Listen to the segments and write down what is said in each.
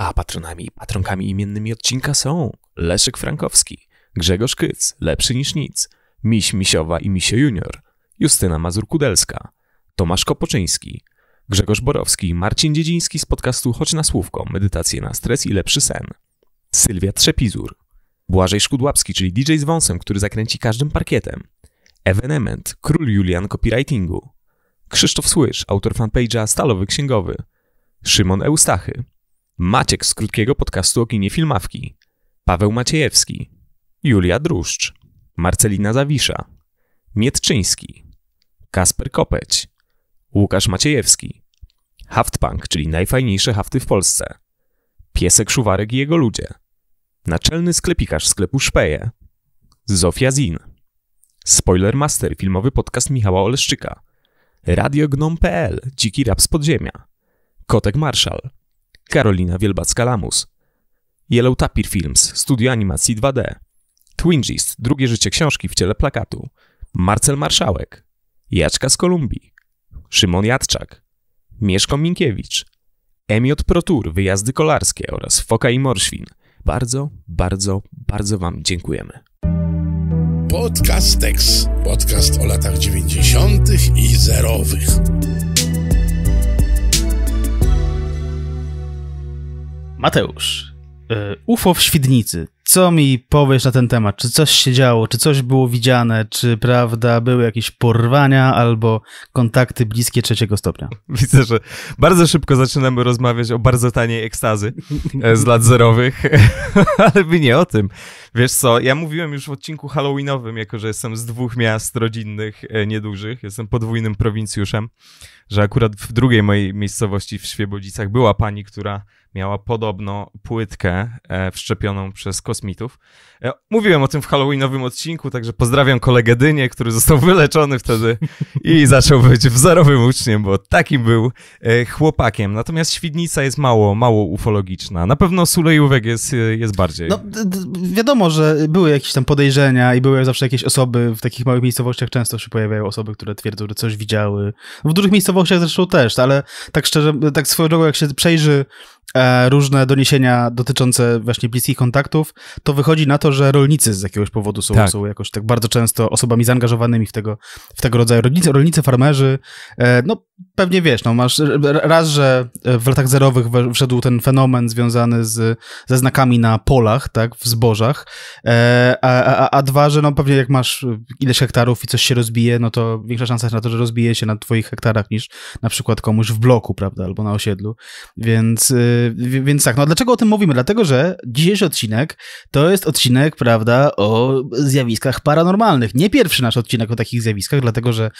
A patronami patronkami imiennymi odcinka są Leszek Frankowski, Grzegorz Kyc, Lepszy niż nic, Miś Misiowa i Misio Junior, Justyna Mazur-Kudelska, Tomasz Kopoczyński, Grzegorz Borowski i Marcin Dziedziński z podcastu Chodź na Słówko, medytacje na stres i lepszy sen, Sylwia Trzepizur, Błażej Szkudłapski, czyli DJ z wąsem, który zakręci każdym parkietem, Evenement, Król Julian Copywritingu, Krzysztof Słysz, autor fanpage'a Stalowy Księgowy, Szymon Eustachy, Maciek z krótkiego podcastu o kinie filmawki, Paweł Maciejewski, Julia Druszcz, Marcelina Zawisza, Mietczyński, Kasper Kopeć, Łukasz Maciejewski, Haftpunk, czyli najfajniejsze hafty w Polsce, Piesek Szuwarek i jego ludzie, Naczelny sklepikarz sklepu Szpeje, Zofia Zin, Spoiler Master, filmowy podcast Michała Oleszczyka, Radio Gnom.pl, dziki rap z podziemia, Kotek Marszal, Karolina Wielbacka-Lamus, Yellow Tapir Films, studio animacji 2D, Twingist, drugie życie książki w ciele plakatu, Marcel Marszałek, Jaczka z Kolumbii, Szymon Jadczak, Mieszko Minkiewicz, Emiot Protur, wyjazdy kolarskie oraz Foka i Morświn. Bardzo, bardzo, bardzo Wam dziękujemy. Podcast Tex. Podcast o latach 90. i zerowych. Mateusz, e, UFO w Świdnicy. Co mi powiesz na ten temat? Czy coś się działo? Czy coś było widziane? Czy, prawda, były jakieś porwania albo kontakty bliskie trzeciego stopnia? Widzę, że bardzo szybko zaczynamy rozmawiać o bardzo taniej ekstazy e, z lat zerowych, ale by nie o tym. Wiesz co, ja mówiłem już w odcinku halloweenowym, jako że jestem z dwóch miast rodzinnych e, niedużych, jestem podwójnym prowincjuszem, że akurat w drugiej mojej miejscowości w Świebodzicach była pani, która miała podobno płytkę e, wszczepioną przez kosmitów. E, mówiłem o tym w halloweenowym odcinku, także pozdrawiam kolegę Dynię, który został wyleczony wtedy i zaczął być wzorowym uczniem, bo takim był e, chłopakiem. Natomiast Świdnica jest mało, mało ufologiczna. Na pewno Sulejówek jest, jest bardziej. No, wiadomo, że były jakieś tam podejrzenia i były zawsze jakieś osoby, w takich małych miejscowościach często się pojawiają osoby, które twierdzą, że coś widziały. w dużych miejscowościach zresztą też, ale tak szczerze, tak swoją drogą, jak się przejrzy E, różne doniesienia dotyczące właśnie bliskich kontaktów, to wychodzi na to, że rolnicy z jakiegoś powodu są, tak. są jakoś tak bardzo często osobami zaangażowanymi w tego, w tego rodzaju. Rolnicy, rolnicy farmerzy, e, no pewnie wiesz, no masz raz, że e, w latach zerowych wszedł ten fenomen związany z, ze znakami na polach, tak, w zbożach, e, a, a, a, dwa, że no pewnie jak masz e, ileś hektarów i coś się rozbije, no to większa szansa jest na to, że rozbije się na twoich hektarach niż na przykład komuś w bloku, prawda, albo na osiedlu, więc, e, więc tak, no dlaczego o tym mówimy? Dlatego, że dzisiejszy odcinek to jest odcinek, prawda, o zjawiskach paranormalnych. Nie pierwszy nasz odcinek o takich zjawiskach, dlatego, że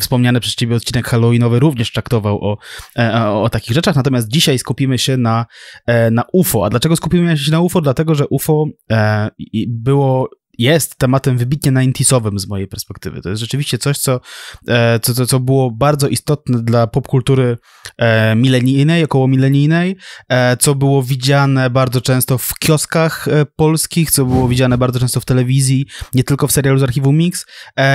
wspomniany przez ciebie odcinek Halloweenowy również traktował o, e, e, o, o, takich rzeczach, natomiast dzisiaj skupimy się na, e, na UFO. A dlaczego skupimy się na UFO? Dlatego, że UFO było jest tematem wybitnie 90 z mojej perspektywy. To jest rzeczywiście coś, co, e, co, co, co było bardzo istotne dla popkultury e, milenijnej, około milenijnej, e, co było widziane bardzo często w kioskach polskich, co było widziane bardzo często w telewizji, nie tylko w serialu z archiwum Mix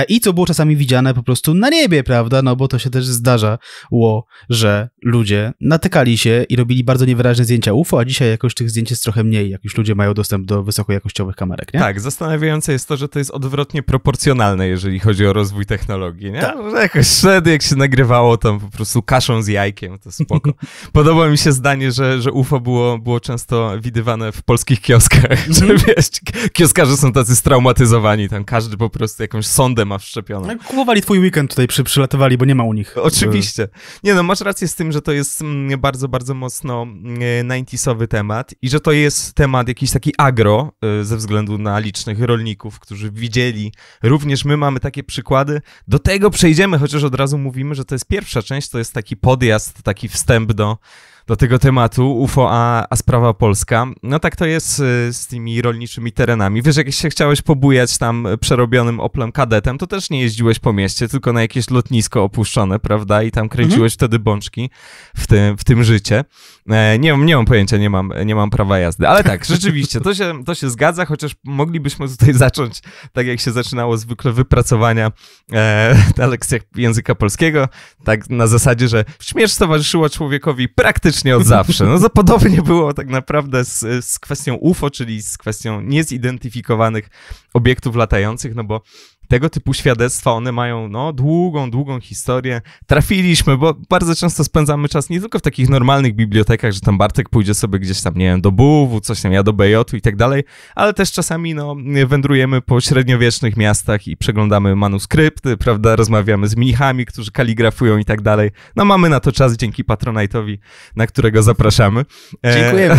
i co było czasami widziane po prostu na niebie, prawda? No bo to się też zdarzało, że ludzie natykali się i robili bardzo niewyraźne zdjęcia UFO, a dzisiaj jakoś tych zdjęć jest trochę mniej, jak już ludzie mają dostęp do wysokojakościowych kamerek, nie? Tak, zastanawiam Wkurzające jest to, że to jest odwrotnie proporcjonalne, jeżeli chodzi o rozwój technologii, nie? Tak. Że jakoś wtedy, jak się nagrywało tam po prostu kaszą z jajkiem, to spoko. Podoba mi się zdanie, że, że UFO było, było często widywane w polskich kioskach, że mhm. wiesz, kioskarze są tacy straumatyzowani, tam każdy po prostu jakąś sondę ma wszczepioną. No, kupowali twój weekend tutaj, przy, przylatowali, bo nie ma u nich. Oczywiście. Nie no, masz rację z tym, że to jest mm, bardzo, bardzo mocno 90sowy mm, temat i że to jest temat jakiś taki agro y, ze względu na licznych rolników rolników, którzy widzieli. Również my mamy takie przykłady. Do tego przejdziemy, chociaż od razu mówimy, że to jest pierwsza część, to jest taki podjazd, taki wstęp do do tego tematu, UFO, a, a sprawa polska. No tak to jest y, z tymi rolniczymi terenami. Wiesz, jak się chciałeś pobujać tam przerobionym Oplem Kadetem, to też nie jeździłeś po mieście, tylko na jakieś lotnisko opuszczone, prawda? I tam kręciłeś mhm. wtedy bączki w tym, w tym życie. E, nie mam, nie mam pojęcia, nie mam, nie mam prawa jazdy. Ale tak, rzeczywiście, to się, to się zgadza, chociaż moglibyśmy tutaj zacząć, tak jak się zaczynało zwykle wypracowania e, na lekcjach języka polskiego, tak na zasadzie, że śmierć towarzyszyła człowiekowi praktycznie praktycznie od zawsze. No to podobnie było tak naprawdę z, z kwestią UFO, czyli z kwestią niezidentyfikowanych obiektów latających, no bo tego typu świadectwa, one mają no, długą, długą historię. Trafiliśmy, bo bardzo często spędzamy czas nie tylko w takich normalnych bibliotekach, że tam Bartek pójdzie sobie gdzieś tam, nie wiem, do BUW, coś tam, ja do bj i tak dalej, ale też czasami no, wędrujemy po średniowiecznych miastach i przeglądamy manuskrypty, prawda, rozmawiamy z mnichami, którzy kaligrafują i tak dalej. No mamy na to czas dzięki Patronite'owi, na którego zapraszamy. E, Dziękujemy.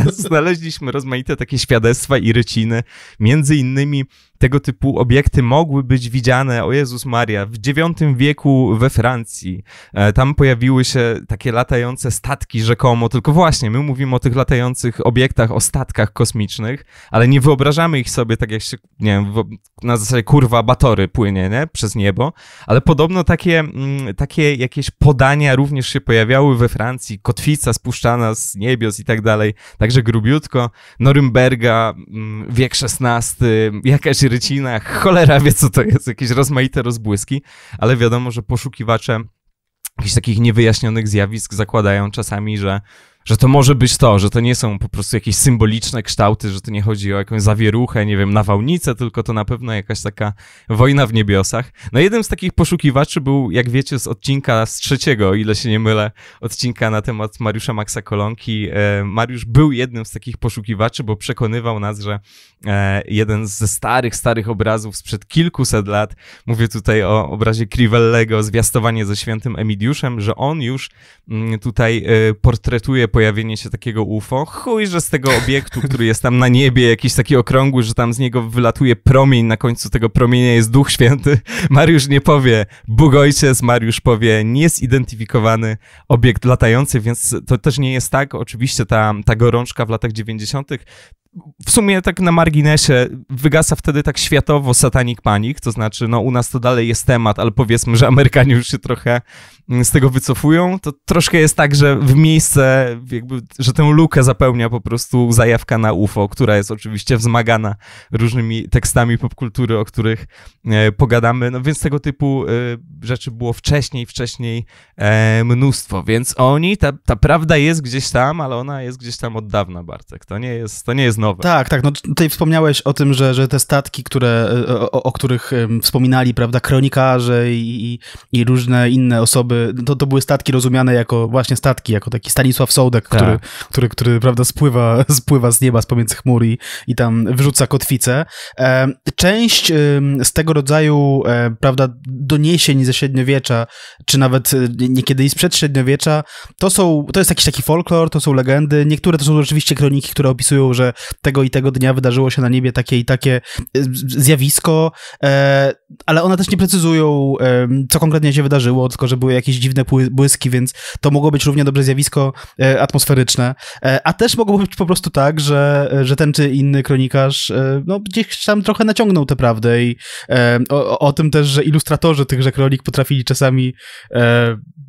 E, znaleźliśmy rozmaite takie świadectwa i ryciny, między innymi tego typu obiekty mogły być widziane, o Jezus Maria, w IX wieku we Francji. E, tam pojawiły się takie latające statki rzekomo, tylko właśnie, my mówimy o tych latających obiektach, o statkach kosmicznych, ale nie wyobrażamy ich sobie tak jak się, nie wiem, na zasadzie kurwa batory płynie, nie? Przez niebo, ale podobno takie, mm, takie jakieś podania również się pojawiały we Francji, kotwica spuszczana z niebios i tak dalej, także grubiutko, Norymberga, mm, wiek XVI, jakaś rycina, cholera wie co to jest, jakieś rozmaite rozbłyski, ale wiadomo, że poszukiwacze jakichś takich niewyjaśnionych zjawisk zakładają czasami, że że to może być to, że to nie są po prostu jakieś symboliczne kształty, że to nie chodzi o jakąś zawieruchę, nie wiem, nawałnicę, tylko to na pewno jakaś taka wojna w niebiosach. No jednym z takich poszukiwaczy był, jak wiecie, z odcinka z trzeciego, o ile się nie mylę, odcinka na temat Mariusza Maxa Kolonki. E, Mariusz był jednym z takich poszukiwaczy, bo przekonywał nas, że e, jeden ze starych, starych obrazów sprzed kilkuset lat, mówię tutaj o obrazie Crivellego, zwiastowanie ze świętym Emidiuszem, że on już mm, tutaj e, portretuje pojawienie się takiego UFO. Chuj, że z tego obiektu, który jest tam na niebie, jakiś taki okrągły, że tam z niego wylatuje promień, na końcu tego promienia jest Duch Święty. Mariusz nie powie Bóg Ojciec, Mariusz powie niezidentyfikowany obiekt latający, więc to też nie jest tak. Oczywiście ta, ta gorączka w latach 90 w sumie tak na marginesie wygasa wtedy tak światowo satanik panik, to znaczy no u nas to dalej jest temat, ale powiedzmy, że Amerykanie już się trochę mm, z tego wycofują, to troszkę jest tak, że w miejsce jakby, że tę lukę zapełnia po prostu zajawka na UFO, która jest oczywiście wzmagana różnymi tekstami popkultury, o których e, pogadamy, no więc tego typu e, rzeczy było wcześniej, wcześniej e, mnóstwo, więc oni, ta, ta prawda jest gdzieś tam, ale ona jest gdzieś tam od dawna, Bartek, to nie jest, to nie jest nowe. Tak, tak. No, tutaj wspomniałeś o tym, że, że te statki, które, e, o, o których wspominali, prawda, kronikarze i, i, różne inne osoby, to, to były statki rozumiane jako właśnie statki, jako taki Stanisław Sołdek, tak. który, który, który, prawda, spływa, spływa z nieba, z pomiędzy chmur i, i tam wrzuca kotwicę. E, część z tego rodzaju, e, prawda, doniesień ze średniowiecza, czy nawet niekiedy i sprzed średniowiecza, to są, to jest jakiś taki folklor, to są legendy, niektóre to są rzeczywiście kroniki, które opisują, że tego i tego dnia wydarzyło się na niebie takie i takie e, zjawisko, e, ale one też nie precyzują, e, co konkretnie się wydarzyło, tylko że były jakieś dziwne błyski, więc to mogło być równie dobrze zjawisko atmosferyczne. A też mogło być po prostu tak, że, że ten czy inny kronikarz no, gdzieś tam trochę naciągnął tę prawdę i o, o tym też, że ilustratorzy tychże kronik potrafili czasami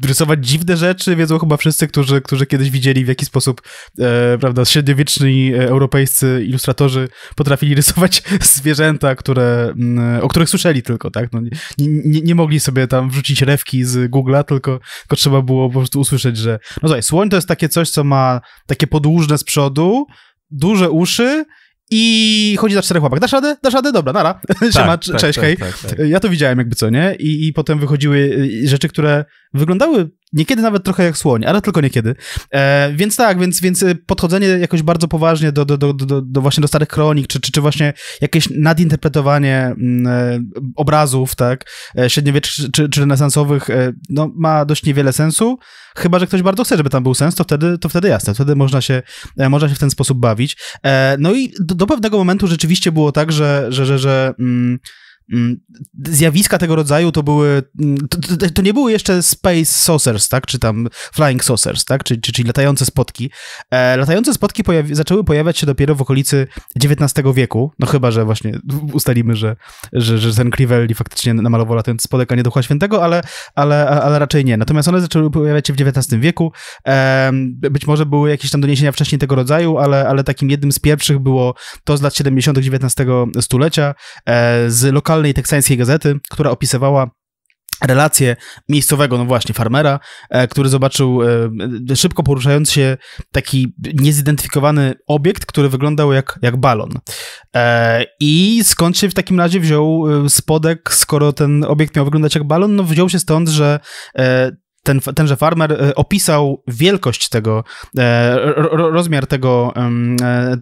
rysować dziwne rzeczy, wiedzą chyba wszyscy, którzy, którzy kiedyś widzieli, w jaki sposób e, prawda, średniowieczni e, europejscy ilustratorzy potrafili rysować zwierzęta, które, mm, o których słyszeli tylko, tak? No, nie, nie, nie mogli sobie tam wrzucić rewki z Google'a, tylko, tylko trzeba było po prostu usłyszeć, że no słuchaj, słoń to jest takie coś, co ma takie podłużne z przodu, duże uszy, i chodzi za czterech łapach. Dasz radę? Dasz radę? Dobra, nara. Tak, Siema, tak, tak cześć, tak, tak, Tak, ja to widziałem jakby co, nie? I, I potem wychodziły y, rzeczy, które wyglądały Niekiedy nawet trochę jak słoń, ale tylko niekiedy. E, więc tak, więc, więc y, podchodzenie jakoś bardzo poważnie do, do, do, do, do właśnie do starych kronik, czy, czy, czy właśnie jakieś nadinterpretowanie mm, e, obrazów, tak, e, średniowiecznych czy, czy renesansowych, e, no, ma dość niewiele sensu, chyba, że ktoś bardzo chce, żeby tam był sens, to wtedy, to wtedy jasne, wtedy można się, e, można się w ten sposób bawić. no i do, do pewnego momentu rzeczywiście było tak, że, że, że, że mm, Mm, zjawiska tego rodzaju to były. Mm, to, to, nie były jeszcze Space Saucers, tak? Czy tam Flying Saucers, tak? Czy czy, czyli latające spotki. E, latające spotki pojawi zaczęły pojawiać się dopiero w okolicy XIX wieku. No chyba, że właśnie ustalimy, że, że, że ten Crivelli faktycznie namalował latający spodek, a nie Ducha Świętego, ale, ale, ale raczej nie. Natomiast one zaczęły pojawiać się w XIX wieku. E, być może były jakieś tam doniesienia wcześniej tego rodzaju, ale, ale takim jednym z pierwszych było to z lat 70. XIX stulecia e, z lokalnych lokalnej teksańskiej gazety, która opisywała relację miejscowego, no właśnie, farmera, e, który zobaczył e, e, szybko poruszający się taki niezidentyfikowany obiekt, który wyglądał jak, jak balon. I skąd się w takim razie wziął spodek, skoro ten obiekt miał wyglądać jak balon? No wziął się stąd, że ten, tenże farmer e, opisał wielkość tego, e, rozmiar tego, e,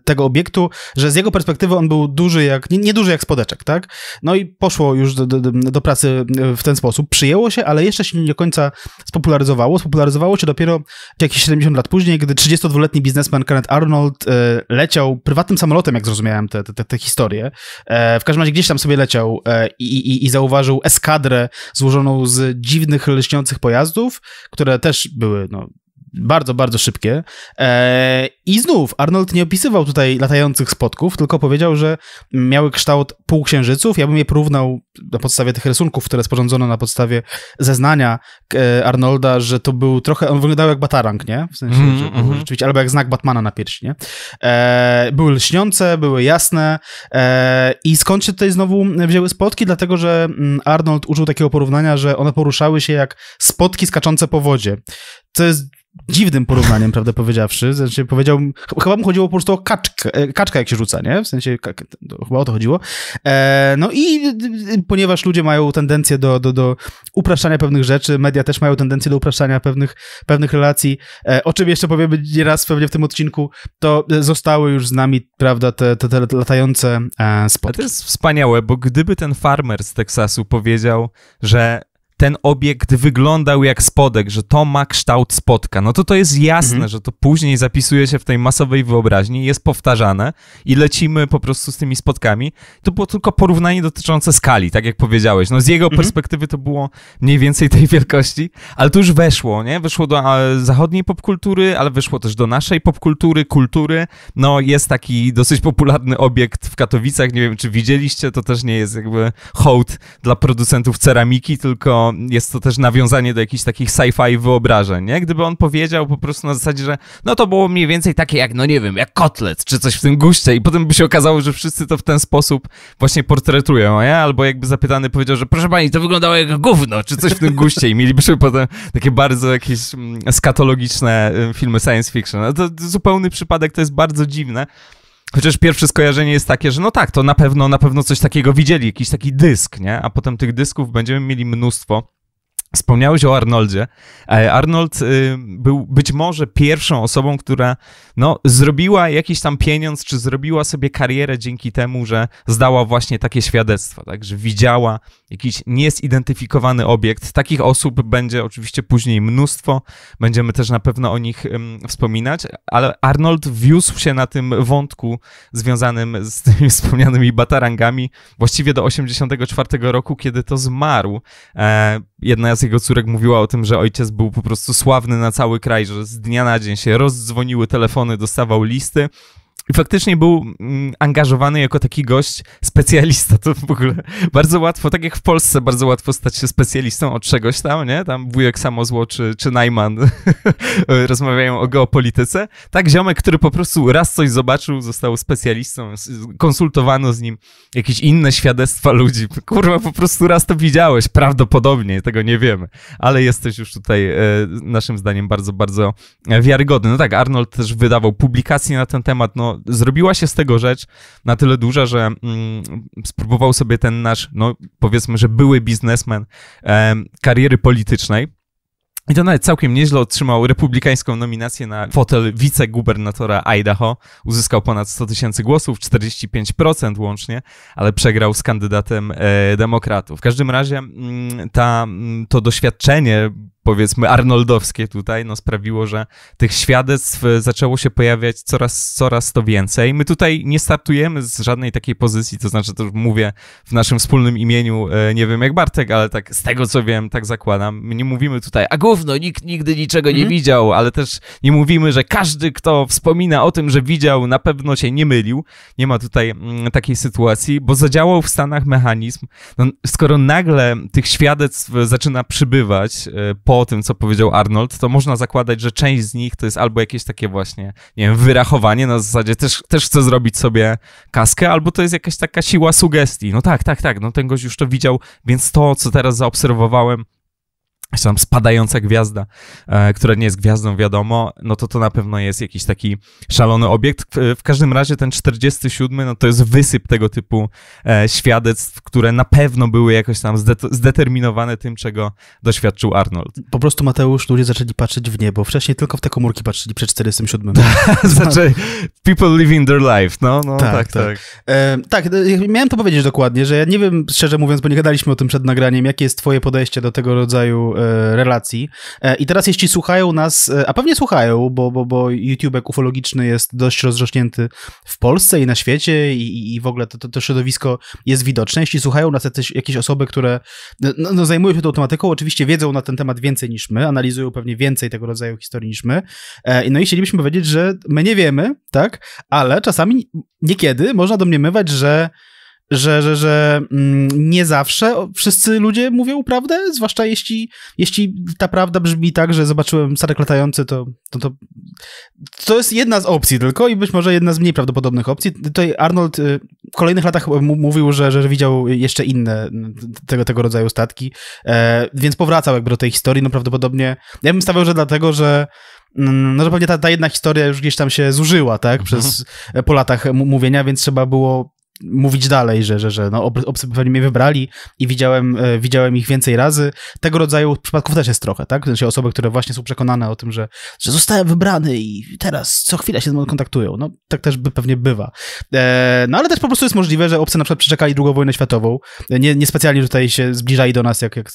tego obiektu, że z jego perspektywy on był duży jak, nie, duży jak spodeczek, tak? No i poszło już do, do, do pracy w ten sposób. Przyjęło się, ale jeszcze się nie do końca spopularyzowało. Spopularyzowało się dopiero jakieś 70 lat później, gdy 32-letni biznesman Kenneth Arnold leciał prywatnym samolotem, jak zrozumiałem te, te, te W każdym razie gdzieś tam sobie leciał i, i, i zauważył eskadrę złożoną z dziwnych lśniących pojazdów, które też były no, bardzo, bardzo szybkie. E, I znów Arnold nie opisywał tutaj latających spotków, tylko powiedział, że miały kształt półksiężyców. Ja bym je porównał na podstawie tych rysunków, które sporządzono na podstawie zeznania e, Arnolda, że to był trochę, on wyglądał jak batarang, nie? W sensie, mhm, mhm. rzeczywiście, albo jak znak Batmana na piersi, nie? E, były lśniące, były jasne. I skąd się tutaj znowu wzięły spotki? Dlatego, że mm, Arnold użył takiego porównania, że one poruszały się jak spotki skaczące po wodzie. To jest dziwnym porównaniem, prawdę powiedziawszy. Znaczy, powiedział, chyba mu chodziło po prostu o kaczkę, e, kaczka jak się rzuca, nie? W sensie, to, chyba o to chodziło. E, no i ponieważ ludzie mają tendencję do, do, do upraszczania pewnych rzeczy, media też mają tendencję do upraszczania pewnych, pewnych relacji, e, o czym jeszcze powiemy nieraz pewnie w tym odcinku, to zostały już z nami, prawda, te, te, te latające e, spoty. to jest wspaniałe, bo gdyby ten farmer z Teksasu powiedział, że ten obiekt wyglądał jak spodek, że to ma kształt spodka, no to to jest jasne, mhm. że to później zapisuje się w tej masowej wyobraźni, jest powtarzane i lecimy po prostu z tymi spotkami. To było tylko porównanie dotyczące skali, tak jak powiedziałeś. No z jego mhm. perspektywy to było mniej więcej tej wielkości, ale to już weszło, nie? Weszło do zachodniej popkultury, ale weszło też do naszej popkultury, kultury. No jest taki dosyć popularny obiekt w Katowicach, nie wiem czy widzieliście, to też nie jest jakby hołd dla producentów ceramiki, tylko jest to też nawiązanie do jakichś takich sci-fi wyobrażeń, nie? Gdyby on powiedział po prostu na zasadzie, że no to było mniej więcej takie jak, no nie wiem, jak kotlet, czy coś w tym guście i potem by się okazało, że wszyscy to w ten sposób właśnie portretują, ja, Albo jakby zapytany powiedział, że proszę pani, to wyglądało jak gówno, czy coś w tym guście i mielibyśmy potem takie bardzo jakieś mm, skatologiczne y, filmy science fiction. No to zupełny przypadek, to jest bardzo dziwne. Chociaż pierwsze skojarzenie jest takie, że no tak, to na pewno, na pewno coś takiego widzieli, jakiś taki dysk, nie? A potem tych dysków będziemy mieli mnóstwo. Wspomniałeś o Arnoldzie. E, Arnold y, był być może pierwszą osobą, która no, zrobiła jakiś tam pieniądz, czy zrobiła sobie karierę dzięki temu, że zdała właśnie takie świadectwa, tak? że widziała jakiś niezidentyfikowany obiekt. Takich osób będzie oczywiście później mnóstwo, będziemy też na pewno o nich wspominać, ale Arnold wiózł się na tym wątku związanym z tymi wspomnianymi batarangami właściwie do 84 roku, kiedy to zmarł. E, jedna z jego córek mówiła o tym, że ojciec był po prostu sławny na cały kraj, że z dnia na dzień się rozdzwoniły telefony, dostawał listy. I faktycznie był mm, angażowany jako taki gość, specjalista to w ogóle. Bardzo łatwo, tak jak w Polsce, bardzo łatwo stać się specjalistą od czegoś tam, nie? Tam wujek Samozło czy, czy Najman rozmawiają o geopolityce. Tak, ziomek, który po prostu raz coś zobaczył, został specjalistą, konsultowano z nim jakieś inne świadectwa ludzi. Kurwa, po prostu raz to widziałeś, prawdopodobnie, tego nie wiemy. Ale jesteś już tutaj e, naszym zdaniem bardzo, bardzo wiarygodny. No tak, Arnold też wydawał publikacje na ten temat, no zrobiła się z tego rzecz na tyle duża, że mm, spróbował sobie ten nasz, no powiedzmy, że były biznesmen kariery politycznej. I to nawet całkiem nieźle otrzymał republikańską nominację na fotel wicegubernatora Idaho. Uzyskał ponad 100 tysięcy głosów, 45% łącznie, ale przegrał z kandydatem e, demokratów. W każdym razie mm, ta, mm, to doświadczenie powiedzmy arnoldowskie tutaj no, sprawiło, że tych świadectw e, zaczęło się pojawiać coraz, coraz to więcej. My tutaj nie startujemy z żadnej takiej pozycji, to znaczy to mówię w naszym wspólnym imieniu, e, nie wiem jak Bartek, ale tak z tego co wiem, tak zakładam, my nie mówimy tutaj, a gówno, nikt nigdy niczego nie mhm. widział, ale też nie mówimy, że każdy, kto wspomina o tym, że widział, na pewno się nie mylił. Nie ma tutaj mm, takiej sytuacji, bo zadziałał w Stanach mechanizm. No, skoro nagle tych świadectw zaczyna przybywać e, po po tym, co powiedział Arnold, to można zakładać, że część z nich to jest albo jakieś takie właśnie, nie wiem, wyrachowanie na zasadzie też, też chcę zrobić sobie kaskę, albo to jest jakaś taka siła sugestii. No tak, tak, tak, no ten gość już to widział, więc to, co teraz zaobserwowałem, czy tam spadająca gwiazda, e, która nie jest gwiazdą, wiadomo, no to to na pewno jest jakiś taki szalony obiekt. W każdym razie ten 47, no to jest wysyp tego typu e, świadectw, które na pewno były jakoś tam zdeterminowane tym, czego doświadczył Arnold. Po prostu, Mateusz, ludzie zaczęli patrzeć w niebo. Wcześniej tylko w te komórki patrzyli przed 47. znaczy, people living their life, no, no tak, tak. Tak. Tak. E, tak, e, miałem to powiedzieć dokładnie, że ja nie wiem, szczerze mówiąc, bo nie gadaliśmy o tym przed nagraniem, jakie jest twoje podejście do tego rodzaju E, relacji. E, I teraz jeśli słuchają nas, e, a pewnie słuchają, bo, bo, bo YouTubek ufologiczny jest dość rozrośnięty w Polsce i na świecie i, i w ogóle to, to, to środowisko jest widoczne. Jeśli słuchają nas jakieś, jakieś osoby, które no, no, no, zajmują się tą tematyką, oczywiście wiedzą na ten temat więcej niż my, analizują pewnie więcej tego rodzaju historii niż my. No i chcielibyśmy powiedzieć, że my nie wiemy, tak? Ale czasami, niekiedy można domniemywać, że że, że, że mm, nie zawsze wszyscy ludzie mówią prawdę, zwłaszcza jeśli, jeśli ta prawda brzmi tak, że zobaczyłem sarek latający, to, to, to, to jest jedna z opcji tylko i być może jedna z mniej prawdopodobnych opcji. Tutaj Arnold y, w kolejnych latach mówił, że, że widział jeszcze inne tego, tego rodzaju statki, e, więc powracał jakby do tej historii, no prawdopodobnie, ja bym stawiał, że dlatego, że mm, no, że pewnie ta, ta jedna historia już gdzieś tam się zużyła, tak, mhm. przez e, po latach mówienia, więc trzeba było mówić dalej, że, że, że no, obcy pewnie mnie wybrali i widziałem, e, widziałem ich więcej razy. Tego rodzaju przypadków też jest trochę, tak? W sensie osoby, które właśnie są przekonane o tym, że, że zostałem wybrany i teraz co chwila się z mną kontaktują. No, tak też by, pewnie bywa. E, no, ale też po prostu jest możliwe, że obcy na przykład przeczekali II wojnę światową. E, nie, niespecjalnie tutaj się zbliżali do nas, jak, jak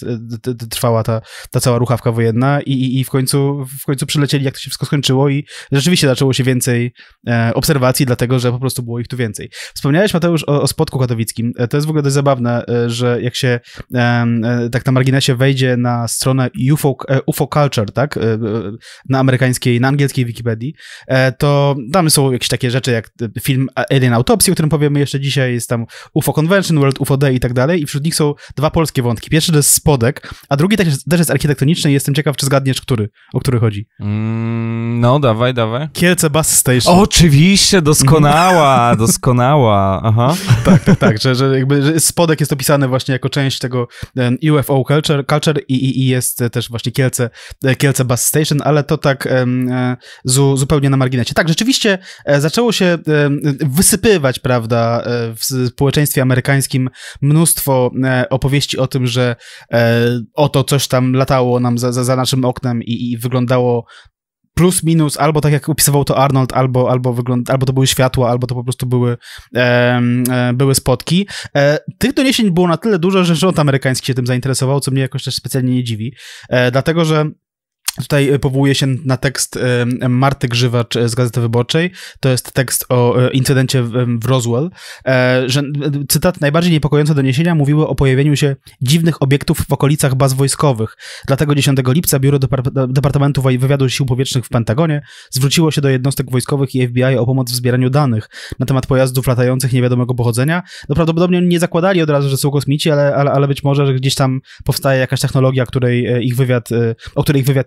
e, trwała ta, ta cała ruchawka wojenna i, i, i w, końcu, w końcu przylecieli, jak to się wszystko skończyło i rzeczywiście zaczęło się więcej e, obserwacji, dlatego, że po prostu było ich tu więcej. Wspomniałeś, Mateusz, Mateusz, o, o spotku katowickim. E, to jest w ogóle dość zabawne, e, że jak się e, tak na marginesie wejdzie na stronę UFO, UFO Culture, tak, na amerykańskiej, na angielskiej Wikipedii, to tam są jakieś takie rzeczy jak film Alien Autopsy, o którym powiemy jeszcze dzisiaj, jest tam UFO Convention, World UFO Day i tak dalej i wśród nich są dwa polskie wątki. Pierwszy to jest spodek, a drugi też, jest architektoniczny jestem ciekaw, czy zgadniesz, który, o który chodzi. Mm, no, dawaj, dawaj. Kielce Bus Station. Oczywiście, doskonała, doskonała. Aha. Aha. tak, tak, tak, że, że jakby spodek jest opisany właśnie jako część tego UFO Culture, culture i, i jest też właśnie Kielce, e, Kielce Bus Station, ale to tak e, zu, zupełnie na marginesie. Tak, rzeczywiście e, zaczęło się wysypywać, prawda, w społeczeństwie amerykańskim mnóstwo opowieści o tym, że oto coś tam latało nam za, za, za naszym oknem i, i wyglądało plus minus, albo tak jak opisywał to Arnold, albo, albo, wygląd- albo to były światła, albo to po prostu były, e, e, były spotki. E, tych doniesień było na tyle dużo, że rząd amerykański się tym zainteresował, co mnie jakoś też specjalnie nie dziwi, e, dlatego że Tutaj e, powołuje się na tekst e, Marty Grzywacz e, z Gazety Wyborczej. To jest tekst o incydencie w Roswell, że cytat najbardziej niepokojące doniesienia mówiły o pojawieniu się dziwnych obiektów w okolicach baz wojskowych. Dlatego 10 lipca Biuro Departamentu Wywiadu Sił Powietrznych w Pentagonie zwróciło się do jednostek wojskowych i FBI o pomoc w zbieraniu danych na temat pojazdów latających niewiadomego pochodzenia. No prawdopodobnie nie zakładali od razu, że są kosmici, ale, ale, ale być może, że gdzieś tam powstaje jakaś technologia, której ich wywiad, o której ich wywiad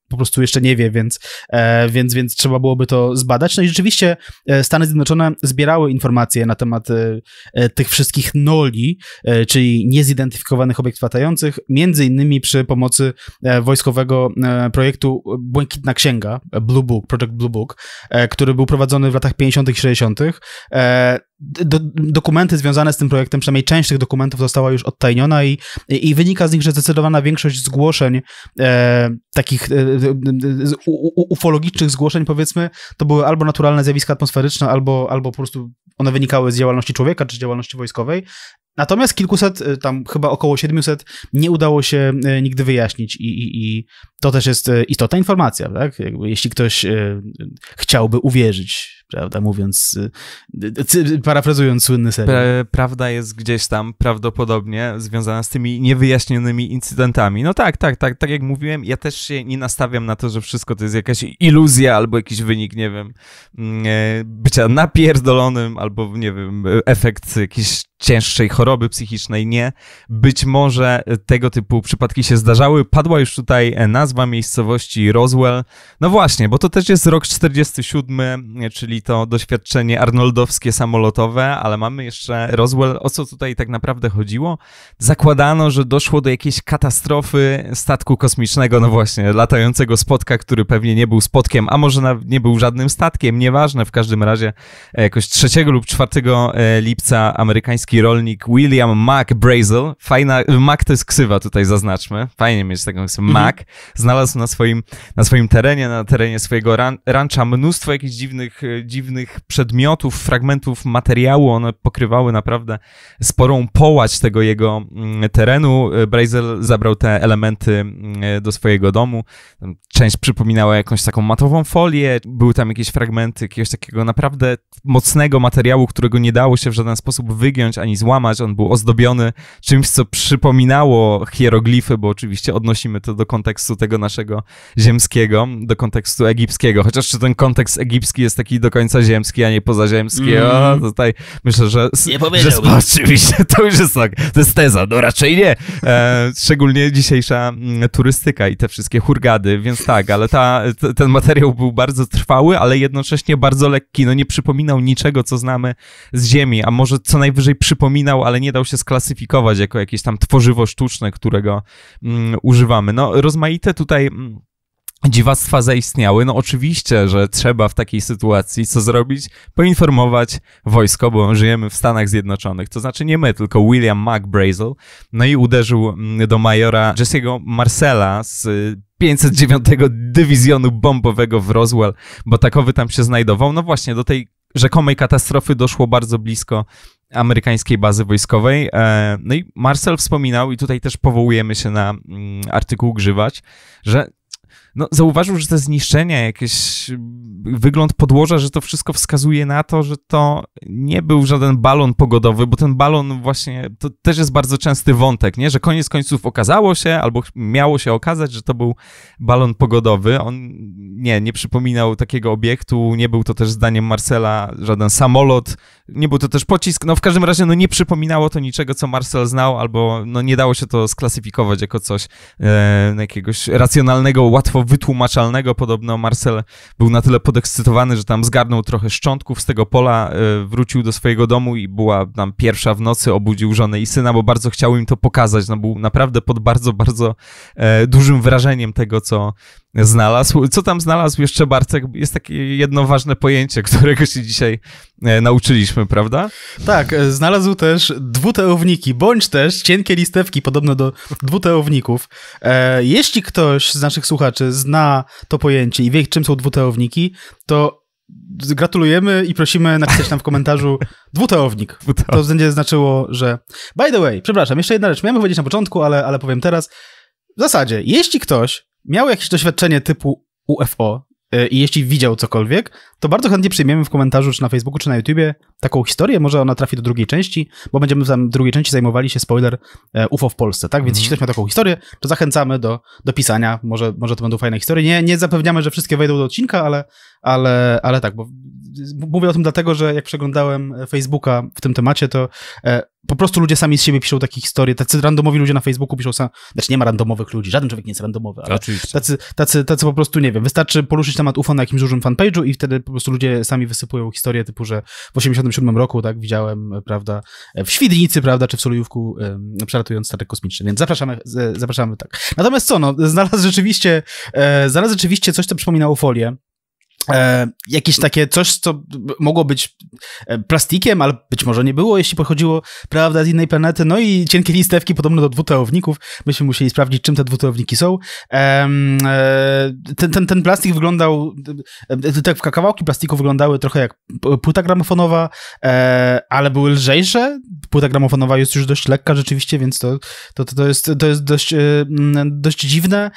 po prostu jeszcze nie wie, więc, e, więc, więc trzeba byłoby to zbadać. No i rzeczywiście e, Stany Zjednoczone zbierały informacje na temat e, tych wszystkich noli, czyli niezidentyfikowanych obiektów latających, między innymi przy pomocy wojskowego projektu Błękitna Księga, Blue Book, Project Blue Book, który był prowadzony w latach 50. i 60. Do, dokumenty związane z tym projektem, przynajmniej część tych dokumentów została już odtajniona i, i wynika z nich, że zdecydowana większość zgłoszeń e, takich ufologicznych zgłoszeń, powiedzmy, to były albo naturalne zjawiska atmosferyczne, albo, albo po prostu one wynikały z działalności człowieka czy działalności wojskowej. Natomiast kilkuset, y, tam chyba około 700, nie udało się y, nigdy wyjaśnić, i, i, i to też jest y, istotna informacja, tak? jeśli ktoś chciałby uwierzyć, prawda, mówiąc, parafrazując słynny serial. Prawda jest gdzieś tam prawdopodobnie związana z tymi niewyjaśnionymi incydentami. No tak, tak, tak, tak jak mówiłem, ja też się nie nastawiam na to, że wszystko to jest jakaś iluzja albo jakiś wynik, nie wiem, mm, e, bycia napierdolonym albo, nie wiem, e, efekt jakiś cięższej choroby psychicznej nie. Być może e, tego typu przypadki się zdarzały. Padła już tutaj e, nazwa miejscowości Roswell. No właśnie, bo to też jest rok 47, e, czyli to doświadczenie arnoldowskie samolotowe, ale mamy jeszcze Roswell. O co tutaj tak naprawdę chodziło? Zakładano, że doszło do jakiejś katastrofy statku kosmicznego, no właśnie, latającego spotka, który pewnie nie był spotkiem, a może nie był żadnym statkiem, nieważne. W każdym razie jakoś 3 lub 4 lipca amerykański rolnik William Mac Brazel, fajna, Mac to jest ksywa tutaj zaznaczmy, fajnie mieć taką ksywę, mm Mac, znalazł na swoim, na swoim terenie, na terenie swojego ran, rancha mnóstwo jakichś dziwnych, e, dziwnych przedmiotów, fragmentów materiału, one pokrywały naprawdę sporą połać tego jego mm, terenu. E, Brazel zabrał te elementy mm, e, do swojego domu, część przypominała jakąś taką matową folię, były tam jakieś fragmenty jakiegoś takiego naprawdę mocnego materiału, którego nie dało się w żaden sposób wygiąć, ani złamać. On był ozdobiony czymś, co przypominało hieroglify, bo oczywiście odnosimy to do kontekstu tego naszego ziemskiego, do kontekstu egipskiego. Chociaż czy ten kontekst egipski jest taki do końca ziemski, a nie pozaziemski? Mm. O, tutaj myślę, że... Nie że oczywiście, to już jest tak. To jest teza, no raczej nie. E, szczególnie dzisiejsza mm, turystyka i te wszystkie hurgady, więc tak, ale ta, t, ten materiał był bardzo trwały, ale jednocześnie bardzo lekki. No nie przypominał niczego, co znamy z ziemi, a może co najwyżej przy przypominał, ale nie dał się sklasyfikować jako jakieś tam tworzywo sztuczne, którego mm, używamy. No, rozmaite tutaj. Mm, dziwactwa zaistniały. No oczywiście, że trzeba w takiej sytuacji co zrobić? Poinformować wojsko, bo żyjemy w Stanach Zjednoczonych. To znaczy nie my, tylko William McBrazel. No i uderzył mm, do majora Jesse'ego Marcella z 509 y, Dywizjonu Bombowego w Roswell, bo takowy tam się znajdował. No właśnie, do tej rzekomej katastrofy doszło bardzo blisko amerykańskiej bazy wojskowej. E, no i Marcel wspominał, i tutaj też powołujemy się na mm, artykuł grzywać, że no, zauważył, że te zniszczenia, jakiś wygląd podłoża, że to wszystko wskazuje na to, że to nie był żaden balon pogodowy, bo ten balon właśnie, to też jest bardzo częsty wątek, nie? że koniec końców okazało się, albo miało się okazać, że to był balon pogodowy. On nie, nie przypominał takiego obiektu, nie był to też zdaniem Marcela żaden samolot, nie był to też pocisk, no w każdym razie no, nie przypominało to niczego, co Marcel znał, albo no, nie dało się to sklasyfikować jako coś e, jakiegoś racjonalnego, łatwo wytłumaczalnego. Podobno Marcel był na tyle podekscytowany, że tam zgarnął trochę szczątków z tego pola, e, wrócił do swojego domu i była tam pierwsza w nocy, obudził żonę i syna, bo bardzo chciał im to pokazać. No, był naprawdę pod bardzo, bardzo e, dużym wrażeniem tego, co, znalazł. Co tam znalazł jeszcze Bartek? Jest takie jedno ważne pojęcie, którego się dzisiaj e, nauczyliśmy, prawda? Tak, e, znalazł też dwutełowniki, bądź też cienkie listewki, podobne do dwutełowników. E, jeśli ktoś z naszych słuchaczy zna to pojęcie i wie, czym są dwutełowniki, to gratulujemy i prosimy napisać nam w komentarzu dwutełownik. To będzie znaczyło, że... By the way, przepraszam, jeszcze jedna rzecz. Miałem powiedzieć na początku, ale, ale powiem teraz. W zasadzie, jeśli ktoś miał jakieś doświadczenie typu UFO e, i jeśli widział cokolwiek, to bardzo chętnie przyjmiemy w komentarzu, czy na Facebooku, czy na YouTubie taką historię. Może ona trafi do drugiej części, bo będziemy w drugiej części zajmowali się spoiler e, UFO w Polsce, tak? Więc mm jeśli ktoś ma taką historię, to zachęcamy do, do pisania. Może, może to będą fajne historie. Nie, nie zapewniamy, że wszystkie wejdą do odcinka, ale ale, ale tak, bo mówię o tym dlatego, że jak przeglądałem e, Facebooka w tym temacie, to e, po prostu ludzie sami z siebie piszą takie historie. Tacy randomowi ludzie na Facebooku piszą sam. Znaczy nie ma randomowych ludzi, żaden człowiek nie jest randomowy, ale Oczywiście. Tacy, tacy, tacy po prostu nie wiem. Wystarczy poruszyć temat UFO na jakimś dużym fanpage'u i wtedy po prostu ludzie sami wysypują historie typu, że w 87 roku, tak, widziałem, e, prawda, e, w Świdnicy, prawda, czy w Solujówku e, przelatując statek kosmiczny, więc zapraszamy, zapraszamy tak. Natomiast co, no, znalazł rzeczywiście, e, znalazł rzeczywiście coś, co przypomina ufolię. E, jakieś takie coś, co mogło być e, plastikiem, ale być może nie było, jeśli pochodziło, prawda, z innej planety. No i cienkie listewki podobno do dwutorowników. Myśmy musieli sprawdzić, czym te dwutorowniki są. E, ten, ten, ten plastik wyglądał, tak kawałki plastiku wyglądały trochę jak płyta gramofonowa, e, ale były lżejsze. Płyta gramofonowa jest już dość lekka rzeczywiście, więc to, to, to, jest, to jest dość, e, dość dziwne.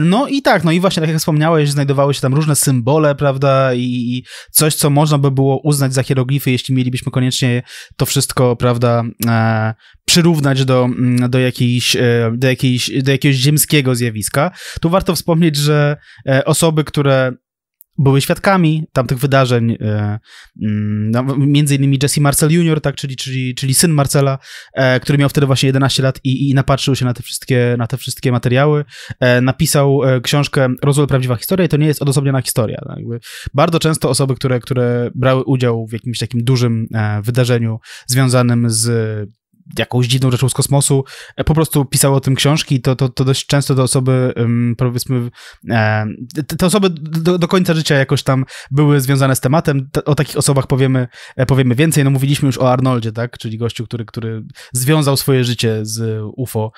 no i tak, no i właśnie, tak jak wspomniałeś, znajdowały się tam różne symbole, symbole, prawda, i, i, coś, co można by było uznać za hieroglify, jeśli mielibyśmy koniecznie to wszystko, prawda, e, przyrównać do, mm, do, jakiejś, e, do, jakiejś, do jakiegoś ziemskiego zjawiska. Tu warto wspomnieć, że e, osoby, które były świadkami tamtych wydarzeń. E, mm, no, między innymi Jesse Marcel Jr., tak, czyli, czyli, czyli syn Marcela, e, który miał wtedy właśnie 11 lat i, i napatrzył się na te, wszystkie, na te wszystkie materiały. E, napisał książkę Rozwój Prawdziwa Historia i to nie jest odosobniona historia. No, bardzo często osoby, które, które brały udział w jakimś takim dużym wydarzeniu związanym z jakąś dziwną rzeczą z kosmosu, e, po prostu pisały o tym książki, to, to, to dość często te osoby, powiedzmy, e, te osoby do, do końca życia jakoś tam były związane z tematem. O takich osobach powiemy, e, powiemy więcej. No mówiliśmy już o Arnoldzie, tak? Czyli gościu, który, który związał swoje życie z UFO.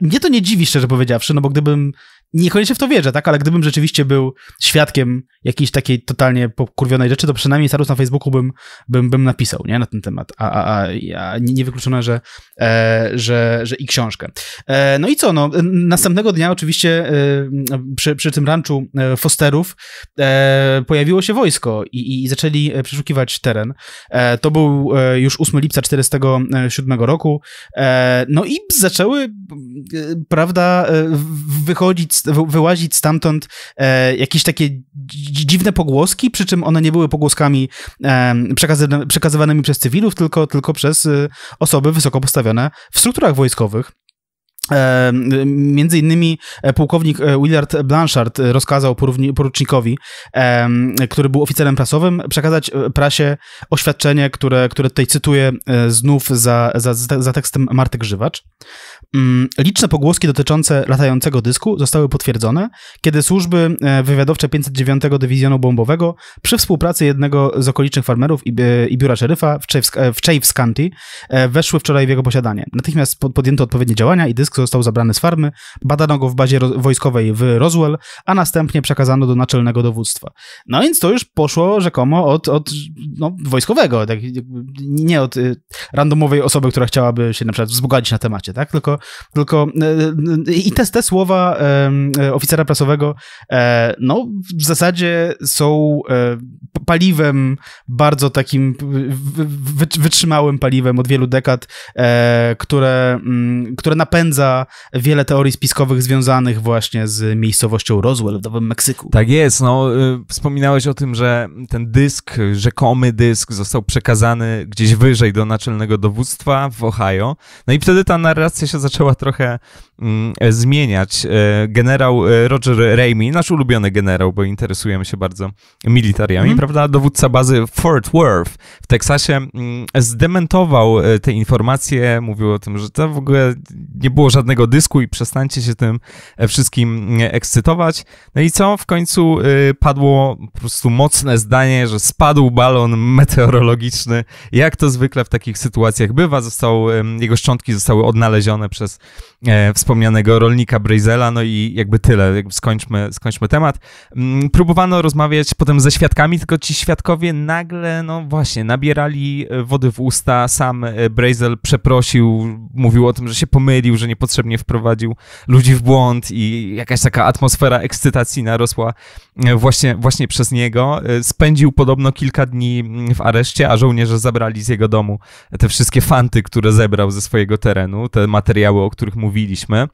Mnie to nie dziwi, szczerze powiedziawszy, no bo gdybym niekoniecznie w to wierzę, tak? Ale gdybym rzeczywiście był świadkiem jakiejś takiej totalnie pokurwionej rzeczy, to przynajmniej status na Facebooku bym, bym, bym napisał, nie? Na ten temat. A, a, a, niewykluczone, że, e, że, że i książkę. E, no i co, no? Następnego dnia oczywiście e, przy, przy tym ranczu e, Fosterów e, pojawiło się wojsko i, i zaczęli e, przeszukiwać teren. to był już 8 lipca 1947 roku. no i zaczęły, prawda, wychodzić z wyłazić stamtąd e, jakieś takie dziwne pogłoski, przy czym one nie były pogłoskami e, przekazywanymi przez cywilów, tylko, tylko przez e, osoby wysoko postawione w strukturach wojskowych. E, między innymi e, pułkownik e, Willard Blanchard rozkazał porucznikowi, który był oficerem prasowym, przekazać prasie oświadczenie, które, które tutaj cytuję znów za, za, za tekstem Marty Grzywacz. Mm, liczne pogłoski dotyczące latającego dysku zostały potwierdzone, kiedy służby wywiadowcze 509 Dywizjonu Bombowego przy współpracy jednego z okolicznych farmerów i, i biura szeryfa w Chaves, County weszły wczoraj w jego posiadanie. Natychmiast podjęto odpowiednie działania i dysk Fisk został zabrany z farmy, badano go w bazie wojskowej w Roswell, a następnie przekazano do naczelnego dowództwa. No więc to już poszło rzekomo od, od no, wojskowego, tak, nie od y, randomowej osoby, która chciałaby się na przykład wzbogacić na temacie, tak? Tylko, tylko y, y, i te, te słowa oficera prasowego, e, no w zasadzie są e, paliwem bardzo takim wytrzymałym paliwem od wielu dekad, e, które, mm, które napędza zdradza wiele teorii spiskowych związanych właśnie z miejscowością Roswell w Nowym Meksyku. Tak jest, no y, wspominałeś o tym, że ten dysk, rzekomy dysk został przekazany gdzieś wyżej do naczelnego dowództwa w Ohio. No i wtedy ta narracja się zaczęła trochę mm, zmieniać. Y, generał y, Roger Ramey, nasz ulubiony generał, bo interesujemy się bardzo militariami, mm. prawda? Dowódca bazy Fort Worth w Teksasie mm, zdementował te informacje, mówił o tym, że to w ogóle nie było żadnego dysku i przestańcie się tym e, wszystkim e, ekscytować. No i co? W końcu y, padło po prostu mocne zdanie, że spadł balon meteorologiczny. Jak to zwykle w takich sytuacjach bywa, został, jego szczątki zostały odnalezione przez e, wspomnianego rolnika Brazela, no i jakby tyle, jakby skończmy, skończmy temat. Mm, próbowano rozmawiać potem ze świadkami, tylko ci świadkowie nagle, no właśnie, nabierali wody w usta. Sam Brazel przeprosił, mówił o tym, że się pomylił, że nie niepotrzebnie wprowadził ludzi w błąd i jakaś taka atmosfera ekscytacji narosła e, właśnie, właśnie przez niego. E, spędził podobno kilka dni mm, w areszcie, a żołnierze zabrali z jego domu te wszystkie fanty, które zebrał ze swojego terenu, te materiały, o których mówiliśmy.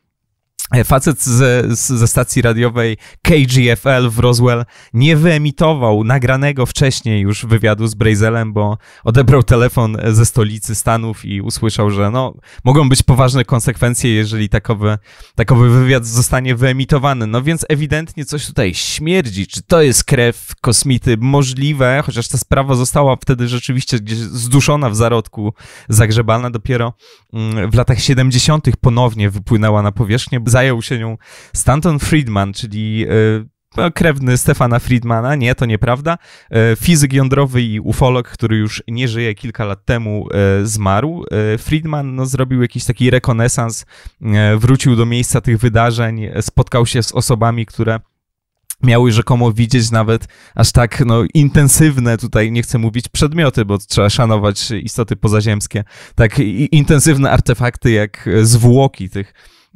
E, facet ze, ze stacji radiowej KGFL w Roswell nie wyemitował nagranego wcześniej już wywiadu z Brazelem, bo odebrał telefon e, ze stolicy Stanów i usłyszał, że no, mogą być poważne konsekwencje, jeżeli takowy, takowy wywiad zostanie wyemitowany. No więc ewidentnie coś tutaj śmierdzi. Czy to jest krew kosmity? Możliwe, chociaż ta sprawa została wtedy rzeczywiście gdzieś zduszona w zarodku, zagrzebana dopiero mm, w latach 70. ponownie wypłynęła na powierzchnię zajął się nią Stanton Friedman, czyli e, no, krewny Stefana Friedmana, nie, to nieprawda. E, fizyk jądrowy i ufolog, który już nie żyje, kilka lat temu e, zmarł. Friedman no, zrobił jakiś taki rekonesans, wrócił do miejsca tych wydarzeń, spotkał się z osobami, które miały rzekomo widzieć nawet aż tak no, intensywne, tutaj nie chcę mówić przedmioty, bo trzeba szanować istoty pozaziemskie, tak intensywne artefakty jak zwłoki tych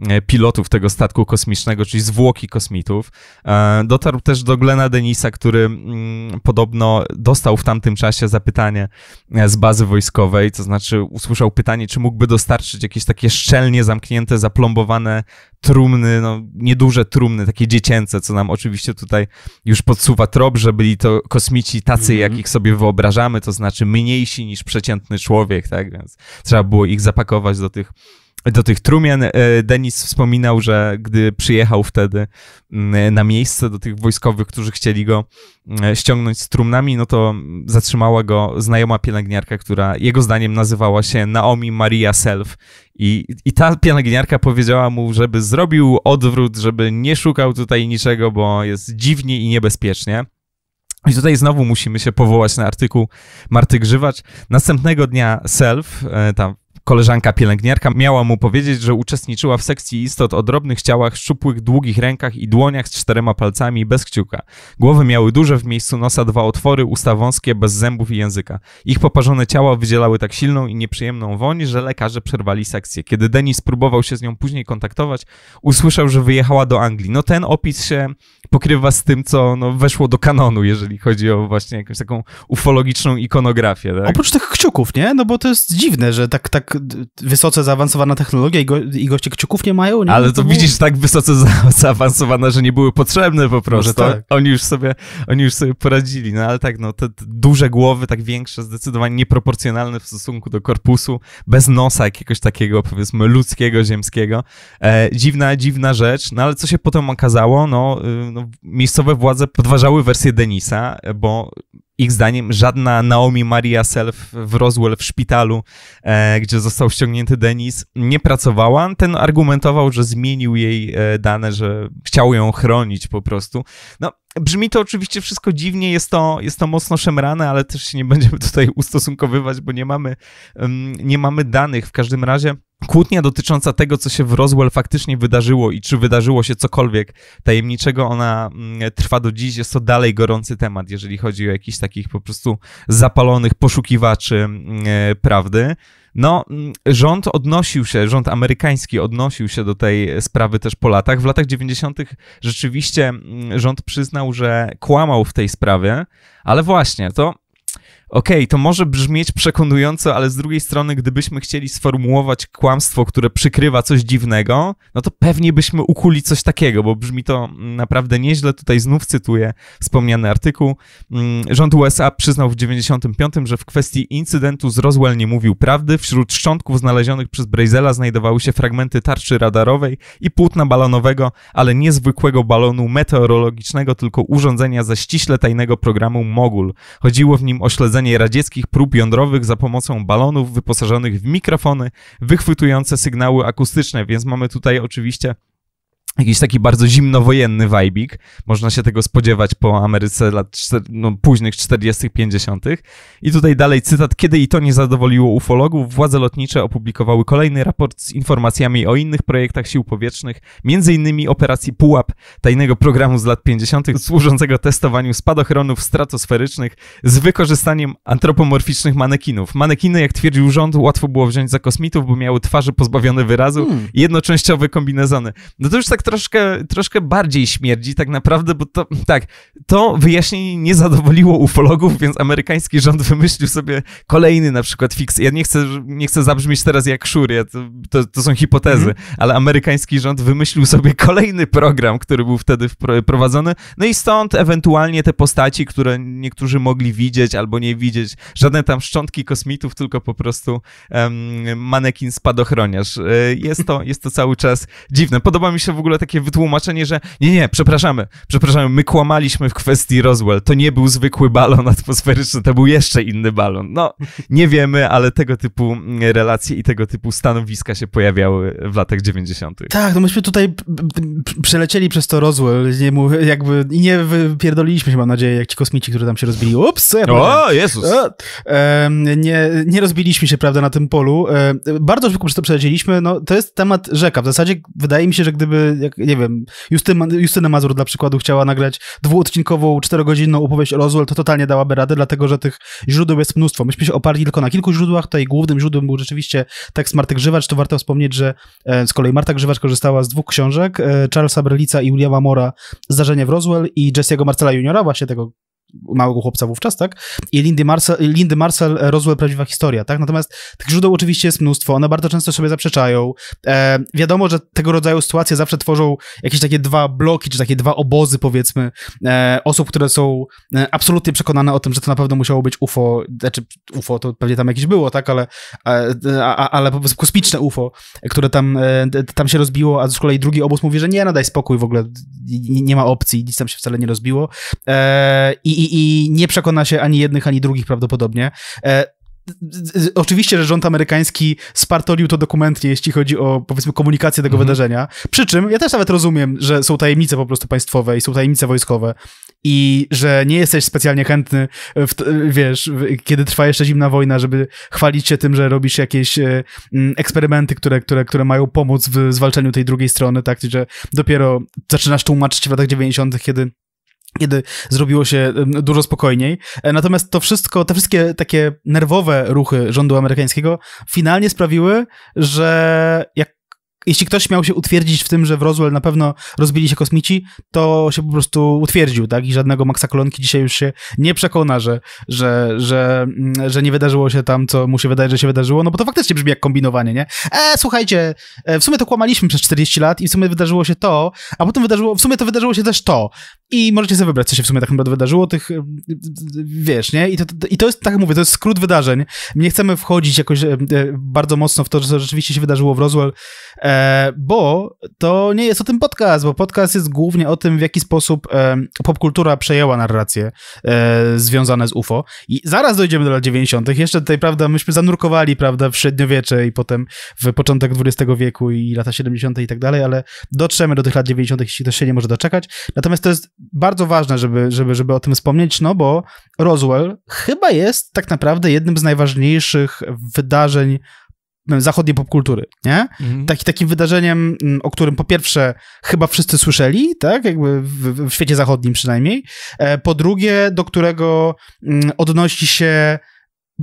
E, pilotów tego statku kosmicznego, czyli zwłoki kosmitów. E, dotarł też do Glena Denisa, który mm, podobno dostał w tamtym czasie zapytanie e, z bazy wojskowej, to znaczy usłyszał pytanie, czy mógłby dostarczyć jakieś takie szczelnie zamknięte, zaplombowane trumny, no nieduże trumny, takie dziecięce, co nam oczywiście tutaj już podsuwa trop, że byli to kosmici tacy, mm jakich sobie wyobrażamy, to znaczy mniejsi niż przeciętny człowiek, tak? Więc trzeba było ich zapakować do tych do tych trumien. E, Denis wspominał, że gdy przyjechał wtedy mm, na miejsce do tych wojskowych, którzy chcieli go mm, ściągnąć z trumnami, no to zatrzymała go znajoma pielęgniarka, która jego zdaniem nazywała się Naomi Maria Self. I, I ta pielęgniarka powiedziała mu, żeby zrobił odwrót, żeby nie szukał tutaj niczego, bo jest dziwnie i niebezpiecznie. I tutaj znowu musimy się powołać na artykuł Marty Grzywacz. Następnego dnia Self, e, ta Koleżanka pielęgniarka miała mu powiedzieć, że uczestniczyła w sekcji istot o drobnych ciałach, szczupłych, długich rękach i dłoniach z czterema palcami bez kciuka. Głowy miały duże w miejscu nosa dwa otwory, usta wąskie, bez zębów i języka. Ich poparzone ciała wydzielały tak silną i nieprzyjemną woń, że lekarze przerwali sekcję. Kiedy Denis próbował się z nią później kontaktować, usłyszał, że wyjechała do Anglii. No ten opis się pokrywa z tym, co no, weszło do kanonu, jeżeli chodzi o właśnie jakąś taką ufologiczną ikonografię. Tak? Oprócz tych kciuków, nie? No bo to jest dziwne, że tak, tak wysoce zaawansowana technologia i, go, i goście kciuków nie mają. Nie Ale to, widzisz tak wysoce za, zaawansowana, że nie były potrzebne po no, prostu. Tak. Oni, już sobie, oni już sobie poradzili. No ale tak, no te, te duże głowy, tak większe, zdecydowanie nieproporcjonalne w stosunku do korpusu, bez nosa jakiegoś takiego, powiedzmy, ludzkiego, ziemskiego. E, dziwna, dziwna rzecz. No ale co się potem okazało? No, y, no miejscowe władze podważały wersję Denisa, bo ich zdaniem żadna Naomi Maria Self w Roswell w szpitalu, e, gdzie został ściągnięty Denis, nie pracowała. Ten argumentował, że zmienił jej e, dane, że chciał ją chronić po prostu. No, brzmi to oczywiście wszystko dziwnie, jest to, jest to mocno szemrane, ale też się nie będziemy tutaj ustosunkowywać, bo nie mamy, um, nie mamy danych. W każdym razie kłótnia dotycząca tego, co się w Roswell faktycznie wydarzyło i czy wydarzyło się cokolwiek tajemniczego, ona mm, trwa do dziś. Jest to dalej gorący temat, jeżeli chodzi o jakichś takich po prostu zapalonych poszukiwaczy mm, e, prawdy. No, mm, rząd odnosił się, rząd amerykański odnosił się do tej sprawy też po latach. W latach 90. rzeczywiście rząd przyznał, że kłamał w tej sprawie, ale właśnie to Okej, okay, to może brzmieć przekonująco, ale z drugiej strony, gdybyśmy chcieli sformułować kłamstwo, które przykrywa coś dziwnego, no to pewnie byśmy ukuli coś takiego, bo brzmi to naprawdę nieźle. Tutaj znów cytuję wspomniany artykuł. Mm, rząd USA przyznał w 1995, że w kwestii incydentu z Roswell nie mówił prawdy. Wśród szczątków znalezionych przez Brazela znajdowały się fragmenty tarczy radarowej i płótna balonowego, ale nie zwykłego balonu meteorologicznego, tylko urządzenia ze ściśle tajnego programu Mogul. Chodziło w nim o śledzenie prowadzenie radzieckich prób jądrowych za pomocą balonów wyposażonych w mikrofony wychwytujące sygnały akustyczne, więc mamy tutaj oczywiście jakiś taki bardzo zimnowojenny wajbik. Można się tego spodziewać po Ameryce lat czter, no, późnych 40., 50. I tutaj dalej cytat: Kiedy i to nie zadowoliło ufologów, władze lotnicze opublikowały kolejny raport z informacjami o innych projektach sił powietrznych, m.in. operacji Pułap, tajnego programu z lat 50., służącego testowaniu spadochronów stratosferycznych z wykorzystaniem antropomorficznych manekinów. Manekiny, jak twierdził rząd, łatwo było wziąć za kosmitów, bo miały twarze pozbawione wyrazu hmm. i jednoczęściowe kombinezony. No to już tak troszkę, troszkę bardziej śmierdzi tak naprawdę, bo to, tak, to wyjaśnienie nie zadowoliło ufologów, więc amerykański rząd wymyślił sobie kolejny na przykład fiks. Ja nie chcę, nie chcę zabrzmieć teraz jak szur, ja to, to, to, są hipotezy, mm. ale amerykański rząd wymyślił sobie kolejny program, który był wtedy prowadzony, no i stąd ewentualnie te postaci, które niektórzy mogli widzieć albo nie widzieć, żadne tam szczątki kosmitów, tylko po prostu um, manekin spadochroniarz. E, jest to, jest to cały czas dziwne. Podoba mi się w ogóle ogóle takie wytłumaczenie, że nie, nie, przepraszamy, przepraszamy, my kłamaliśmy w kwestii Roswell, to nie był zwykły balon atmosferyczny, to był jeszcze inny balon. No, nie wiemy, ale tego typu mm, relacje i tego typu stanowiska się pojawiały w latach 90. Tak, no myśmy tutaj przelecieli przez to Roswell, nie mów, jakby i nie wypierdoliliśmy się, mam nadzieję, jak ci kosmici, którzy tam się rozbili. Ups, co ja O, Jezus! O, e, nie, nie rozbiliśmy się, prawda, na tym polu. E, bardzo szybko przez to przelecieliśmy, no to jest temat rzeka. W zasadzie wydaje mi się, że gdyby jak, nie wiem, Justyna, Justyna Mazur dla przykładu chciała nagrać dwuodcinkową, czterogodzinną opowieść o Roswell, to totalnie dałaby radę, dlatego że tych źródeł jest mnóstwo. Myśmy się oparli tylko na kilku źródłach, tutaj głównym źródłem był rzeczywiście tekst Marty Grzywacz, to warto wspomnieć, że e, z kolei Marta Grzywacz korzystała z dwóch książek, e, Charlesa Brelica i Williama Mora Zdarzenie w Roswell i Jesse'ego Marcela Juniora, właśnie tego małego chłopca wówczas, tak? I Lindy Marcel, Lindy Marcel e, Roswell, prawdziwa historia, tak? Natomiast tych źródeł oczywiście jest mnóstwo, one bardzo często sobie zaprzeczają. E, wiadomo, że tego rodzaju sytuacje zawsze tworzą jakieś takie dwa bloki, czy takie dwa obozy, powiedzmy, e, osób, które są e, absolutnie przekonane o tym, że to na pewno musiało być UFO, znaczy UFO to pewnie tam jakieś było, tak? Ale, e, a, a, ale po prostu kosmiczne UFO, które tam, tam się rozbiło, a z kolei drugi obóz mówi, że nie, nadaj no spokój, w ogóle nie ma opcji, nic tam się wcale nie rozbiło. E, I i, i nie przekona się ani jednych, ani drugich prawdopodobnie. E, oczywiście, że rząd amerykański spartolił to dokumentnie, jeśli chodzi o, powiedzmy, komunikację tego mhm. wydarzenia. Przy czym ja też nawet rozumiem, że są tajemnice po prostu państwowe i są tajemnice wojskowe i że nie jesteś specjalnie chętny, w, wiesz, kiedy trwa jeszcze zimna wojna, żeby chwalić się tym, że robisz jakieś e, eksperymenty, które, które, które mają pomóc w zwalczeniu tej drugiej strony, tak? Że dopiero zaczynasz tłumaczyć w latach 90., kiedy kiedy zrobiło się dużo spokojniej. E, natomiast to wszystko, te wszystkie takie nerwowe ruchy rządu amerykańskiego finalnie sprawiły, że jak jeśli ktoś miał się utwierdzić w tym, że w Roswell na pewno rozbili się kosmici, to się po prostu utwierdził, tak? I żadnego Maxa Kolonki dzisiaj już się nie przekona, że, że, że, mm, że nie wydarzyło się tam, co mu się wydaje, że się wydarzyło, no bo to faktycznie brzmi jak kombinowanie, nie? E, słuchajcie, e, w sumie to kłamaliśmy przez 40 lat i w sumie wydarzyło się to, a potem wydarzyło, w sumie to wydarzyło się też to. I możecie sobie wybrać, co się w sumie tak naprawdę wydarzyło, tych, y, y, wiesz, nie? I to, I to jest, tak jak mówię, to jest skrót wydarzeń. Nie chcemy wchodzić jakoś y, bardzo mocno w to, co rzeczywiście się wydarzyło w Roswell, e, bo to nie jest o tym podcast, bo podcast jest głównie o tym, w jaki sposób e, popkultura przejęła narracje e, związane z UFO. I zaraz dojdziemy do lat 90. Jeszcze tutaj, prawda, myśmy zanurkowali, prawda, w średniowiecze i potem w początek XX wieku i lata 70. i tak dalej, ale dotrzemy do tych lat 90., jeśli ktoś się nie może doczekać. Natomiast to jest bardzo ważne, żeby, żeby, żeby o tym wspomnieć, no bo Roswell chyba jest tak naprawdę jednym z najważniejszych wydarzeń no, zachodniej popkultury, nie? Mhm. Taki, takim wydarzeniem, mm, o którym po pierwsze chyba wszyscy słyszeli, tak? Jakby w, w świecie zachodnim przynajmniej. E, po drugie, do którego mm, odnosi się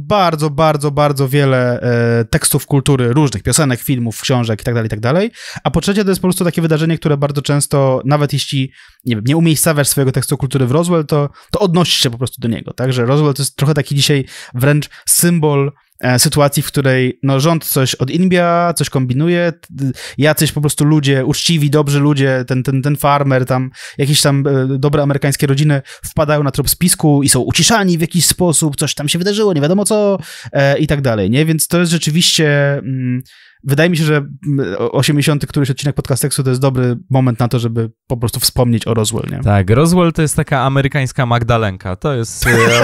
bardzo, bardzo, bardzo wiele e, tekstów kultury, różnych piosenek, filmów, książek itd., tak itd. Tak A po trzecie to jest po prostu takie wydarzenie, które bardzo często, nawet jeśli nie, wiem, nie umiejscawiasz swojego tekstu kultury w Roswell, to, to odnosisz się po prostu do niego. Także Roswell to jest trochę taki dzisiaj wręcz symbol E, sytuacji, w której no, rząd coś odinbia, coś kombinuje, jacyś po prostu ludzie, uczciwi, dobrzy ludzie, ten, ten, ten farmer, tam jakieś tam e, dobre amerykańskie rodziny wpadają na trop spisku i są uciszani w jakiś sposób, coś tam się wydarzyło, nie wiadomo co e, i tak dalej, nie? Więc to jest rzeczywiście... Mm, Wydaje mi się, że 80. Mm, któryś odcinek podcastu, to jest dobry moment na to, żeby po prostu wspomnieć o Roswell, nie? Tak, Roswell to jest taka amerykańska Magdalenka. To jest e,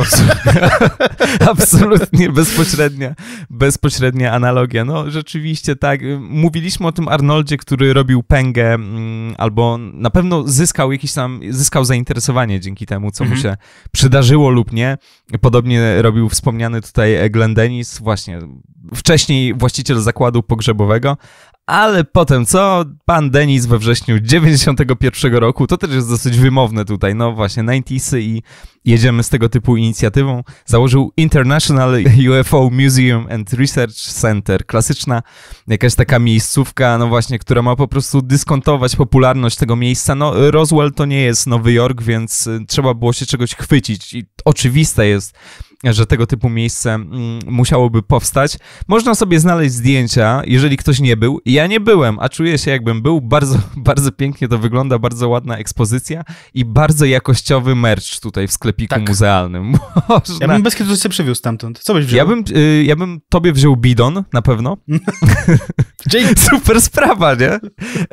absolutnie bezpośrednia, bezpośrednia analogia. No rzeczywiście tak, mówiliśmy o tym Arnoldzie, który robił pęgę mm, albo na pewno zyskał jakiś tam, zyskał zainteresowanie dzięki temu, co mhm. mu się przydarzyło lub nie. Podobnie robił wspomniany tutaj Glenn Dennis, właśnie wcześniej właściciel zakładu pogrzebowych pogrzebowego, ale potem co? Pan Denis we wrześniu 91 roku, to też jest dosyć wymowne tutaj, no właśnie 90 y i jedziemy z tego typu inicjatywą. Założył International UFO Museum and Research Center. Klasyczna jakaś taka miejscówka, no właśnie, która ma po prostu dyskontować popularność tego miejsca. No Roswell to nie jest Nowy Jork, więc y, trzeba było się czegoś chwycić i oczywiste jest, że tego typu miejsce mm, musiałoby powstać. Można sobie znaleźć zdjęcia, jeżeli ktoś nie był. Ja nie byłem, a czuję się jakbym był. Bardzo, bardzo pięknie to wygląda, bardzo ładna ekspozycja i bardzo jakościowy merch tutaj w sklepiku tak. muzealnym. Można... Ja bym bez kiedy sobie przywiózł stamtąd. Co byś wziął? Ja bym, y, ja bym tobie wziął bidon, na pewno. Super sprawa, nie?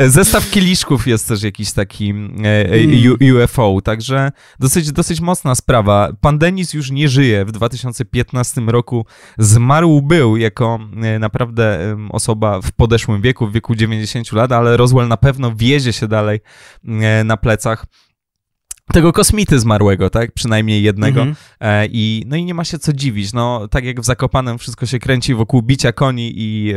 Zestaw kieliszków jest też jakiś taki e, e, mm. UFO, także dosyć, dosyć mocna sprawa. Pan Denis już nie żyje w 2015 roku zmarł był jako e, naprawdę osoba w podeszłym wieku, w wieku 90 lat, ale Roswell na pewno wiezie się dalej e, na plecach tego kosmity zmarłego, tak? Przynajmniej jednego. Mhm. e, I, no i nie ma się co dziwić. No, tak jak w Zakopanem wszystko się kręci wokół bicia koni i e,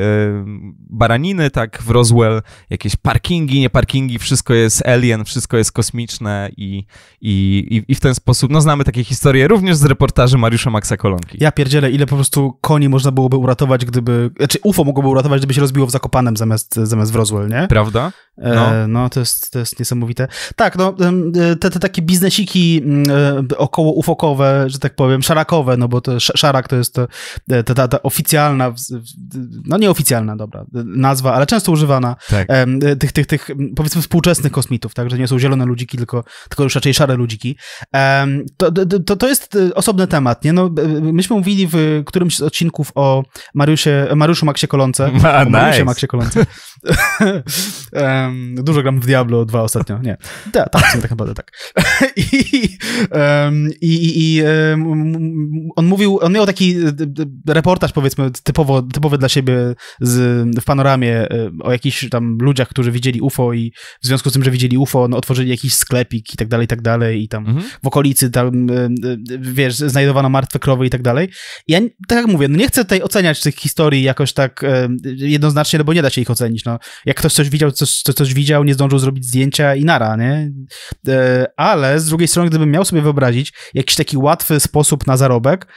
baraniny, tak w Roswell jakieś parkingi, nie parkingi, wszystko jest alien, wszystko jest kosmiczne i, i, i, i w ten sposób, no znamy takie historie również z reportaży Mariusza Maxa Kolonki. Ja pierdzielę, ile po prostu koni można byłoby uratować, gdyby, znaczy UFO mogłoby uratować, gdyby się rozbiło w Zakopanem zamiast, zamiast w Roswell, nie? Prawda? E, no, e, no to, jest, to jest niesamowite. Tak, no, e, te, te taki biznesiki mm, e, około ufokowe, że tak powiem, szarakowe, no bo to szarak to jest e, ta, ta, ta oficjalna, no nieoficjalna, dobra, nazwa, ale często używana tak. E, tych, tych, tych powiedzmy współczesnych kosmitów, tak, że nie są zielone ludziki, tylko, tylko już raczej szare ludziki. To, to, to jest osobny temat, nie? No, myśmy mówili w którymś z odcinków o Mariusie, Mariuszu Maksie Kolonce. Ma, o Mariusie nice. Maksie Kolonce. dużo gram w Diablo 2 ostatnio, nie. Tak, tak, tak naprawdę tak. I, i, i on mówił, on miał taki e, reportaż, powiedzmy, typowo, typowy dla siebie z, w panoramie e, o jakichś tam ludziach, którzy widzieli UFO i w związku z tym, że widzieli UFO, no, otworzyli jakiś sklepik i tak dalej, i tak dalej. I tam mhm. w okolicy, tam, e, wiesz, znajdowano martwe krowy i tak dalej. ja, tak jak mówię, no nie chcę tutaj oceniać tych historii jakoś tak jednoznacznie, no, bo nie da się ich ocenić. No. Jak ktoś coś widział, coś, coś, coś widział, nie zdążył zrobić zdjęcia i nara, nie? A ale z drugiej strony, gdybym miał sobie wyobrazić jakiś taki łatwy sposób na zarobek,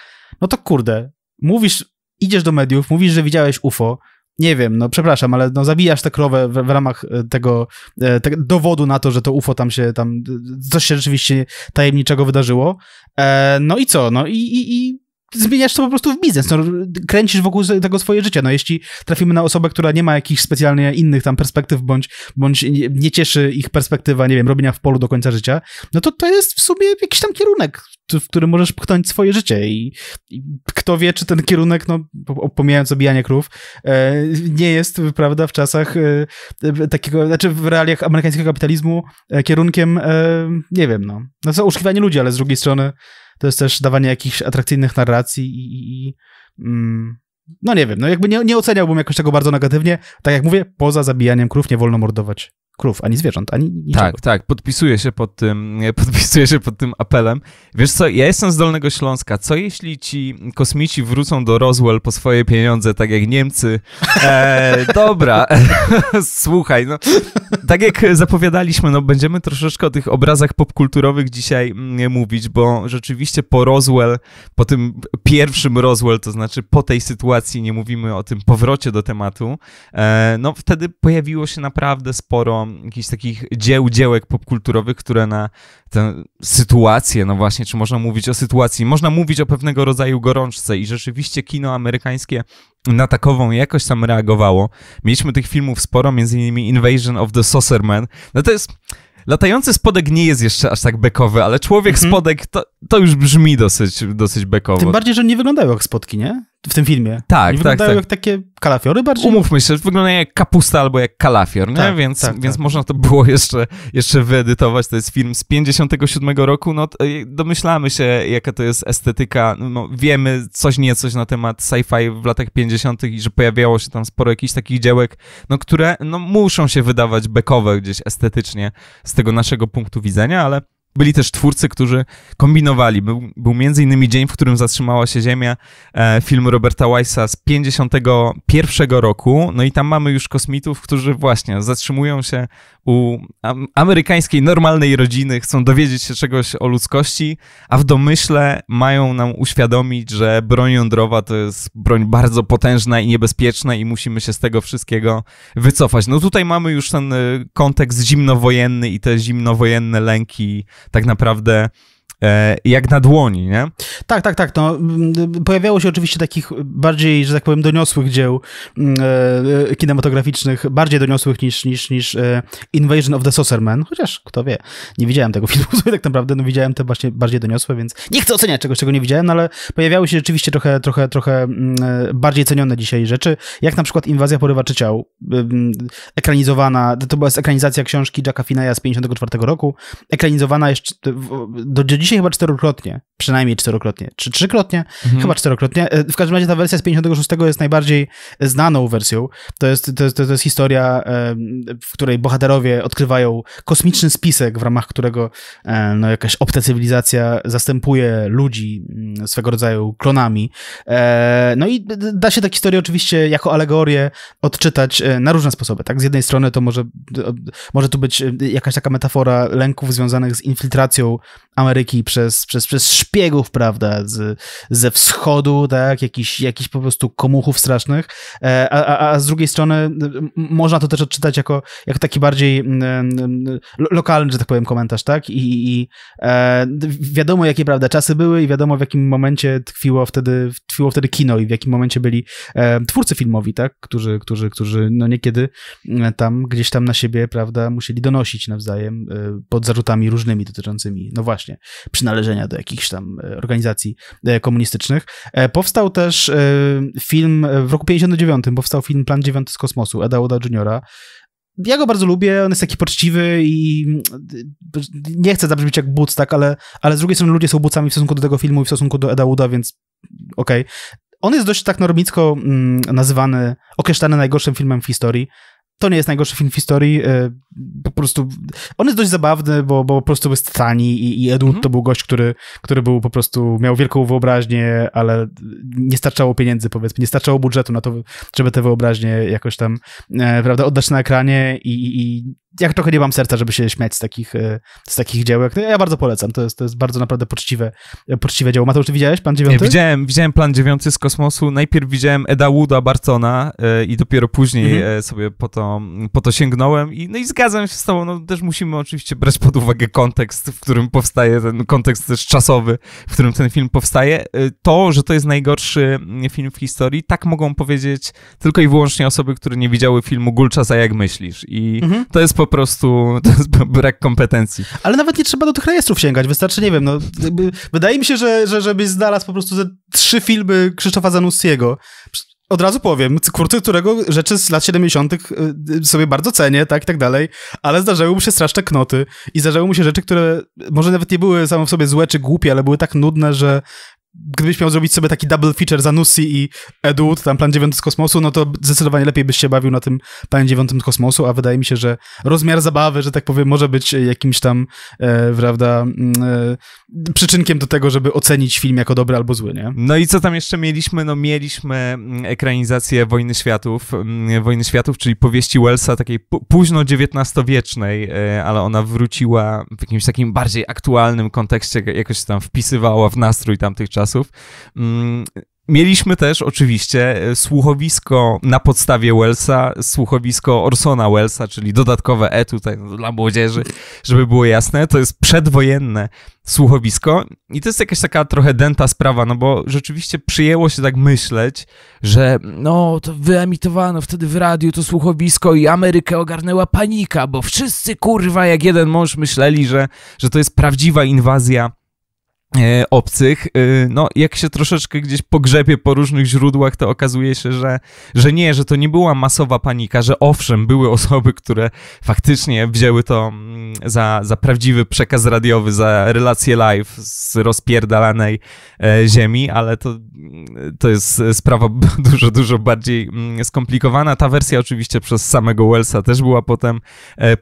no to kurde, mówisz, idziesz do mediów, mówisz, że widziałeś UFO, nie wiem, no przepraszam, ale no zabijasz tę krowę w, w ramach e, tego, e, dowodu na to, że to UFO tam się, tam e, coś się rzeczywiście tajemniczego wydarzyło. E, no i co? No i, i, i zmieniasz to po prostu w biznes. No, kręcisz wokół tego swoje życie. No, jeśli trafimy na osobę, która nie ma jakichś specjalnie innych tam perspektyw, bądź, bądź nie cieszy ich perspektywa, nie wiem, robienia w polu do końca życia, no to to jest w sumie jakiś tam kierunek, w którym możesz pchnąć swoje życie. I, i kto wie, czy ten kierunek, no, pomijając obijanie krów, e, nie jest, prawda, w czasach e, e takiego, znaczy w realiach amerykańskiego kapitalizmu e, kierunkiem, e, nie wiem, no, no to uszkiwanie ludzi, ale z drugiej strony to jest też dawanie jakichś atrakcyjnych narracji i, i, i mm, no nie wiem, no jakby nie, nie oceniałbym jakoś tego bardzo negatywnie. Tak jak mówię, poza zabijaniem krów nie wolno mordować krów, ani zwierząt, ani niczego. Tak, tak, podpisuję się pod tym, podpisuję się pod tym apelem. Wiesz co, ja jestem z Dolnego Śląska. Co jeśli ci kosmici wrócą do Roswell po swoje pieniądze, tak jak Niemcy? E, dobra, słuchaj, no, tak jak zapowiadaliśmy, no będziemy troszeczkę o tych obrazach popkulturowych dzisiaj mm, mówić, bo rzeczywiście po Roswell, po tym pierwszym Roswell, to znaczy po tej sytuacji, nie mówimy o tym powrocie do tematu, e, no wtedy pojawiło się naprawdę sporo jakichś takich dzieł, dziełek popkulturowych, które na tę sytuację, no właśnie, czy można mówić o sytuacji, można mówić o pewnego rodzaju gorączce i rzeczywiście kino amerykańskie na takową jakoś tam reagowało. Mieliśmy tych filmów sporo, między innymi Invasion of the Saucer Man. No to jest... Latający spodek nie jest jeszcze aż tak bekowy, ale człowiek mhm. spodek to, to już brzmi dosyć, dosyć bekowo. Tym bardziej, że nie wyglądają jak spodki, nie? w tym filmie. Tak, tak, tak. jak takie kalafiory bardziej. Umówmy się, wyglądają jak kapusta albo jak kalafior, nie? Tak, więc tak, więc tak. można to było jeszcze, jeszcze wyedytować. To jest film z 57 roku. No, domyślamy się, jaka to jest estetyka. No, wiemy coś niecoś na temat sci-fi w latach 50. i że pojawiało się tam sporo jakichś takich dziełek, no, które no, muszą się wydawać bekowe gdzieś estetycznie z tego naszego punktu widzenia, ale byli też twórcy, którzy kombinowali. Był, był między innymi dzień, w którym zatrzymała się Ziemia, e, film Roberta Weissa z 51 roku, no i tam mamy już kosmitów, którzy właśnie zatrzymują się u amerykańskiej normalnej rodziny chcą dowiedzieć się czegoś o ludzkości, a w domyśle mają nam uświadomić, że broń jądrowa to jest broń bardzo potężna i niebezpieczna i musimy się z tego wszystkiego wycofać. No tutaj mamy już ten y, kontekst zimnowojenny i te zimnowojenne lęki tak naprawdę E, jak na dłoni, nie? Tak, tak, tak. No, mm, pojawiało się oczywiście takich bardziej, że tak powiem, doniosłych dzieł mm, e, e, kinematograficznych, bardziej doniosłych niż, niż, niż Invasion of the Saucer Man, chociaż kto wie, nie widziałem tego filmu sobie tak naprawdę, no widziałem te właśnie bardziej doniosłe, więc nie chcę oceniać czegoś, czego nie widziałem, no, ale pojawiały się rzeczywiście trochę, trochę, trochę mm, bardziej cenione dzisiaj rzeczy, jak na przykład Inwazja porywaczy ciał, ekranizowana, to była ekranizacja książki Jacka Finaya z 1954 roku, ekranizowana jeszcze do dziś dzisiaj chyba czterokrotnie, przynajmniej czterokrotnie, czy trzykrotnie, mhm. chyba czterokrotnie. E, w każdym razie ta wersja z 56 jest najbardziej znaną wersją. To jest, to jest, to jest historia, w której bohaterowie odkrywają kosmiczny spisek, w ramach którego e, no, jakaś obca cywilizacja zastępuje ludzi mm, swego rodzaju klonami. E, no i da się tę historię oczywiście jako alegorię odczytać na różne sposoby. Tak? Z jednej strony to może, może tu być jakaś taka metafora lęków związanych z infiltracją Ameryki przez, przez, przez szpiegów, prawda, z, ze wschodu, tak, jakichś jakiś po prostu komuchów strasznych, e, a, a, a z drugiej strony można to też odczytać jako, jako taki bardziej lokalny, że tak powiem, komentarz, tak, i, i e, wiadomo, jakie, prawda, czasy były i wiadomo, w jakim momencie tkwiło wtedy, tkwiło wtedy kino i w jakim momencie byli e, twórcy filmowi, tak, którzy, którzy, którzy no niekiedy e, tam gdzieś tam na siebie, prawda, musieli donosić nawzajem e, pod zarzutami różnymi dotyczącymi, no właśnie, właśnie przynależenia do jakichś tam e, organizacji e, komunistycznych. E, powstał też film, w roku 59 powstał film Plan 9 z kosmosu Eda Oda Juniora, ja go bardzo lubię, on jest taki poczciwy i mm, nie chcę zabrzmieć jak but, tak, ale, ale z drugiej strony ludzie są butcami w stosunku do tego filmu i w stosunku do Eda Uda, więc okej. Okay. On jest dość tak normicko mm, nazywany, określany najgorszym filmem w historii, to nie jest najgorszy film w historii. E, po prostu on jest dość zabawny, bo, bo po prostu jest tani i, i Edmund mhm. to był gość, który, który był po prostu, miał wielką wyobraźnię, ale nie starczało pieniędzy, powiedzmy, nie starczało budżetu na to, żeby tę wyobraźnię jakoś tam, e, prawda, oddać na ekranie i, i, jak trochę nie mam serca, żeby się śmiać z takich, e, z takich dziełek. No, ja bardzo polecam. To jest, to jest bardzo naprawdę poczciwe, e, poczciwe dzieło. Mateusz, ty widziałeś Plan Dziewiąty? Widziałem, widziałem Plan Dziewiąty z kosmosu. Najpierw widziałem Eda Wooda Bartona e, i dopiero później mhm. sobie po to, po to sięgnąłem. I, no i zgadzam się z tobą. No, też musimy oczywiście brać pod uwagę kontekst, w którym powstaje ten kontekst też czasowy, w którym ten film powstaje. To, że to jest najgorszy mm, film w historii, tak mogą powiedzieć tylko i wyłącznie osoby, które nie widziały filmu Gulczas, a jak myślisz. I mhm. to jest po prostu to jest brak kompetencji. Ale nawet nie trzeba do tych rejestrów sięgać, wystarczy, nie wiem, no, wydaje mi się, że, że żebyś znalazł po prostu te trzy filmy Krzysztofa Zanussiego, od razu powiem, kurty, którego rzeczy z lat 70. Y, y, sobie bardzo cenię, tak, i tak dalej, ale zdarzały mu się straszne knoty i zdarzały mu się rzeczy, które może nawet nie były samo w sobie złe czy głupie, ale były tak nudne, że gdybyś miał zrobić sobie taki double feature Zanussi i Edward, tam Plan 9 z kosmosu, no to zdecydowanie lepiej byś się bawił na tym Planie 9 z kosmosu, a wydaje mi się, że rozmiar zabawy, że tak powiem, może być e, jakimś tam, e, prawda, mm, e, przyczynkiem do tego, żeby ocenić film jako dobry albo zły, nie? No i co tam jeszcze mieliśmy? No mieliśmy mm, ekranizację Wojny Światów, mm, Wojny Światów, czyli powieści Wellsa, takiej późno XIX-wiecznej, e, ale ona wróciła w jakimś takim bardziej aktualnym kontekście, jakoś tam wpisywała w nastrój tamtych czasów czasów. Mm, mieliśmy też oczywiście e, słuchowisko na podstawie Wellsa, słuchowisko Orsona Wellsa, czyli dodatkowe E tutaj no, dla młodzieży, żeby było jasne. To jest przedwojenne słuchowisko i to jest jakaś taka trochę dęta sprawa, no bo rzeczywiście przyjęło się tak myśleć, że no to wyemitowano wtedy w radiu to słuchowisko i Amerykę ogarnęła panika, bo wszyscy kurwa jak jeden mąż myśleli, że, że to jest prawdziwa inwazja E, obcych. E, no, jak się troszeczkę gdzieś pogrzebie po różnych źródłach, to okazuje się, że, że nie, że to nie była masowa panika, że owszem, były osoby, które faktycznie wzięły to mm, za, za prawdziwy przekaz radiowy, za relację live z rozpierdalanej e, ziemi, ale to, to jest sprawa dużo, dużo bardziej mm, skomplikowana. Ta wersja oczywiście przez samego Wellsa też była potem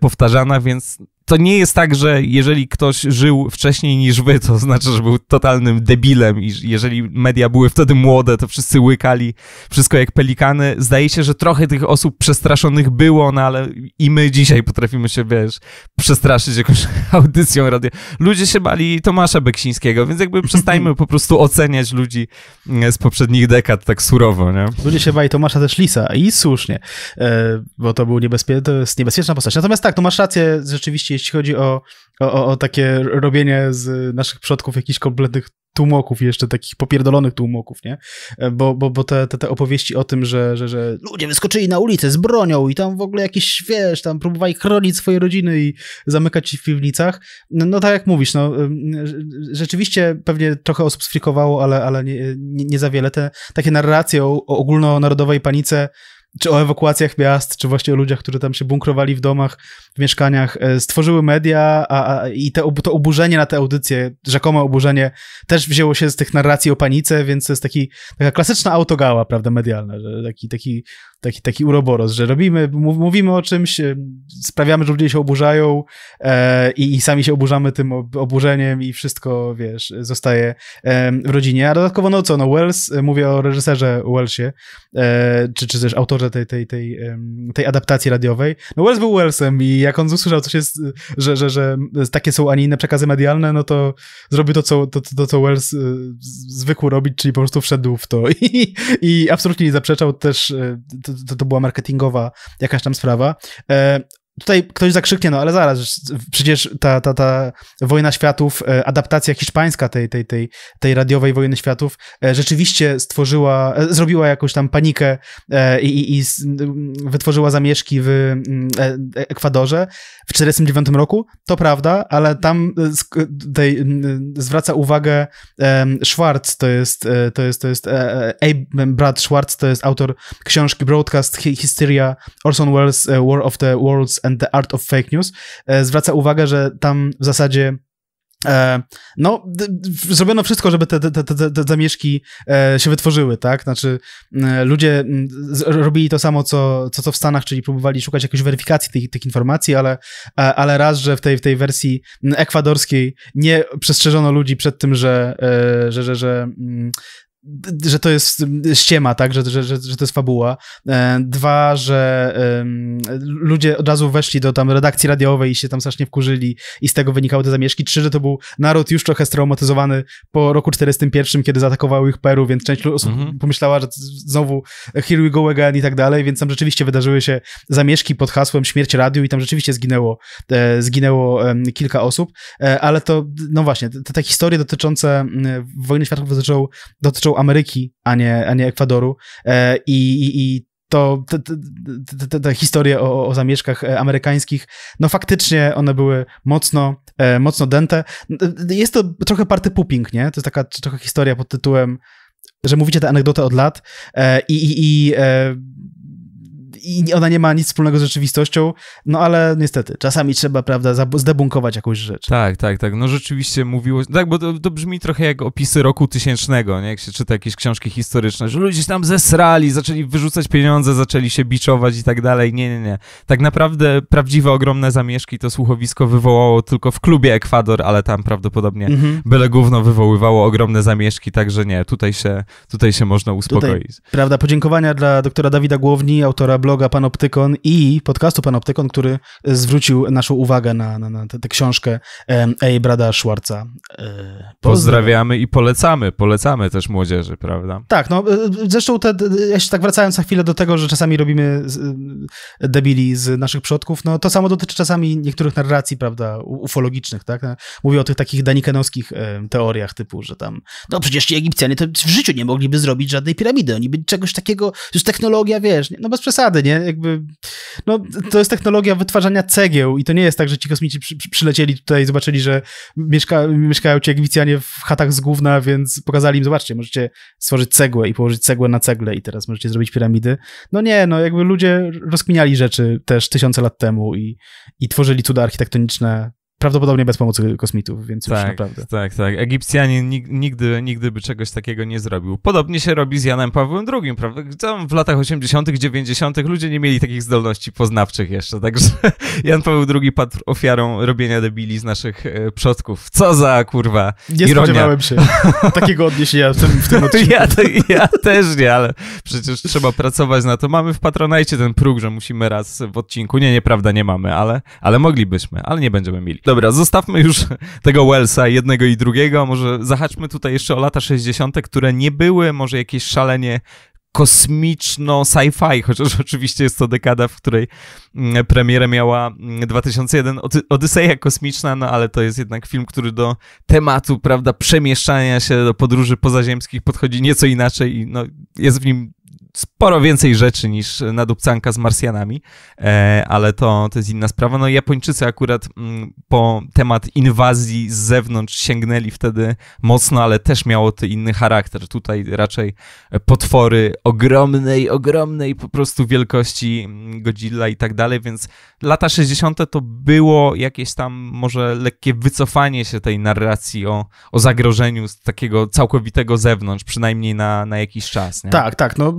powtarzana, więc to nie jest tak, że jeżeli ktoś żył wcześniej niż wy, to znaczy, że był totalnym debilem i jeżeli media były wtedy młode, to wszyscy łykali wszystko jak pelikany. Zdaje się, że trochę tych osób przestraszonych było, no ale i my dzisiaj potrafimy się, wiesz, przestraszyć jakąś audycją radio. Ludzie się bali Tomasza Beksińskiego, więc jakby przestajmy po prostu oceniać ludzi e, z poprzednich dekad tak surowo, nie? Ludzie się bali Tomasza też Lisa i słusznie, e, bo to, był niebezpie... to jest niebezpieczna postać. Natomiast tak, to masz rację, rzeczywiście jeśli chodzi o, o, o takie robienie z naszych przodków jakichś kompletnych tłumoków, jeszcze takich popierdolonych tłumoków, nie? E, bo, bo, bo te, te, te opowieści o tym, że, że, że ludzie wyskoczyli na ulicę z bronią i tam w ogóle jakiś, wiesz, tam próbowali chronić swoje rodziny i zamykać ich w piwnicach, no, no tak jak mówisz, no rzeczywiście pewnie trochę osób sfrikowało, ale, ale nie, nie, nie za wiele. Te takie narracje o, o ogólnonarodowej panice czy o ewakuacjach miast, czy właśnie o ludziach, którzy tam się bunkrowali w domach, w mieszkaniach, e, stworzyły media a, a i te, to oburzenie na te audycje, rzekome oburzenie, też wzięło się z tych narracji o panice, więc to jest taki, taka klasyczna autogała, prawda, medialna, że taki, taki, taki, taki uroboros, że robimy, mówimy o czymś, e, sprawiamy, że ludzie się oburzają e, i, i, sami się oburzamy tym oburzeniem i wszystko, wiesz, zostaje e, w rodzinie. A dodatkowo, no co, no Wells, e, mówię o reżyserze Wellsie, e, czy, czy też autorze autorze tej, tej, tej, tej adaptacji radiowej. No Wells był Wellsem i jak on usłyszał, coś że, że, że takie są, a nie inne przekazy medialne, no to zrobił to, co, to, to, co Wells e, zwykł robić, czyli po prostu wszedł w to i, i absolutnie nie zaprzeczał też, e, to, to była marketingowa jakaś tam sprawa. E, tutaj ktoś zakrzyknie, no ale zaraz, przecież ta, ta, ta Wojna Światów, e, adaptacja hiszpańska tej, tej, tej, tej radiowej Wojny Światów e, rzeczywiście stworzyła, e, zrobiła jakąś tam panikę i, i, i wytworzyła zamieszki w Ekwadorze w 1949 roku, to prawda, ale tam tej, zwraca uwagę Schwartz, to jest, to jest, to jest Abe, Brad Schwartz, to jest autor książki Broadcast Hysteria Orson Welles War of the Worlds and the Art of Fake News, e, zwraca uwagę, że tam w zasadzie e, no, zrobiono wszystko, żeby te, te, te, te zamieszki e, się wytworzyły, tak? Znaczy, ludzie robili to samo, co, co, co w Stanach, czyli próbowali szukać jakiejś weryfikacji tych, tych informacji, ale, ale raz, że w tej, w tej wersji ekwadorskiej nie przestrzeżono ludzi przed tym, że, że, że, że że to jest mm, ściema, tak, że, że, że, że to jest fabuła. E, dwa, że ludzie od razu weszli do tam redakcji radiowej i się tam strasznie wkurzyli i z tego wynikały te zamieszki. Trzy, że to był naród już trochę straumatyzowany po roku 41, kiedy zaatakowały ich Peru, więc część osób mhm. pomyślała, że znowu here we go again i tak dalej, więc tam rzeczywiście wydarzyły się zamieszki pod hasłem śmierć radiu i tam rzeczywiście zginęło, e, zginęło e, kilka osób, e, ale to, no właśnie, te, te historie dotyczące mm, wojny światowej dotyczą, dotyczą Ameryki, a nie, a nie Ekwadoru. E, I, i, i to te, te historie o, o zamieszkach e, amerykańskich, no faktycznie one były mocno, e, mocno dęte. Jest to trochę party pooping, nie? To jest taka trochę historia pod tytułem że mówicie tę anegdotę od lat i, i, i i ona nie ma nic wspólnego z rzeczywistością, no ale niestety, czasami trzeba, prawda, zdebunkować jakąś rzecz. Tak, tak, tak, no rzeczywiście mówiło, tak, bo to, to brzmi trochę jak opisy roku tysięcznego, nie, jak się czyta jakieś książki historyczne, że ludzie się tam zesrali, zaczęli wyrzucać pieniądze, zaczęli się biczować i tak dalej, nie, nie, nie. Tak naprawdę prawdziwe ogromne zamieszki to słuchowisko wywołało tylko w klubie Ekwador, ale tam prawdopodobnie mhm. byle gówno wywoływało ogromne zamieszki, także nie, tutaj się, tutaj się można uspokoić. Tutaj, prawda, podziękowania dla doktora Dawida Głowni, autora blogu bloga Panoptykon i podcastu Panoptykon, który zwrócił naszą uwagę na, na, na tę książkę Ej Brada Schwarza. E, Pozdrawiamy. Pozdrawiamy i polecamy, polecamy też młodzieży, prawda? Tak, no e, zresztą te, jeszcze tak wracając na chwilę do tego, że czasami robimy e, debili z naszych przodków, no to samo dotyczy czasami niektórych narracji, prawda, ufologicznych, tak? No, mówię o tych takich danikenowskich teoriach typu, że tam, no przecież ci Egipcjanie to w życiu nie mogliby zrobić żadnej piramidy, oni by czegoś takiego, już technologia, wiesz, no bez przesady, rady, nie? Jakby, no, to jest technologia wytwarzania cegieł i to nie jest tak, że ci kosmici przy, przylecieli tutaj i zobaczyli, że mieszka, mieszkają ci egwicjanie w chatach z gówna, więc pokazali im, zobaczcie, możecie stworzyć cegłę i położyć cegłę na cegle i teraz możecie zrobić piramidy. No nie, no jakby ludzie rozkminiali rzeczy też tysiące lat temu i, i tworzyli cuda architektoniczne Prawdopodobnie bez pomocy kosmitów, więc tak, już naprawdę. Tak, tak. Egipcjanin nigdy, nigdy by czegoś takiego nie zrobił. Podobnie się robi z Janem Pawłem II, prawda? Tam w latach 80., 90. ludzie nie mieli takich zdolności poznawczych jeszcze, także Jan Paweł II padł ofiarą robienia debili z naszych e, przodków. Co za kurwa. Nie ironia. spodziewałem się takiego odniesienia w tym, w tym odcinku. Ja, te, ja też nie, ale przecież trzeba pracować na to. Mamy w Patronajcie ten próg, że musimy raz w odcinku. Nie, nieprawda, nie mamy, ale, ale moglibyśmy, ale nie będziemy mieli. Dobra, zostawmy już tego Wellsa, jednego i drugiego. Może zahaczmy tutaj jeszcze o lata 60., które nie były może jakieś szalenie kosmiczno-sci-fi, chociaż oczywiście jest to dekada, w której mm, premierę miała 2001 mm, Odyseja Kosmiczna, no ale to jest jednak film, który do tematu, prawda, przemieszczania się do podróży pozaziemskich podchodzi nieco inaczej i no, jest w nim sporo więcej rzeczy niż nadupcanka z Marsjanami, e, ale to, to jest inna sprawa. No Japończycy akurat mm, po temat inwazji z zewnątrz sięgnęli wtedy mocno, ale też miało to inny charakter. Tutaj raczej potwory ogromnej, ogromnej po prostu wielkości mm, Godzilla i tak dalej, więc lata 60. to było jakieś tam może lekkie wycofanie się tej narracji o, o zagrożeniu z takiego całkowitego zewnątrz, przynajmniej na, na jakiś czas. Nie? Tak, tak, no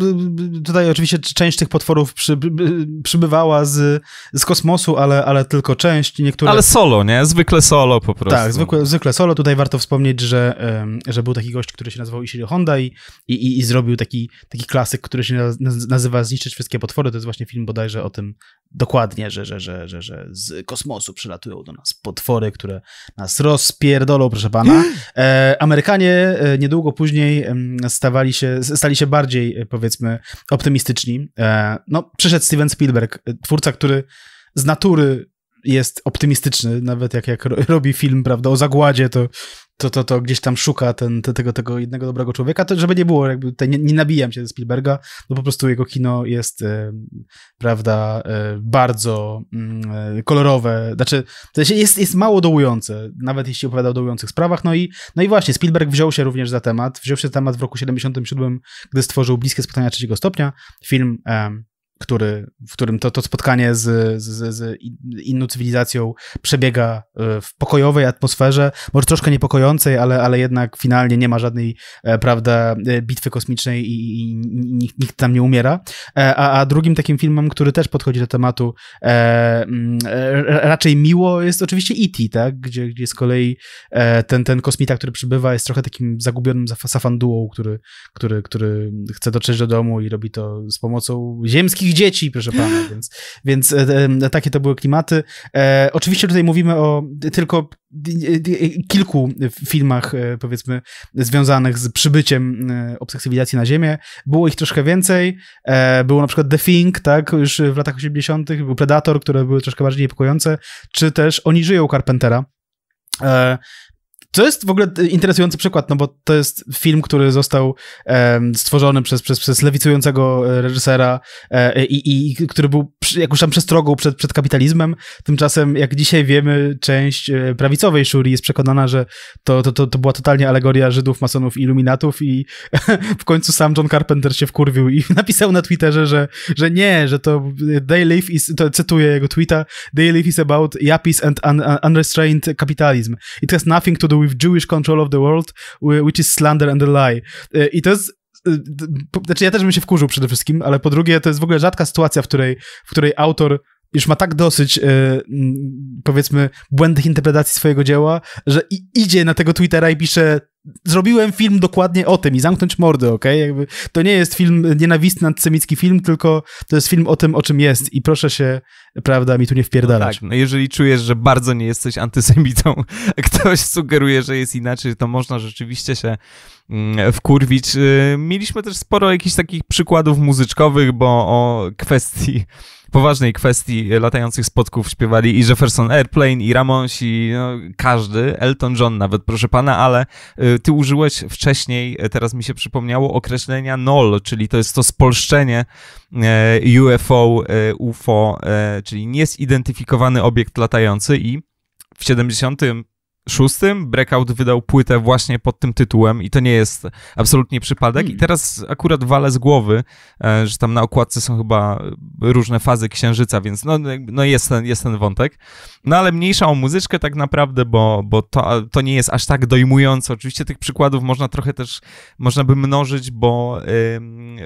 tutaj oczywiście część tych potworów przy, przybywała z, z kosmosu, ale, ale tylko część. Niektóre... Ale solo, nie? Zwykle solo po prostu. Tak, zwykle, zwykle solo. Tutaj warto wspomnieć, że, że był taki gość, który się nazywał Ishiro Honda i, i, i zrobił taki, taki klasyk, który się nazywa Zniszczyć wszystkie potwory. To jest właśnie film bodajże o tym dokładnie, że, że, że, że, że z kosmosu przylatują do nas potwory, które nas rozpierdolą, proszę pana. E, Amerykanie e, niedługo później stawali się, stali się bardziej, e, powiedzmy, optymistyczni. E, no, przyszedł Steven Spielberg, e, twórca, który z natury jest optymistyczny, nawet jak, jak robi film, prawda, o zagładzie, to to, to, to gdzieś tam szuka ten, te, tego, tego jednego dobrego człowieka, to żeby nie było, jakby nie, nie nabijam się ze Spielberga, no po prostu jego kino jest, prawda, bardzo mm, e, kolorowe, znaczy jest, jest mało dołujące, nawet jeśli opowiada o dołujących sprawach, no i, no i właśnie Spielberg wziął się również za temat, wziął się za temat w roku 77, gdy stworzył Bliskie Spotkania Trzeciego Stopnia, film który, w którym to, to spotkanie z, z, z inną cywilizacją przebiega e, w pokojowej atmosferze, może troszkę niepokojącej, ale, ale jednak finalnie nie ma żadnej, e, prawda, e, bitwy kosmicznej i, i nikt, nikt, tam nie umiera. A, a drugim takim filmem, który też podchodzi do tematu e, mm, raczej miło jest oczywiście E.T., tak? gdzie, gdzie z kolei ten, ten kosmita, który przybywa jest trochę takim zagubionym safandułą, który, który, który chce dotrzeć do domu i robi to z pomocą ziemskich wszystkich dzieci, proszę pana, więc, więc e, e, takie to były klimaty. E, oczywiście tutaj mówimy o tylko kilku filmach, e, powiedzmy, związanych z przybyciem e, obcych cywilizacji na Ziemię. Było ich troszkę więcej. Było na przykład The Thing, tak, już w latach 80., był Predator, które były troszkę bardziej niepokojące, czy też Oni żyją Carpentera. Co jest w ogóle interesujący przykład, no bo to jest film, który został stworzony przez, przez, przez lewicującego e, reżysera e, i, i który był jakąś tam przestrogą przed, przed kapitalizmem. Tymczasem, jak dzisiaj wiemy, część e, prawicowej Shuri jest przekonana, że to, to, to, to była totalnie alegoria Żydów, masonów i iluminatów i w końcu sam John Carpenter się wkurwił i napisał na Twitterze, że, że nie, że to they live is, to cytuję jego tweeta, they live is about yuppies and un, un, unrestrained capitalism. It has nothing to do with with Jewish Control of the World, which is slander and a lie. E, I to jest e, znaczy ja też bym się wkurzył przede wszystkim, ale po drugie to jest w ogóle rzadka sytuacja, w której, w której autor już ma tak dosyć, e, mm, powiedzmy, błędnych interpretacji swojego dzieła, że i, idzie na tego Twittera i pisze zrobiłem film dokładnie o tym i zamknąć mordy, okej? Okay? to nie jest film nienawistny, antysemicki film, tylko to jest film o tym, o czym jest i proszę się, prawda, mi tu nie wpierdalać. No tak, no jeżeli czujesz, że bardzo nie jesteś antysemitą, ktoś sugeruje, że jest inaczej, to można rzeczywiście się mm, wkurwić. Y, mieliśmy też sporo jakichś takich przykładów muzyczkowych, bo o kwestii poważnej kwestii latających spotków śpiewali i Jefferson Airplane, i Ramones, i no, każdy, Elton John nawet, proszę pana, ale y, ty użyłeś wcześniej, y, teraz mi się przypomniało, określenia NOL, czyli to jest to spolszczenie y, UFO, UFO, czyli niezidentyfikowany obiekt latający i w 70 szóstym Breakout wydał płytę właśnie pod tym tytułem i to nie jest absolutnie przypadek. I mm. teraz akurat walę z głowy, e, że tam na okładce są chyba różne fazy księżyca, więc no, no jest, ten, jest ten wątek. No ale mniejsza o muzyczkę tak naprawdę, bo, bo to, to nie jest aż tak dojmujące. Oczywiście tych przykładów można trochę też, można by mnożyć, bo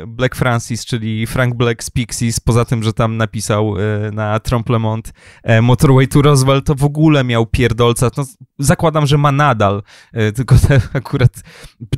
Black Francis, czyli Frank Black z Pixies, poza tym, że tam napisał e, na Tromplemont e, Motorway to Roswell, to w ogóle miał pierdolca. No, zakładam, że ma nadal, e, tylko te, akurat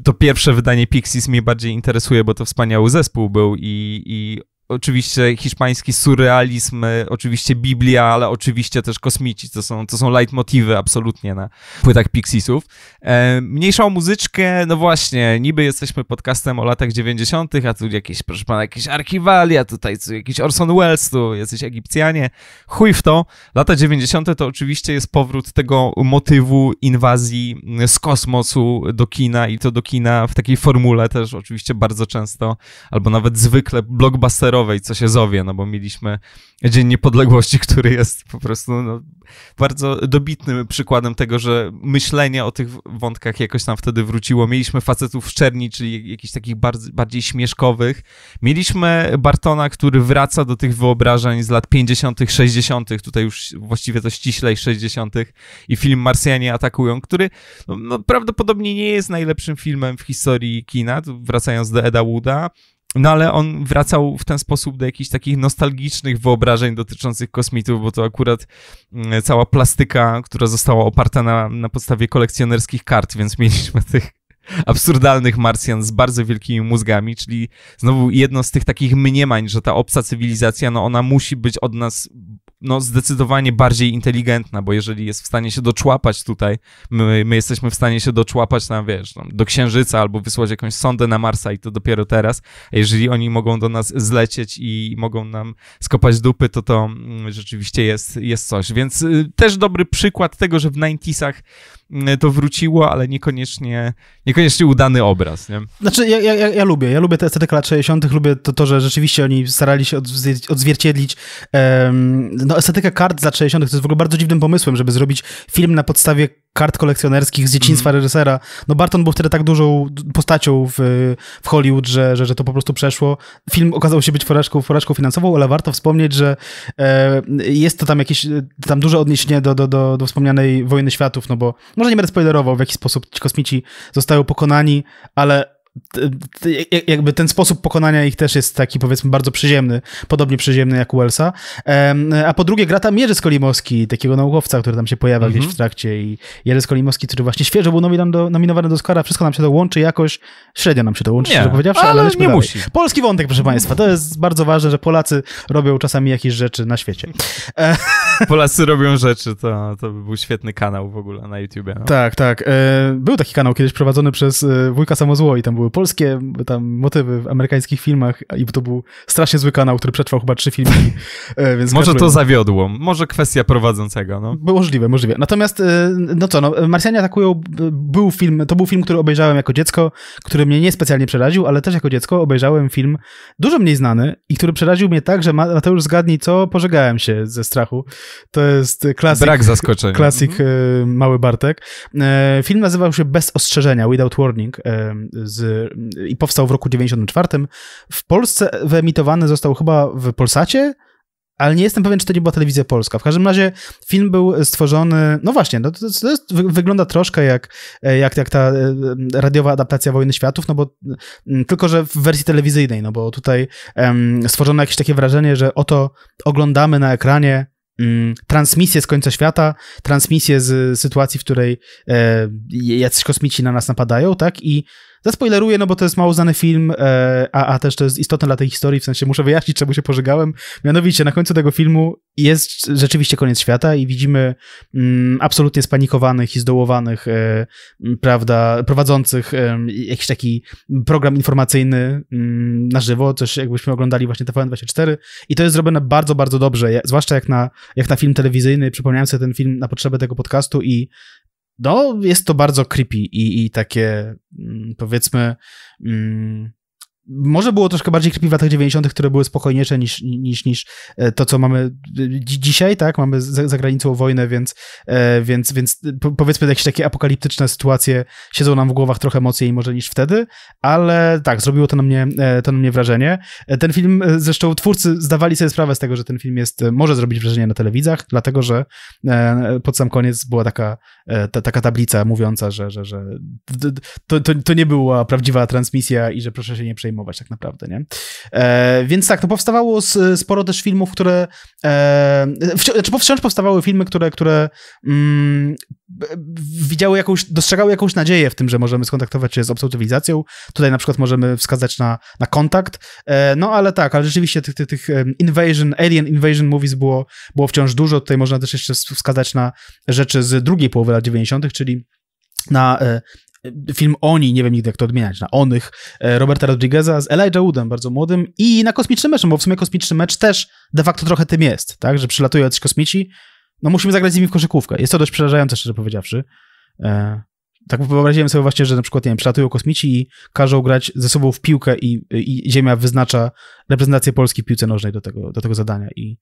to pierwsze wydanie Pixies mnie bardziej interesuje, bo to wspaniały zespół był i, i oczywiście hiszpański surrealizm, y, oczywiście Biblia, ale oczywiście też kosmici. To są, to są leitmotywy absolutnie na płytach Pixisów. E, mniejszą muzyczkę, no właśnie, niby jesteśmy podcastem o latach 90., a tu jakieś, proszę pana, jakieś archiwalia, tutaj tu jakiś Orson Welles, tu jacyś Egipcjanie. Chuj w to. Lata 90. to oczywiście jest powrót tego motywu inwazji z kosmosu do kina i to do kina w takiej formule też oczywiście bardzo często, albo nawet zwykle blockbuster komputerowej, co się zowie, no bo mieliśmy Dzień Niepodległości, który jest po prostu no, bardzo dobitnym przykładem tego, że myślenie o tych wątkach jakoś tam wtedy wróciło. Mieliśmy facetów w czerni, czyli jakichś takich bardziej, bardziej śmieszkowych. Mieliśmy Bartona, który wraca do tych wyobrażeń z lat 50., 60., tutaj już właściwie to ściślej 60., i film Marsjanie atakują, który no, no, prawdopodobnie nie jest najlepszym filmem w historii kina, wracając do Eda Wooda, no ale on wracał w ten sposób do jakichś takich nostalgicznych wyobrażeń dotyczących kosmitów, bo to akurat mm, cała plastyka, która została oparta na, na podstawie kolekcjonerskich kart, więc mieliśmy tych absurdalnych Marsjan z bardzo wielkimi mózgami, czyli znowu jedno z tych takich mniemań, że ta obca cywilizacja, no ona musi być od nas no, zdecydowanie bardziej inteligentna, bo jeżeli jest w stanie się doczłapać tutaj, my, my jesteśmy w stanie się doczłapać tam, wiesz, do Księżyca albo wysłać jakąś sondę na Marsa i to dopiero teraz, a jeżeli oni mogą do nas zlecieć i mogą nam skopać dupy, to to mm, rzeczywiście jest, jest coś. Więc y, też dobry przykład tego, że w 90 Mm, to wróciło, ale niekoniecznie, niekoniecznie udany obraz. Nie? Znaczy, ja, ja, ja lubię. Ja lubię tę estetykę lat 60., lubię to, to, że rzeczywiście oni starali się odzwierciedlić. Um, no, estetykę kart za lat 60. to jest w ogóle bardzo dziwnym pomysłem, żeby zrobić film na podstawie kart kolekcjonerskich z dzieciństwa mm. reżysera. No Barton był wtedy tak dużą postacią w, w Hollywood, że, że, że to po prostu przeszło. Film okazał się być porażką, porażką finansową, ale warto wspomnieć, że e, jest to tam jakieś, tam duże odniesienie do, do, do, do wspomnianej Wojny Światów, no bo no, może nie będę spoilerował, w jaki sposób ci kosmici zostają pokonani, ale jakby ten sposób pokonania ich też jest taki, powiedzmy, bardzo przyziemny, podobnie przyziemny jak Wellsa. A po drugie, gra tam Jerzy Skolimowski, takiego naukowca, który tam się pojawia mm -hmm. gdzieś mhm. w trakcie i Jerzy Skolimowski, który właśnie świeżo był do, nominowany do Oscara, wszystko nam się to łączy jakoś, średnio nam się to łączy, nie, powiedziawszy, ale, ale nie dalej. musi. Polski wątek, proszę państwa, to jest bardzo ważne, że Polacy robią czasami jakieś rzeczy na świecie. E, Polacy robią rzeczy, to, to by był świetny kanał w ogóle na YouTubie. No. Tak, tak. E, był taki kanał kiedyś prowadzony przez e, Wujka Samozło i tam były polskie tam motywy w amerykańskich filmach i to był strasznie zły kanał, który przetrwał chyba trzy filmy. E, więc może to zawiodło, może kwestia prowadzącego. No. Możliwe, możliwe. Natomiast, no co, no, Marsjanie atakują, był film, to był film, który obejrzałem jako dziecko, który mnie niespecjalnie przeraził, ale też jako dziecko obejrzałem film dużo mniej znany i który przeraził mnie tak, że Mateusz zgadnij co, pożegałem się ze strachu. To jest klasik, Brak zaskoczenia. Klasyk mhm. e, Mały Bartek. E, film nazywał się Bez ostrzeżenia, Without Warning e, z, i powstał w roku 94. W Polsce wyemitowany został chyba w Polsacie, ale nie jestem pewien, czy to nie była telewizja polska. W każdym razie film był stworzony, no właśnie, no to, to jest, wygląda troszkę jak, jak, jak ta radiowa adaptacja Wojny Światów, no bo tylko, że w wersji telewizyjnej, no bo tutaj um, stworzono jakieś takie wrażenie, że oto oglądamy na ekranie Mm, transmisję z końca świata, transmisję z sytuacji, w której e, jacyś kosmici na nas napadają, tak? I Zaspoileruję, no bo to jest mało znany film, e, a, a też to jest istotne dla tej historii, w sensie muszę wyjaśnić, czemu się pożegałem. Mianowicie na końcu tego filmu jest rzeczywiście koniec świata i widzimy mm, absolutnie spanikowanych i zdołowanych, e, prawda, prowadzących e, jakiś taki program informacyjny mm, na żywo, coś jakbyśmy oglądali właśnie TVN24 i to jest zrobione bardzo, bardzo dobrze, zwłaszcza jak na, jak na film telewizyjny. Przypomniałem sobie ten film na potrzeby tego podcastu i no, jest to bardzo creepy i, i takie, mm, powiedzmy, mm, może było troszkę bardziej creepy w latach 90., które były spokojniejsze niż, niż, niż e, to, co mamy e, dzi dzisiaj, tak? Mamy za, za, granicą wojnę, więc, e, więc, więc powiedzmy jakieś takie apokaliptyczne sytuacje siedzą nam w głowach trochę mocniej może niż wtedy, ale tak, zrobiło to na mnie, to na mnie wrażenie. Ten film, zresztą twórcy zdawali sobie sprawę z tego, że ten film jest, może zrobić wrażenie na telewizjach, dlatego, że pod sam koniec była taka, ta, taka tablica mówiąca, że, że, że to, to, to nie była prawdziwa transmisja i że proszę się nie przejmować przejmować tak naprawdę, nie? E, więc tak, to powstawało z, sporo też filmów, które... E, wci- znaczy wciąż powstawały filmy, które, które mm, widziały jakąś, dostrzegały jakąś nadzieję w tym, że możemy skontaktować się z obcą cywilizacją. Tutaj na przykład możemy wskazać na, na kontakt. E, no ale tak, ale rzeczywiście tych, tych, tych invasion, alien invasion movies było, było wciąż dużo. Tutaj można też jeszcze wskazać na rzeczy z drugiej połowy lat 90., czyli na e, film Oni, nie wiem nigdy jak to odmieniać, na Onych, e, Roberta Rodriguez'a z Elijah Woodem, bardzo młodym i na Kosmicznym Meczu, no bo w sumie Kosmiczny Mecz też de facto trochę tym jest, tak, że przylatują jacyś kosmici, no musimy zagrać z nimi w koszykówkę. Jest to dość przerażające, szczerze powiedziawszy. E, tak wyobraziłem sobie właśnie, że na przykład, nie wiem, przylatują kosmici i każą grać ze sobą w piłkę i, i Ziemia wyznacza reprezentację Polski w piłce nożnej do tego, do tego zadania i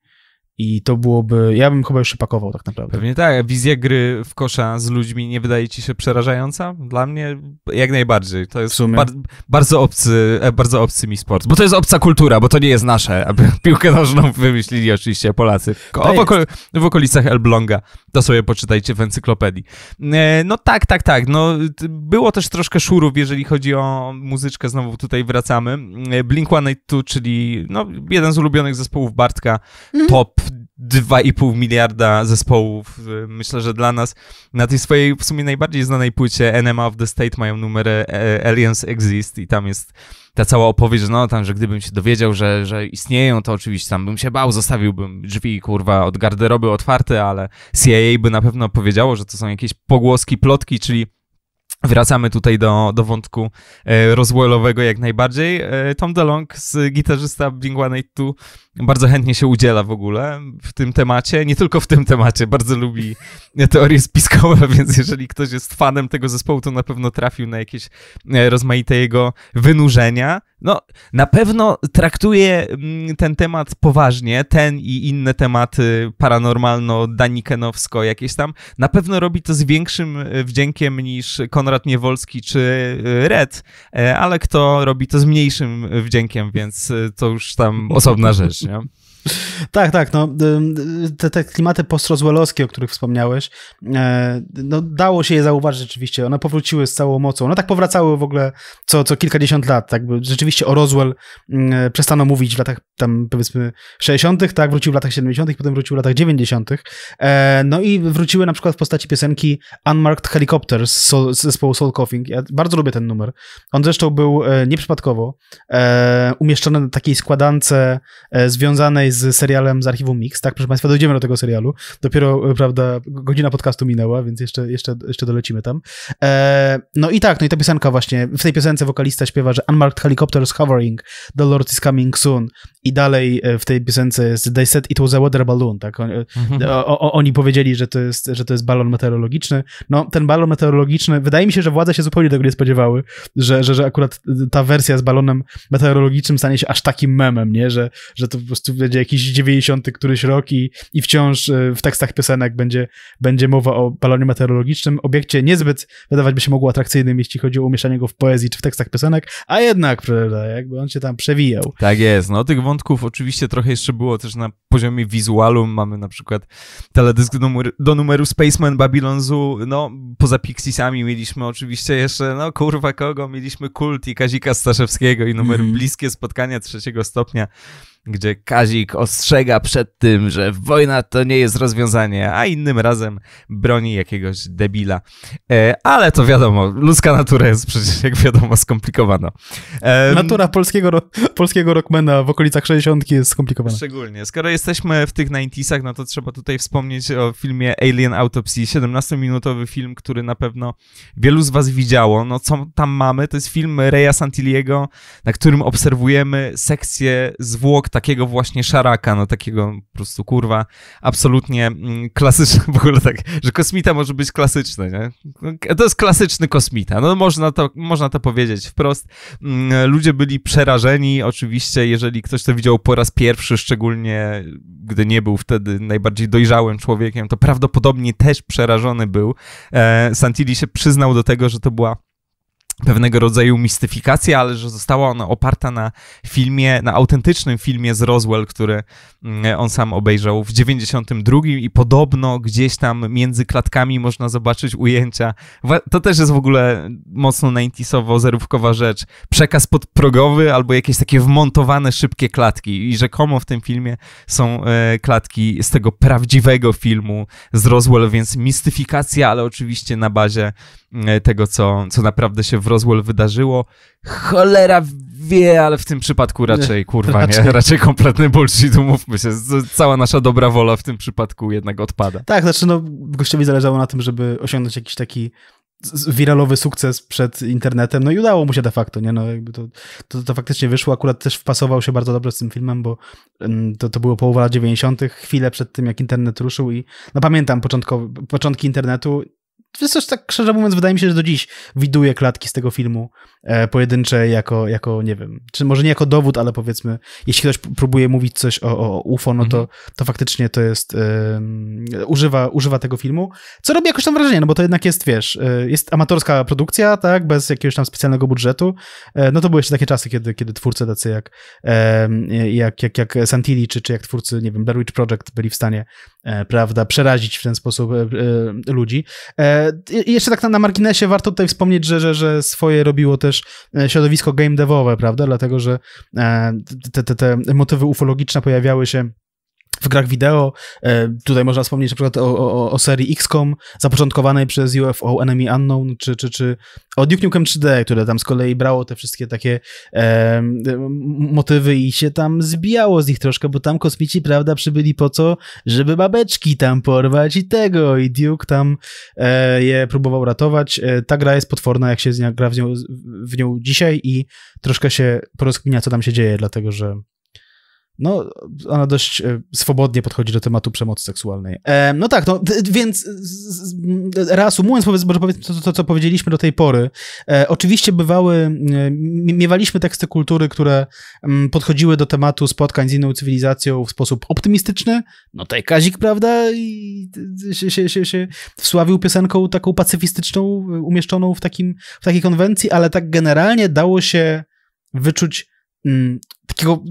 i to byłoby. Ja bym chyba już się pakował tak naprawdę. Pewnie tak. Wizja gry w kosza z ludźmi nie wydaje ci się przerażająca? Dla mnie jak najbardziej. To jest bar bardzo, obcy, e, bardzo obcy mi sport. Bo to jest obca kultura, bo to nie jest nasze. Aby piłkę nożną wymyślili oczywiście Polacy. O, w, okol w, okolicach Elbląga. To sobie poczytajcie w encyklopedii. E, no tak, tak, tak. No, było też troszkę szurów, jeżeli chodzi o muzyczkę. Znowu tutaj wracamy. E, Blink-182, czyli no, jeden z ulubionych zespołów Bartka. Mm. Top 2,5 miliarda zespołów. Y, myślę, że dla nas na tej swojej w sumie najbardziej znanej płycie N.M. of the State mają numer e, e, Aliens Exist i tam jest ta cała opowieść, no tam, że gdybym się dowiedział, że, że istnieją, to oczywiście tam bym się bał, zostawiłbym drzwi, kurwa, od garderoby otwarte, ale CIA by na pewno powiedziało, że to są jakieś pogłoski, plotki, czyli Wracamy tutaj do, do wątku e, jak najbardziej. E, Tom DeLong, z gitarzysta Blink-182, bardzo chętnie się udziela w ogóle w tym temacie, nie tylko w tym temacie, bardzo lubi teorie spiskowe, więc jeżeli ktoś jest fanem tego zespołu, to na pewno trafił na jakieś e, rozmaite jego wynurzenia. No, na pewno traktuje mm, ten temat poważnie, ten i inne tematy paranormalno-danikenowsko jakieś tam. Na pewno robi to z większym e, wdziękiem niż Konrad Niewolski czy e, Red, ale kto robi to z mniejszym wdziękiem, więc to już tam osobna rzecz. Yeah. Tak, tak, no, te, te klimaty post-Rozwellowskie, o których wspomniałeś, e, no, dało się je zauważyć rzeczywiście, one powróciły z całą mocą, no tak powracały w ogóle co, co kilkadziesiąt lat, tak, rzeczywiście o Roswell mm, przestano mówić w latach tam powiedzmy 60., tak, wrócił w latach 70., potem wrócił w latach 90., e, no i wróciły na przykład w postaci piosenki Unmarked Helicopter z, Sol, z zespołu Soul Coughing, ja bardzo lubię ten numer, on zresztą był e, nieprzypadkowo umieszczony na takiej składance związanej z serialem z archiwum Mix, tak? Proszę Państwa, dojdziemy do tego serialu. Dopiero, e, prawda, godzina podcastu minęła, więc jeszcze, jeszcze, jeszcze dolecimy tam. E, no i tak, no i ta piosenka właśnie, w tej piosence wokalista śpiewa, że Unmarked Helicopters Hovering, The Lord is Coming Soon. I dalej e, w tej piosence jest They said it was a water balloon, tak? E, mhm. o, o, oni powiedzieli, że to, jest, że to jest balon meteorologiczny. No, ten balon meteorologiczny, wydaje mi się, że władze się zupełnie tego nie spodziewały, że, że, że akurat ta wersja z balonem meteorologicznym stanie się aż takim memem, nie? Że, że to po prostu będzie jakiś 90 któryś rok i, i wciąż e, w tekstach piosenek będzie, będzie mowa o balonie meteorologicznym, obiekcie niezbyt wydawać by się mogło atrakcyjnym, jeśli chodzi o umieszczanie go w poezji czy w tekstach piosenek, a jednak prawda, tak, jakby on się tam przewijał. Tak jest, no tych wątków oczywiście trochę jeszcze było też na poziomie wizualu, mamy na przykład teledysk do numeru, do numeru Spaceman Babylon Zoo, no poza Pixiesami mieliśmy oczywiście jeszcze, no kurwa kogo, mieliśmy Kult i Kazika Staszewskiego i numer mm. Bliskie Spotkania trzeciego stopnia, gdzie Kazik ostrzega przed tym, że wojna to nie jest rozwiązanie, a innym razem broni jakiegoś debila. E, ale to wiadomo, ludzka natura jest przecież, jak wiadomo, skomplikowana. E, natura polskiego, ro polskiego rockmana w okolicach 60 jest skomplikowana. Szczególnie. Skoro jesteśmy w tych 90sach, no to trzeba tutaj wspomnieć o filmie Alien Autopsy, 17-minutowy film, który na pewno wielu z was widziało. No co tam mamy? To jest film Reya Santilliego, na którym obserwujemy sekcję zwłok takiego właśnie szaraka, no takiego po prostu kurwa, absolutnie mm, klasyczny, w ogóle tak, że kosmita może być klasyczny, nie? No, to jest klasyczny kosmita, no można to, można to powiedzieć wprost. Mm, ludzie byli przerażeni, oczywiście, jeżeli ktoś to widział po raz pierwszy, szczególnie gdy nie był wtedy najbardziej dojrzałym człowiekiem, to prawdopodobnie też przerażony był. E, Santilli się przyznał do tego, że to była pewnego rodzaju mistyfikacja, ale że została ona oparta na filmie, na autentycznym filmie z Roswell, który mm, on sam obejrzał w 92 i podobno gdzieś tam między klatkami można zobaczyć ujęcia. To też jest w ogóle mocno 90sowo zerówkowa rzecz. Przekaz podprogowy albo jakieś takie wmontowane szybkie klatki i rzekomo w tym filmie są e, klatki z tego prawdziwego filmu z Roswell, więc mistyfikacja, ale oczywiście na bazie e, tego, co, co naprawdę się w Roswell wydarzyło. Cholera wie, ale w tym przypadku raczej, kurwa, raczej. nie, raczej kompletny bullshit, umówmy się. Cała nasza dobra wola w tym przypadku jednak odpada. Tak, znaczy no, gościowi zależało na tym, żeby osiągnąć jakiś taki wiralowy sukces przed internetem, no i udało mu się de facto, nie, no jakby to, to, to faktycznie wyszło, akurat też wpasował się bardzo dobrze z tym filmem, bo mm, to, to było połowa lat 90., chwilę przed tym, jak internet ruszył i no pamiętam początko, początki internetu Wiesz, też tak szczerze mówiąc, wydaje mi się, że do dziś widuję klatki z tego filmu e, pojedyncze jako, jako, nie wiem, czy może nie jako dowód, ale powiedzmy, jeśli ktoś próbuje mówić coś o, o UFO, no to, mhm. to faktycznie to jest, e, używa, używa tego filmu, co robi jakoś tam wrażenie, no bo to jednak jest, wiesz, e, jest amatorska produkcja, tak, bez jakiegoś tam specjalnego budżetu, e, no to były jeszcze takie czasy, kiedy, kiedy twórcy tacy jak, jak, jak, jak Santilli, czy, czy jak twórcy, nie wiem, Blair Witch Project byli w stanie E, prawda, przerazić w ten sposób e, e, ludzi. I jeszcze tak na, marginesie warto tutaj wspomnieć, że, że, że swoje robiło też środowisko game devowe, prawda, dlatego, że te, te, te motywy ufologiczne pojawiały się w grach wideo. E, tutaj można wspomnieć na przykład o, o, o serii XCOM zapoczątkowanej przez UFO Enemy Unknown, czy, czy, czy o Duke Nukem 3D, które tam z kolei brało te wszystkie takie e, motywy i się tam zbijało z nich troszkę, bo tam kosmici, prawda, przybyli po co? Żeby babeczki tam porwać i tego. I Duke tam e, je próbował ratować. E, ta gra jest potworna, jak się z nią, gra w nią, w nią dzisiaj i troszkę się porozkminia, co tam się dzieje, dlatego że no, ona dość e, swobodnie podchodzi do tematu przemocy seksualnej. E, no tak, no, więc reasumując, może powiedzmy to, to, co powiedzieliśmy do tej pory. E, oczywiście bywały, miewaliśmy teksty kultury, które m, podchodziły do tematu spotkań z inną cywilizacją w sposób optymistyczny. No tutaj Kazik, prawda, i się, się, się, się wsławił piosenką taką pacyfistyczną, e, umieszczoną w, takim, w takiej konwencji, ale tak generalnie dało się wyczuć Mm, takiego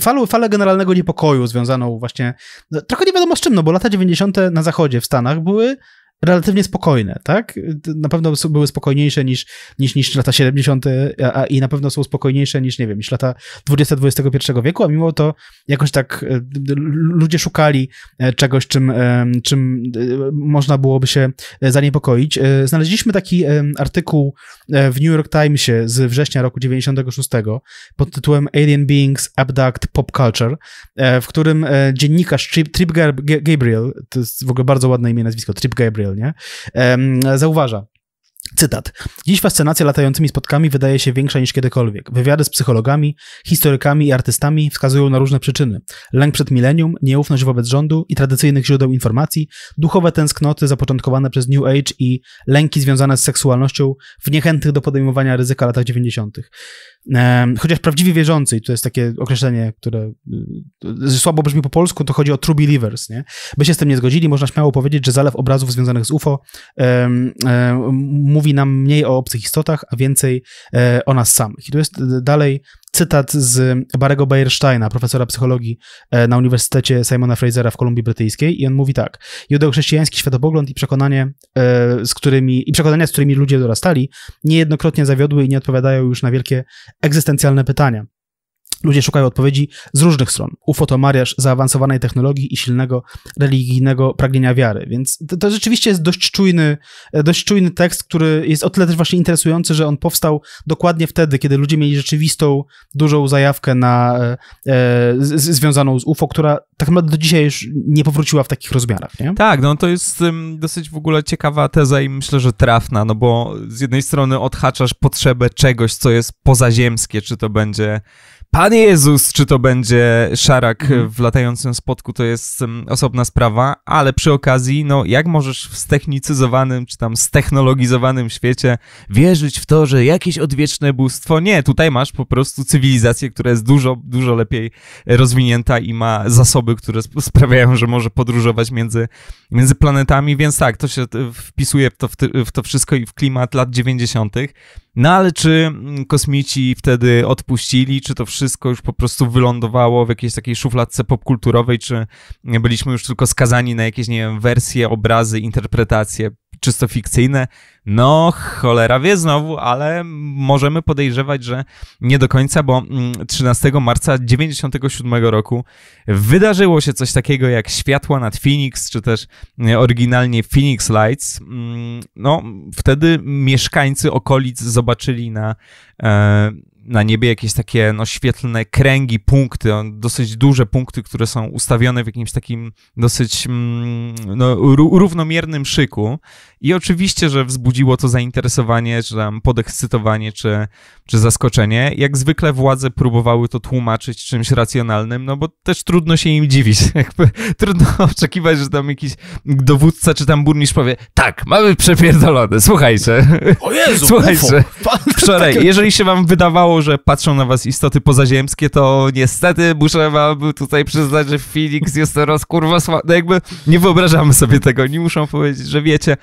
falu, falę generalnego niepokoju związaną właśnie, no, trochę nie wiadomo z czym, no bo lata 90. na zachodzie w Stanach były relatywnie spokojne, tak? Na pewno były spokojniejsze niż, niż, niż lata 70. A, i na pewno są spokojniejsze niż, nie wiem, niż lata 20-21 wieku, a mimo to jakoś tak e, ludzie szukali e, czegoś, czym, e, czym można byłoby się zaniepokoić. Znaleźliśmy taki artykuł w New York Timesie z września roku 96 pod tytułem Alien Beings Abduct Pop Culture, w którym dziennikarz Trip Gabriel, to jest w ogóle bardzo ładne imię, nazwisko, Trip Gabriel, Gabriel, nie? Zauważa, Cytat. Dziś fascynacja latającymi spotkami wydaje się większa niż kiedykolwiek. Wywiady z psychologami, historykami i artystami wskazują na różne przyczyny. Lęk przed milenium, nieufność wobec rządu i tradycyjnych źródeł informacji, duchowe tęsknoty zapoczątkowane przez New Age i lęki związane z seksualnością w niechętnych do podejmowania ryzyka latach 90. Chociaż prawdziwie wierzący, i to jest takie określenie, które y, y, słabo brzmi po polsku, to chodzi o true believers, nie? By się z tym nie zgodzili, można śmiało powiedzieć, że zalew obrazów związanych z UFO um, um, mówi nam mniej o obcych istotach, a więcej e, o nas samych. I tu jest e, dalej cytat z Barego Beiersteina, profesora psychologii e, na Uniwersytecie Simona Frasera w Kolumbii Brytyjskiej i on mówi tak, chrześcijański światopogląd i przekonanie, z którymi, i przekonania, z którymi ludzie dorastali, niejednokrotnie zawiodły i nie odpowiadają już na wielkie egzystencjalne pytania. Ludzie szukają odpowiedzi z różnych stron. UFO to mariaż zaawansowanej technologii i silnego religijnego pragnienia wiary. Więc to, to, rzeczywiście jest dość czujny, e, dość czujny tekst, który jest o tyle też właśnie interesujący, że on powstał dokładnie wtedy, kiedy ludzie mieli rzeczywistą, dużą zajawkę na, e, e z, związaną z UFO, która tak naprawdę do dzisiaj już nie powróciła w takich rozmiarach. Nie? Tak, no to jest um, dosyć w ogóle ciekawa teza i myślę, że trafna, no bo z jednej strony odhaczasz potrzebę czegoś, co jest pozaziemskie, czy to będzie Pan Jezus, czy to będzie szarak mhm. w latającym spotku, to jest osobna sprawa, ale przy okazji, no jak możesz w stechnicyzowanym, czy tam ztechnologizowanym świecie wierzyć w to, że jakieś odwieczne bóstwo? Nie, tutaj masz po prostu cywilizację, która jest dużo, dużo lepiej rozwinięta i ma zasoby, które sprawiają, że może podróżować między, między planetami, więc tak, to się e, wpisuje w to, w, ty, w to wszystko i w klimat lat 90 no ale czy mm, kosmici wtedy odpuścili, czy to wszystko już po prostu wylądowało w jakiejś takiej szufladce popkulturowej, czy byliśmy już tylko skazani na jakieś, nie wiem, wersje, obrazy, interpretacje czysto fikcyjne, no cholera wie znowu, ale możemy podejrzewać, że nie do końca, bo 13 mm, marca 97 roku wydarzyło się coś takiego jak światła nad Phoenix, czy też e, oryginalnie Phoenix Lights. Mm, no wtedy mieszkańcy okolic zobaczyli na e, na niebie jakieś takie no, świetlne kręgi, punkty, dosyć duże punkty, które są ustawione w jakimś takim dosyć mm, no, równomiernym szyku. I oczywiście, że wzbudziło to zainteresowanie, czy tam podekscytowanie, czy, czy zaskoczenie. Jak zwykle władze próbowały to tłumaczyć czymś racjonalnym, no bo też trudno się im dziwić. trudno oczekiwać, że tam jakiś dowódca czy tam burmistrz powie, tak, mamy przepierdolone, słuchajcie. O Jezu, słuchajcie. wczoraj, jeżeli się wam wydawało, że patrzą na was istoty pozaziemskie, to niestety muszę wam tutaj przyznać, że Phoenix jest teraz kurwa słaby. No jakby nie wyobrażamy sobie tego, nie muszą powiedzieć, że wiecie.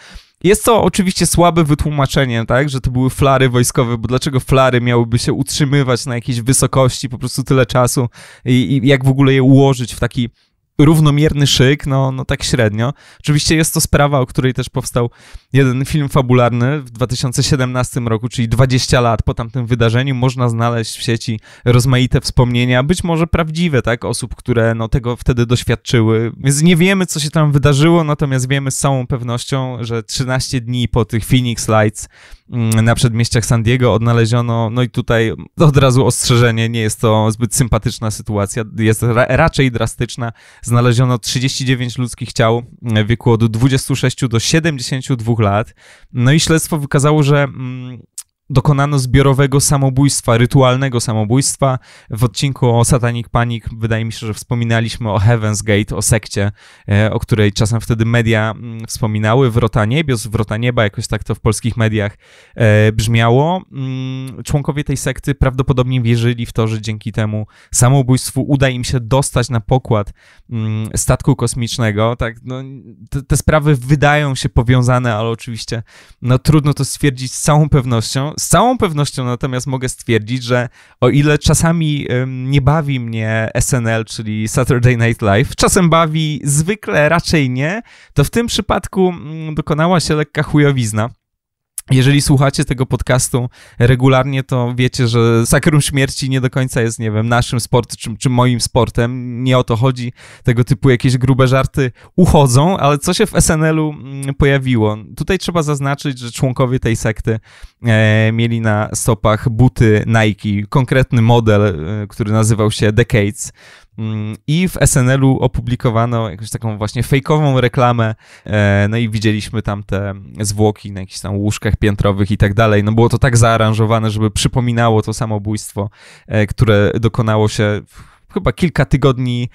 Jest to oczywiście słabe wytłumaczenie, tak, że to były flary wojskowe, bo dlaczego flary miałyby się utrzymywać na jakiejś wysokości po prostu tyle czasu i, i jak w ogóle je ułożyć w taki równomierny szyk, no, no tak średnio. Oczywiście jest to sprawa, o której też powstał jeden film fabularny w 2017 roku, czyli 20 lat po tamtym wydarzeniu. Można znaleźć w sieci rozmaite wspomnienia, być może prawdziwe, tak, osób, które no, tego wtedy doświadczyły. Więc nie wiemy, co się tam wydarzyło, natomiast wiemy z całą pewnością, że 13 dni po tych Phoenix Lights Mm, na przedmieściach San Diego odnaleziono, no i tutaj od razu ostrzeżenie, nie jest to zbyt sympatyczna sytuacja, jest ra raczej drastyczna. Znaleziono 39 ludzkich ciał w wieku od 26 do 72 lat. No i śledztwo wykazało, że mm, dokonano zbiorowego samobójstwa, rytualnego samobójstwa. W odcinku o Satanic Panic wydaje mi się, że wspominaliśmy o Heaven's Gate, o sekcie, e, o której czasem wtedy media mm, wspominały, Wrota Niebios, Wrota Nieba, jakoś tak to w polskich mediach e, brzmiało. Mm, członkowie tej sekty prawdopodobnie wierzyli w to, że dzięki temu samobójstwu uda im się dostać na pokład mm, statku kosmicznego. Tak, no, te, te sprawy wydają się powiązane, ale oczywiście no, trudno to stwierdzić z całą pewnością. Z całą pewnością natomiast mogę stwierdzić, że o ile czasami ym, nie bawi mnie SNL, czyli Saturday Night Live, czasem bawi, zwykle raczej nie, to w tym przypadku mm, dokonała się lekka chujowizna. Jeżeli słuchacie tego podcastu regularnie, to wiecie, że sakrum śmierci nie do końca jest, nie wiem, naszym sportem czy, czy, moim sportem. Nie o to chodzi. Tego typu jakieś grube żarty uchodzą, ale co się w SNL-u mm, pojawiło? Tutaj trzeba zaznaczyć, że członkowie tej sekty e, mieli na stopach buty Nike, konkretny model, e, który nazywał się Decades. Mm, I w SNL-u opublikowano jakąś taką właśnie fejkową reklamę, e, no i widzieliśmy tam te zwłoki na jakichś tam łóżkach piętrowych i tak dalej. No było to tak zaaranżowane, żeby przypominało to samobójstwo, e, które dokonało się chyba kilka tygodni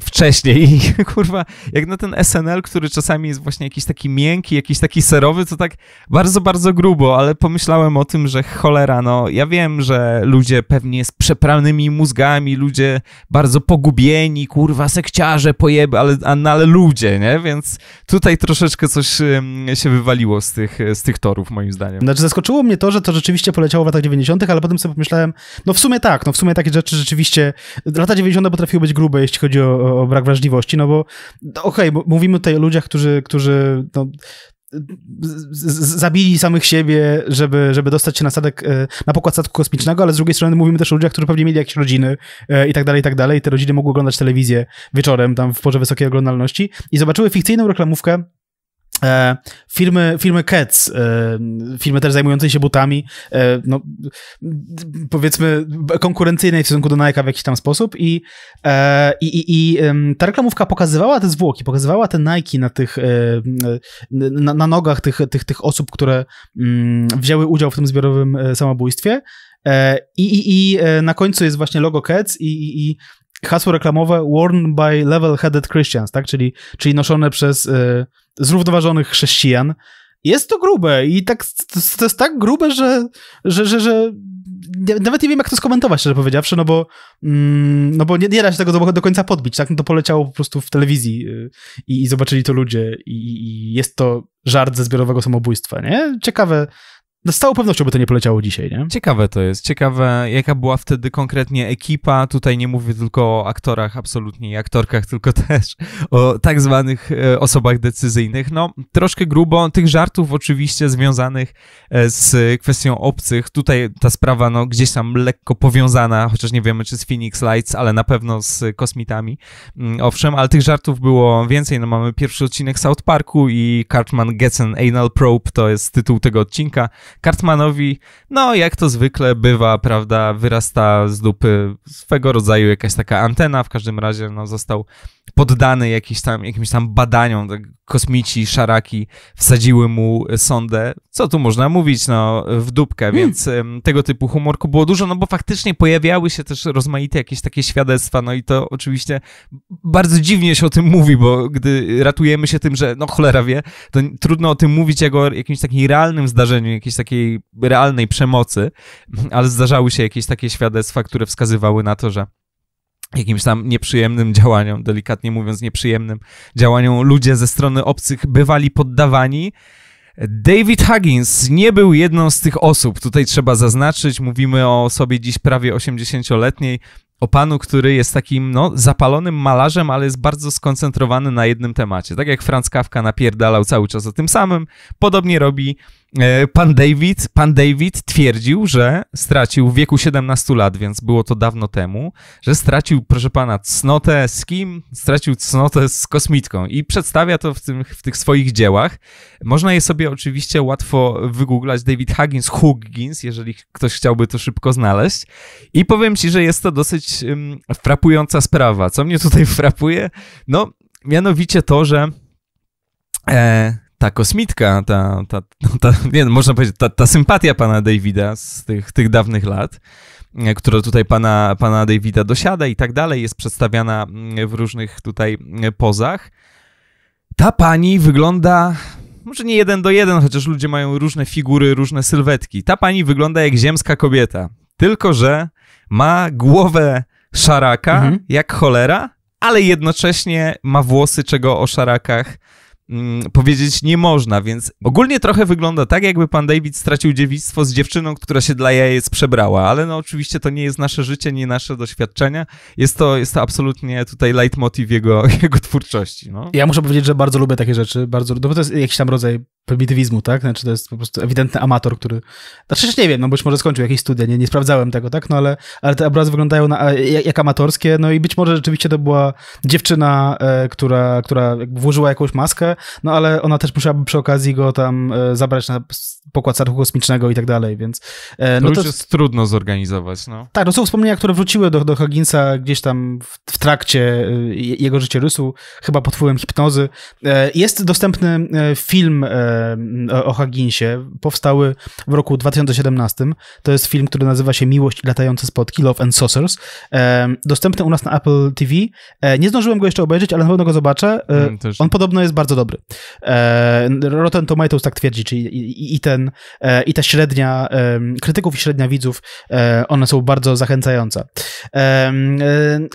wcześniej. I kurwa, jak na ten SNL, który czasami jest właśnie jakiś taki miękki, jakiś taki serowy, to tak bardzo, bardzo grubo, ale pomyślałem o tym, że cholera, no ja wiem, że ludzie pewnie z przeprawnymi mózgami, ludzie bardzo pogubieni, kurwa, sekciarze, pojeby, ale, no, ale ludzie, nie? Więc tutaj troszeczkę coś się wywaliło z tych, z tych torów, moim zdaniem. Znaczy zaskoczyło mnie to, że to rzeczywiście poleciało w latach 90., ale potem sobie pomyślałem, no w sumie tak, no w sumie takie rzeczy rzeczywiście, lata 90. potrafiły być grube, jeśli chodzi chodzi o, o brak wrażliwości, no bo no okej, okay, mówimy tutaj o ludziach, którzy, którzy no, zabili samych siebie, żeby, żeby dostać się na statek, e, na pokład statku kosmicznego, ale z drugiej strony mówimy też o ludziach, którzy pewnie mieli jakieś rodziny e, i tak dalej, i tak dalej. Te rodziny mogły oglądać telewizję wieczorem, tam w porze wysokiej oglądalności i zobaczyły fikcyjną reklamówkę E, firmy, firmy Cats, e, firmy też zajmującej się butami, e, no, powiedzmy konkurencyjnej w stosunku do Nike w jakiś tam sposób i, i, i, ta reklamówka pokazywała te zwłoki, pokazywała te Nike na tych, na, na nogach tych, tych, tych osób, które mm, wzięły udział w tym zbiorowym samobójstwie i, i, i na końcu jest właśnie logo Cats i, i, i hasło reklamowe worn by level-headed Christians, tak, czyli, czyli noszone przez zrównoważonych chrześcijan. Jest to grube i tak, to jest tak grube, że, że, że, że nawet nie wiem, jak to skomentować, szczerze powiedziawszy, no bo, mm, no bo nie, nie, da się tego do, do, końca podbić, tak? No to poleciało po prostu w telewizji y, i, i zobaczyli to ludzie i, i, jest to żart ze zbiorowego samobójstwa, nie? Ciekawe, no z całą pewnością by to nie poleciało dzisiaj, nie? Ciekawe to jest. Ciekawe, jaka była wtedy konkretnie ekipa. Tutaj nie mówię tylko o aktorach absolutnie i aktorkach, tylko też o tak zwanych e, osobach decyzyjnych. No, troszkę grubo tych żartów oczywiście związanych e, z kwestią obcych. Tutaj ta sprawa, no, gdzieś tam lekko powiązana, chociaż nie wiemy, czy z Phoenix Lights, ale na pewno z kosmitami. Mm, owszem, ale tych żartów było więcej. No, mamy pierwszy odcinek South Parku i Cartman Gets an Anal Probe, to jest tytuł tego odcinka. Kartmanowi, no jak to zwykle bywa, prawda, wyrasta z dupy swego rodzaju jakaś taka antena, w każdym razie no, został poddany jakiś tam, jakimś tam badaniom, tak, kosmici, szaraki wsadziły mu sondę, co tu można mówić, no w dupkę, hmm. więc tego typu humorku było dużo, no bo faktycznie pojawiały się też rozmaite jakieś takie świadectwa, no i to oczywiście bardzo dziwnie się o tym mówi, bo gdy ratujemy się tym, że no cholera wie, to trudno o tym mówić jako o jakimś takim realnym zdarzeniu, jakiejś takiej realnej przemocy, ale zdarzały się jakieś takie świadectwa, które wskazywały na to, że jakimś tam nieprzyjemnym działaniom, delikatnie mówiąc nieprzyjemnym działaniom, ludzie ze strony obcych bywali poddawani. David Huggins nie był jedną z tych osób. Tutaj trzeba zaznaczyć, mówimy o sobie dziś prawie 80-letniej, o panu, który jest takim no, zapalonym malarzem, ale jest bardzo skoncentrowany na jednym temacie. Tak jak Franz Kafka napierdalał cały czas o tym samym, podobnie robi E, pan David, pan David twierdził, że stracił w wieku 17 lat, więc było to dawno temu, że stracił, proszę pana, cnotę z kim? Stracił cnotę z kosmitką i przedstawia to w, tym, w tych swoich dziełach. Można je sobie oczywiście łatwo wygooglać. David Huggins, Huggins, jeżeli ktoś chciałby to szybko znaleźć. I powiem ci, że jest to dosyć um, frapująca sprawa. Co mnie tutaj frapuje? No, mianowicie to, że. E, ta kosmitka, ta, ta, ta nie, no, można powiedzieć, ta, ta sympatia pana Davida z tych, tych dawnych lat, e, która tutaj pana, pana Davida dosiada i tak dalej, jest przedstawiana w różnych tutaj e, pozach. Ta pani wygląda może nie jeden do jeden, chociaż ludzie mają różne figury, różne sylwetki. Ta pani wygląda jak ziemska kobieta, tylko że ma głowę szaraka, mhm. jak cholera, ale jednocześnie ma włosy, czego o szarakach Mm, powiedzieć nie można, więc ogólnie trochę wygląda tak, jakby pan David stracił dziewictwo z dziewczyną, która się dla jajec przebrała, ale no oczywiście to nie jest nasze życie, nie nasze doświadczenia. Jest to, jest to absolutnie tutaj leitmotiv jego, jego twórczości. No. Ja muszę powiedzieć, że bardzo lubię takie rzeczy, bardzo, no bo to jest jakiś tam rodzaj prymitywizmu, tak? Znaczy to jest po prostu ewidentny amator, który... Znaczy też nie wiem, no być może skończył jakieś studia, nie, nie sprawdzałem tego, tak? No ale, ale te obrazy wyglądają na, jak, jak amatorskie, no i być może rzeczywiście to była dziewczyna, e, która, która włożyła jakąś maskę, no ale ona też musiałaby przy okazji go tam e, zabrać na pokład statku kosmicznego i tak dalej, więc... E, no to, to już jest trudno zorganizować, no. Tak, no są wspomnienia, które wróciły do, do Hugginsa gdzieś tam w, w trakcie e, jego życiorysu, chyba pod wpływem hipnozy. E, jest dostępny e, film E, o Hugginsie, powstały w roku 2017. To jest film, który nazywa się Miłość latające spotki, Love and Saucers. E, dostępny u nas na Apple TV. E, nie zdążyłem go jeszcze obejrzeć, ale na pewno go zobaczę. Mm, też. On podobno jest bardzo dobry. Rotten Tomatoes tak twierdzi, czyli i, ten, i ta średnia krytyków i średnia widzów, one są bardzo zachęcające.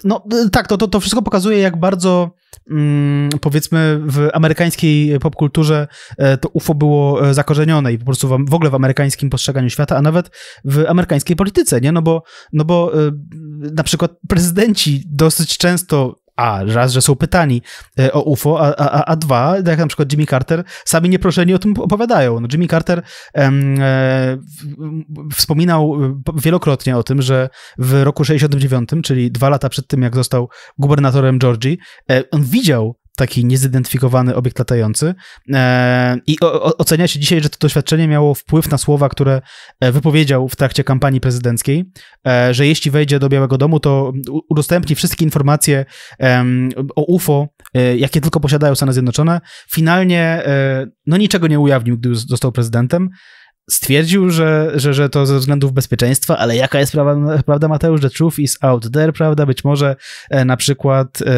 No tak, to, to, to wszystko pokazuje, jak bardzo Mm, powiedzmy w amerykańskiej popkulturze e, to UFO było e, zakorzenione i po prostu w, w ogóle w amerykańskim postrzeganiu świata, a nawet w amerykańskiej polityce, nie? No bo, no bo e, na przykład prezydenci dosyć często a, raz, że są pytani e, o UFO, a, a, a dwa, jak na przykład Jimmy Carter, sami nieproszeni o tym opowiadają. No, Jimmy Carter em, e, wspominał e, wielokrotnie o tym, że w roku 69, czyli dwa lata przed tym, jak został gubernatorem Georgii, e, on widział taki niezidentyfikowany obiekt latający. E, I ocenia się dzisiaj, że to doświadczenie miało wpływ na słowa, które e, wypowiedział w trakcie kampanii prezydenckiej, e, że jeśli wejdzie do Białego Domu, to udostępni wszystkie informacje o UFO, jakie tylko posiadają Stany Zjednoczone. Finalnie no niczego nie ujawnił, gdy został prezydentem stwierdził, że, że, że to ze względów bezpieczeństwa, ale jaka jest prawda, prawda Mateusz, the truth is out there, prawda? Być może e, na przykład e,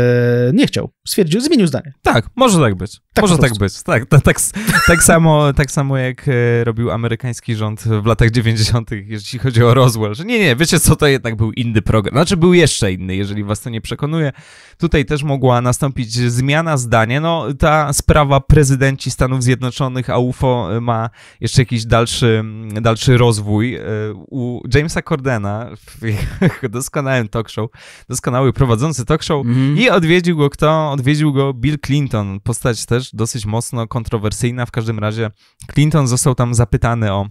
nie chciał, stwierdził, zmienił zdanie. Tak, może tak być. Tak Może tak być. Tak, tak, tak, tak, samo, tak samo jak e, robił amerykański rząd w latach 90., jeśli chodzi o Roswell. Że nie, nie, wiecie co, to jednak był inny program. Znaczy był jeszcze inny, jeżeli was to nie przekonuje. Tutaj też mogła nastąpić zmiana zdania. No ta sprawa prezydenci Stanów Zjednoczonych, a UFO ma jeszcze jakiś dalszy, dalszy rozwój. E, u Jamesa Cordena, w doskonałym talk show, doskonały prowadzący talk show mm. i odwiedził go kto? Odwiedził go Bill Clinton, postać też też dosyć mocno kontrowersyjna. W każdym razie Clinton został tam zapytany o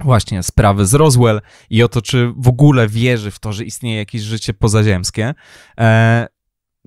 właśnie sprawy z Roswell i o to, czy w ogóle wierzy w to, że istnieje jakieś życie pozaziemskie. E,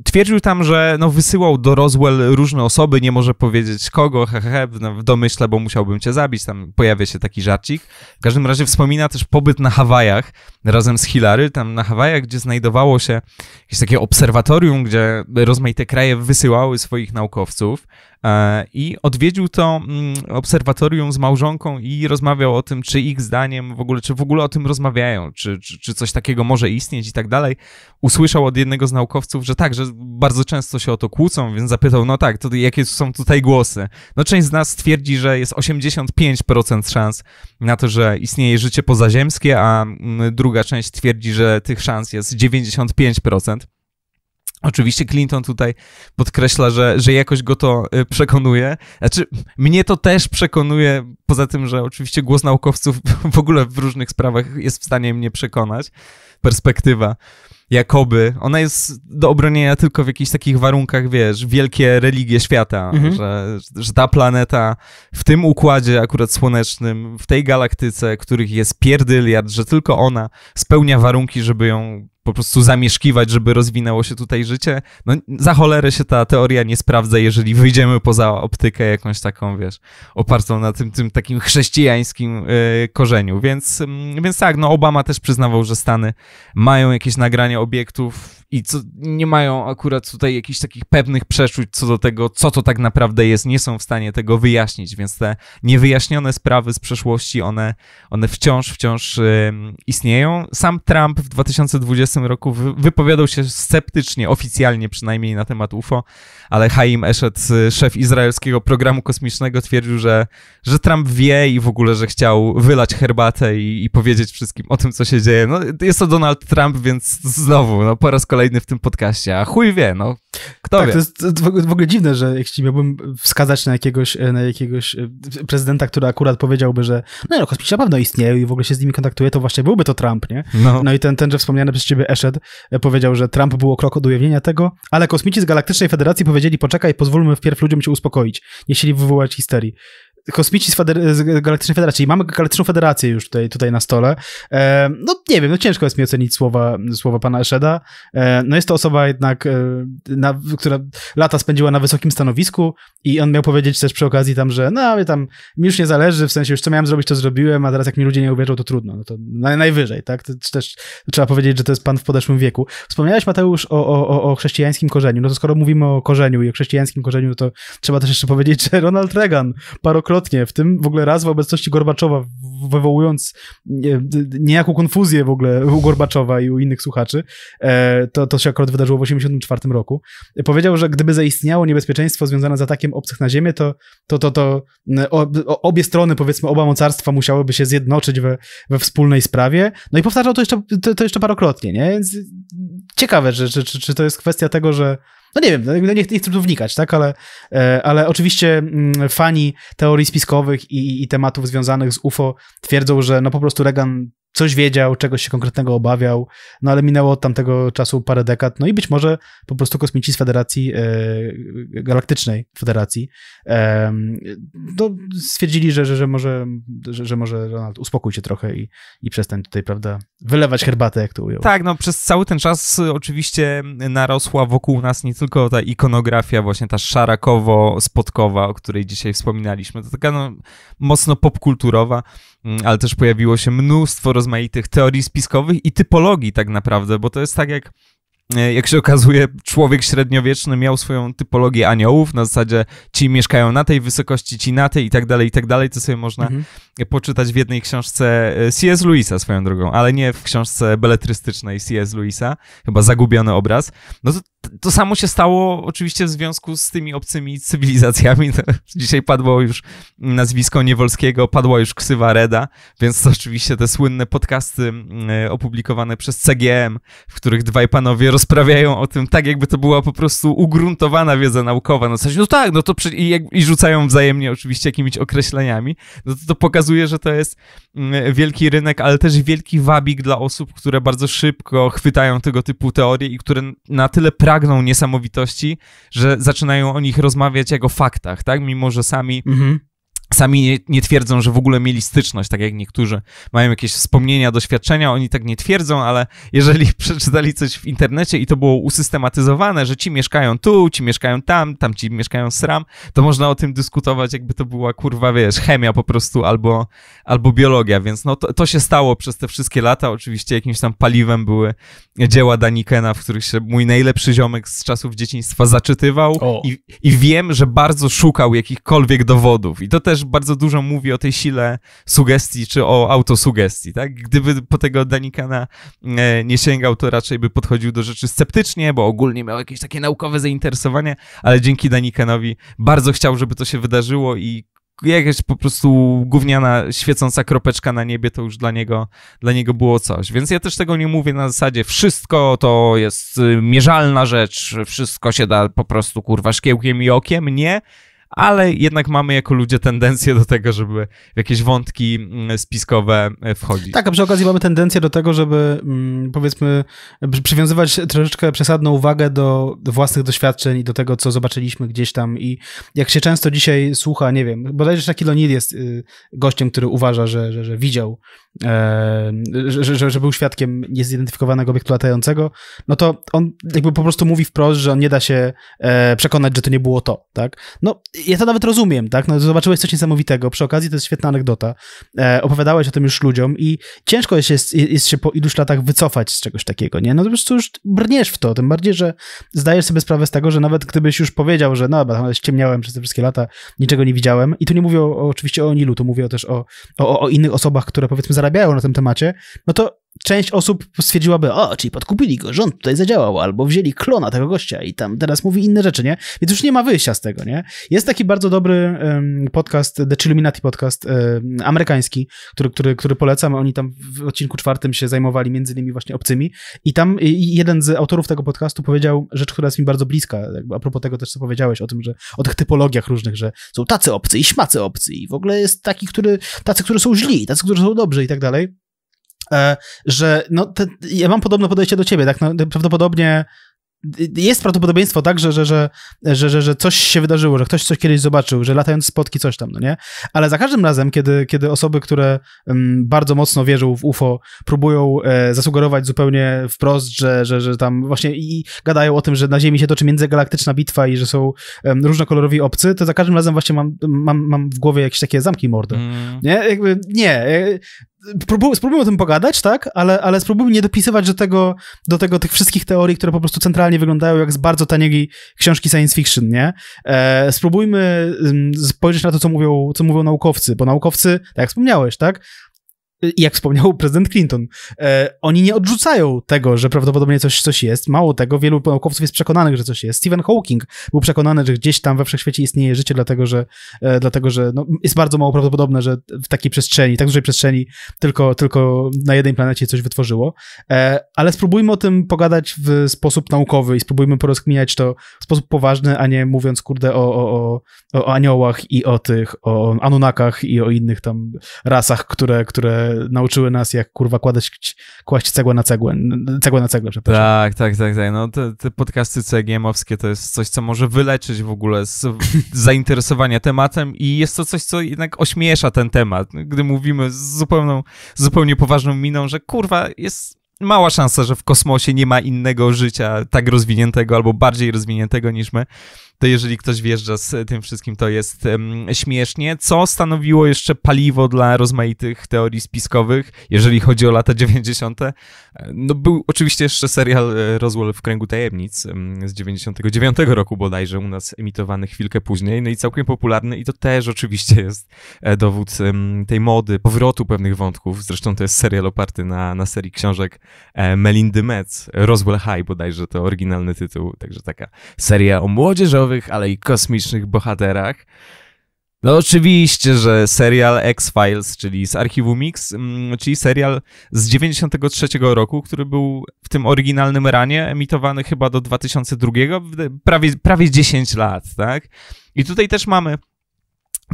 Twierdził tam, że no, wysyłał do Roswell różne osoby, nie może powiedzieć kogo, hehe, no, w domyśle, bo musiałbym cię zabić, tam pojawia się taki żarcik. W każdym razie wspomina też pobyt na Hawajach razem z Hillary, tam na Hawajach, gdzie znajdowało się jakieś takie obserwatorium, gdzie rozmaite kraje wysyłały swoich naukowców, E, I odwiedził to mm, obserwatorium z małżonką i rozmawiał o tym, czy ich zdaniem w ogóle, czy w ogóle o tym rozmawiają, czy, czy, czy coś takiego może istnieć i tak dalej. Usłyszał od jednego z naukowców, że tak, że bardzo często się o to kłócą, więc zapytał, no tak, to jakie są tutaj głosy? No część z nas twierdzi, że jest 85% szans na to, że istnieje życie pozaziemskie, a mm, druga część twierdzi, że tych szans jest 95%. Oczywiście Clinton tutaj podkreśla, że, że jakoś go to y, przekonuje. Znaczy, mnie to też przekonuje, poza tym, że oczywiście głos naukowców w ogóle w różnych sprawach jest w stanie mnie przekonać. Perspektywa jakoby, ona jest do obronienia tylko w jakichś takich warunkach, wiesz, wielkie religie świata, mhm. że, że ta planeta w tym układzie akurat słonecznym, w tej galaktyce, których jest pierdyliard, że tylko ona spełnia warunki, żeby ją po prostu zamieszkiwać, żeby rozwinęło się tutaj życie. No za cholerę się ta teoria nie sprawdza, jeżeli wyjdziemy poza optykę jakąś taką, wiesz, opartą na tym, tym takim chrześcijańskim e, korzeniu. Więc, mm, więc tak, no Obama też przyznawał, że Stany mają jakieś nagrania obiektów i co, nie mają akurat tutaj jakichś takich pewnych przeczuć co do tego, co to tak naprawdę jest, nie są w stanie tego wyjaśnić, więc te niewyjaśnione sprawy z przeszłości, one, one wciąż, wciąż e, istnieją. Sam Trump w 2020 roku wypowiadał się sceptycznie, oficjalnie przynajmniej na temat UFO, ale Haim Eshet, y, szef izraelskiego programu kosmicznego, twierdził, że, że Trump wie i w ogóle, że chciał wylać herbatę i, i powiedzieć wszystkim o tym, co się dzieje. No, jest to Donald Trump, więc znowu, no, po raz kolejny w tym podcaście, a chuj wie, no, kto tak, wie? to jest w ogóle dziwne, że jeśli miałbym wskazać na jakiegoś, e, na jakiegoś e, prezydenta, który akurat powiedziałby, że no, no kosmici na pewno istnieją i w ogóle się z nimi kontaktuje, to właśnie byłby to Trump, nie? No, no i ten, tenże wspomniany przez ciebie Eszed e, powiedział, że Trump było krok od ujawnienia tego, ale kosmici z Galaktycznej Federacji powiedzieli, poczekaj, pozwólmy wpierw ludziom się uspokoić, nie chcieli wywołać histerii kosmici z, Feder- z Galaktycznej Federacji. Mamy Galaktyczną Federację już tutaj, tutaj na stole. E, no nie wiem, no ciężko jest mi ocenić słowa, słowa pana Eszeda. E, no jest to osoba jednak, e, na, która lata spędziła na wysokim stanowisku i on miał powiedzieć też przy okazji tam, że no ale tam mi już nie zależy, w sensie już co miałem zrobić, to zrobiłem, a teraz jak mi ludzie nie uwierzą, to trudno. No to najwyżej, tak? To też trzeba powiedzieć, że to jest pan w podeszłym wieku. Wspomniałeś, Mateusz, o, o, o chrześcijańskim korzeniu. No to skoro mówimy o korzeniu i o chrześcijańskim korzeniu, to trzeba też jeszcze powiedzieć, że Ronald Reagan parokrotnie wielokrotnie, w tym w ogóle raz w obecności Gorbaczowa, wywołując niejaką konfuzję w ogóle u Gorbaczowa i u innych słuchaczy, e, to, to się akurat wydarzyło w 1984 roku, powiedział, że gdyby zaistniało niebezpieczeństwo związane z atakiem obcych na ziemię, to, to, to, to obie strony, powiedzmy, oba mocarstwa musiałyby się zjednoczyć we, we wspólnej sprawie. No i powtarzał to jeszcze, to, to jeszcze parokrotnie, nie? Więc ciekawe, że, czy, czy, czy to jest kwestia tego, że no nie wiem, no nie, nie chcę tu wnikać, tak, ale, e, ale oczywiście mm, fani teorii spiskowych i, i tematów związanych z UFO twierdzą, że no po prostu Reagan coś wiedział, czegoś się konkretnego obawiał, no ale minęło od tamtego czasu parę dekad, no i być może po prostu kosmici z Federacji e, Galaktycznej Federacji no, stwierdzili, że, że, że może, że, że, może Ronald uspokój się trochę i, i przestań tutaj, prawda, wylewać herbatę, jak to ujął. Tak, no przez cały ten czas y, oczywiście y, narosła wokół nas nie tylko ta ikonografia właśnie ta szarakowo-spotkowa, o której dzisiaj wspominaliśmy, to taka no, mocno popkulturowa, Mm, ale też pojawiło się mnóstwo rozmaitych teorii spiskowych i typologii tak naprawdę, bo to jest tak jak E, jak się okazuje, człowiek średniowieczny miał swoją typologię aniołów, na zasadzie ci mieszkają na tej wysokości, ci na tej i tak dalej, i tak dalej, co sobie można mhm. poczytać w jednej książce e, C.S. Lewisa swoją drogą, ale nie w książce beletrystycznej C.S. Lewisa, chyba zagubiony obraz. No to, to samo się stało oczywiście w związku z tymi obcymi cywilizacjami. No, dzisiaj padło już nazwisko Niewolskiego, padła już ksywa Reda, więc to oczywiście te słynne podcasty mm, e, opublikowane przez CGM, w których dwaj panowie rozprawiają o tym tak, jakby to była po prostu ugruntowana wiedza naukowa. No, no tak, no to i, i rzucają wzajemnie oczywiście jakimiś określeniami. No to, to pokazuje, że to jest mm, wielki rynek, ale też wielki wabik dla osób, które bardzo szybko chwytają tego typu teorie i które na tyle pragną niesamowitości, że zaczynają o nich rozmawiać jako faktach, tak? Mimo, że sami. Mhm sami nie, nie, twierdzą, że w ogóle mieli styczność, tak jak niektórzy mają jakieś wspomnienia, doświadczenia, oni tak nie twierdzą, ale jeżeli przeczytali coś w internecie i to było usystematyzowane, że ci mieszkają tu, ci mieszkają tam, tam ci mieszkają sram, to można o tym dyskutować, jakby to była kurwa, wiesz, chemia po prostu albo, albo biologia, więc no to, to się stało przez te wszystkie lata. Oczywiście jakimś tam paliwem były dzieła Danikena, w których się mój najlepszy ziomek z czasów dzieciństwa zaczytywał i, i, wiem, że bardzo szukał jakichkolwiek dowodów i to też bardzo dużo mówi o tej sile sugestii czy o autosugestii, tak? Gdyby po tego Danikana e, nie sięgał, to raczej by podchodził do rzeczy sceptycznie, bo ogólnie miał jakieś takie naukowe zainteresowanie, ale dzięki Danikanowi bardzo chciał, żeby to się wydarzyło i jakaś po prostu gówniana, świecąca kropeczka na niebie, to już dla niego, dla niego było coś. Więc ja też tego nie mówię na zasadzie wszystko to jest y, mierzalna rzecz, wszystko się da po prostu kurwa szkiełkiem i okiem. Nie ale jednak mamy jako ludzie tendencję do tego, żeby w jakieś wątki mm, spiskowe e, wchodzić. Tak, a przy okazji mamy tendencję do tego, żeby mm, powiedzmy przywiązywać troszeczkę przesadną uwagę do, własnych doświadczeń i do tego, co zobaczyliśmy gdzieś tam i jak się często dzisiaj słucha, nie wiem, bodajże Shaquille O'Neal jest y, gościem, który uważa, że, że, że widział, e, że, że, że był świadkiem niezidentyfikowanego obiektu latającego, no to on jakby po prostu mówi wprost, że on nie da się e, przekonać, że to nie było to, tak? No ja to nawet rozumiem, tak? No, zobaczyłeś coś niesamowitego. Przy okazji to jest świetna anegdota. E, opowiadałeś o tym już ludziom i ciężko jest, jest, jest się po iluś latach wycofać z czegoś takiego, nie? No to po prostu już brniesz w to, tym bardziej, że zdajesz sobie sprawę z tego, że nawet gdybyś już powiedział, że no dobra, ściemniałem przez te wszystkie lata, niczego nie widziałem. I tu nie mówię o, oczywiście o Nilu, tu mówię też o, o, o innych osobach, które powiedzmy zarabiają na tym temacie, no to część osób stwierdziłaby, o, czyli podkupili go, rząd tutaj zadziałał, albo wzięli klona tego gościa i tam teraz mówi inne rzeczy, nie? Więc już nie ma wyjścia z tego, nie? Jest taki bardzo dobry um, podcast, The Chilluminati podcast, um, amerykański, który, który, który polecam, oni tam w odcinku czwartym się zajmowali między innymi właśnie obcymi i tam jeden z autorów tego podcastu powiedział rzecz, która jest mi bardzo bliska, a propos tego też, co powiedziałeś o tym, że o tych typologiach różnych, że są tacy obcy i śmacy obcy i w ogóle jest taki, który, tacy, którzy są źli, tacy, którzy są dobrzy i tak dalej E, że no, te, ja mam podobne podejście do ciebie, tak? No, prawdopodobnie jest prawdopodobieństwo tak, że, że, że, że, że, coś się wydarzyło, że ktoś coś kiedyś zobaczył, że latając spotki coś tam, no nie? Ale za każdym razem, kiedy, kiedy osoby, które mm, bardzo mocno wierzą w UFO, próbują e, zasugerować zupełnie wprost, że, że, że tam właśnie i gadają o tym, że na Ziemi się toczy międzygalaktyczna bitwa i że są um, różnokolorowi obcy, to za każdym razem właśnie mam, mam, mam w głowie jakieś takie zamki mordy, mm. nie? Jakby nie. E, spróbujmy o tym pogadać, tak? Ale, ale spróbujmy nie dopisywać do tego, do tego tych wszystkich teorii, które po prostu centralnie wyglądają jak z bardzo taniej książki science fiction, nie? E, spróbujmy mm, spojrzeć na to, co mówią, co mówią naukowcy, bo naukowcy, tak jak wspomniałeś, tak? jak wspomniał prezydent Clinton, e, oni nie odrzucają tego, że prawdopodobnie coś, coś jest. Mało tego, wielu naukowców jest przekonanych, że coś jest. Stephen Hawking był przekonany, że gdzieś tam we wszechświecie istnieje życie, dlatego że, e, dlatego, że no, jest bardzo mało prawdopodobne, że w takiej przestrzeni, tak dużej przestrzeni, tylko, tylko na jednej planecie coś wytworzyło. E, ale spróbujmy o tym pogadać w sposób naukowy i spróbujmy porozkminiać to w sposób poważny, a nie mówiąc, kurde, o, o, o, o aniołach i o tych, o Anunakach i o innych tam rasach, które, które nauczyły nas, jak kurwa kładać, kłaść cegłę na cegłę. Cegłę na cegłę, przepraszam. Tak, tak, tak. tak. No, te, te podcasty CGM-owskie to jest coś, co może wyleczyć w ogóle z zainteresowania tematem i jest to coś, co jednak ośmiesza ten temat, gdy mówimy z zupełną, zupełnie poważną miną, że kurwa jest mała szansa, że w kosmosie nie ma innego życia tak rozwiniętego albo bardziej rozwiniętego niż my to jeżeli ktoś wjeżdża z tym wszystkim, to jest um, śmiesznie. Co stanowiło jeszcze paliwo dla rozmaitych teorii spiskowych, jeżeli chodzi o lata 90. No był oczywiście jeszcze serial e, Roswell w kręgu tajemnic z 99 roku bodajże u nas emitowany chwilkę później, no i całkiem popularny i to też oczywiście jest e, dowód um, tej mody, powrotu pewnych wątków. Zresztą to jest serial oparty na, na serii książek e, Melindy Metz, Roswell High bodajże to oryginalny tytuł, także taka seria o młodzieżowych ale i kosmicznych bohaterach. No oczywiście, że serial X-Files, czyli z archiwum Mix, mm, czyli serial z 93 roku, który był w tym oryginalnym ranie emitowany chyba do 2002, prawie, prawie 10 lat, tak? I tutaj też mamy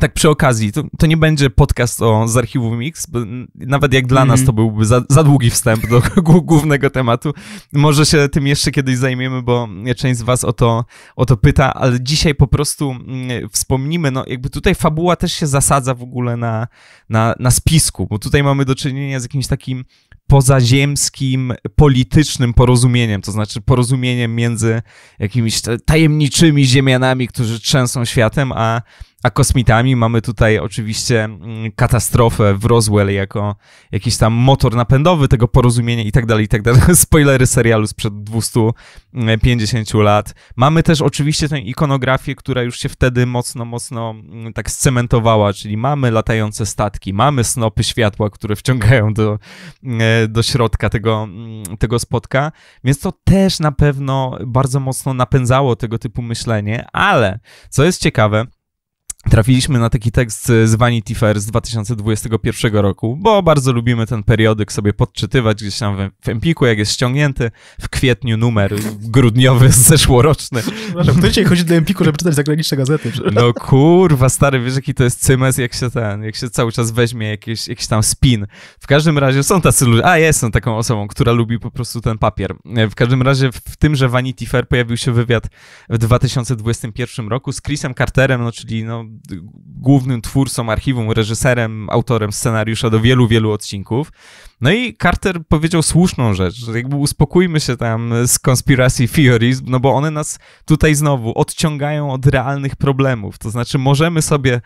tak przy okazji, to, to, nie będzie podcast o, z archiwum Mix, nawet jak dla mm nas mhm. to byłby za, za długi wstęp do głównego tematu. Może się tym jeszcze kiedyś zajmiemy, bo część z was o to, o to pyta, ale dzisiaj po prostu mm, wspomnimy, no jakby tutaj fabuła też się zasadza w ogóle na, na, na spisku, bo tutaj mamy do czynienia z jakimś takim pozaziemskim, politycznym porozumieniem, to znaczy porozumieniem między jakimiś tajemniczymi ziemianami, którzy trzęsą światem, a a kosmitami mamy tutaj oczywiście mm, katastrofę w Roswell jako jakiś tam motor napędowy tego porozumienia i tak dalej, i tak dalej. Spoilery serialu sprzed 250 lat. Mamy też oczywiście tę ikonografię, która już się wtedy mocno, mocno mm, tak scementowała, czyli mamy latające statki, mamy snopy światła, które wciągają do, e, do środka tego, mm, tego spotka, więc to też na pewno bardzo mocno napędzało tego typu myślenie, ale co jest ciekawe, trafiliśmy na taki tekst z Vanity Fair z 2021 roku, bo bardzo lubimy ten periodyk sobie podczytywać gdzieś tam w, Empiku, jak jest ściągnięty. W kwietniu numer grudniowy zeszłoroczny. kto dzisiaj chodzi do Empiku, żeby czytać zagraniczne gazety? No kurwa, stary, wiesz jaki to jest cymes, jak się ten, jak się cały czas weźmie jakiś, jakiś tam spin. W każdym razie są tacy ludzie, a ja jestem taką osobą, która lubi po prostu ten papier. W każdym razie w tym, że Vanity Fair pojawił się wywiad w 2021 roku z Chrisem Carterem, no czyli no głównym twórcą archiwum, reżyserem, autorem scenariusza do wielu, wielu odcinków. No i Carter powiedział słuszną rzecz, że jakby uspokójmy się tam z conspiracy theories, no bo one nas tutaj znowu odciągają od realnych problemów. To znaczy możemy sobie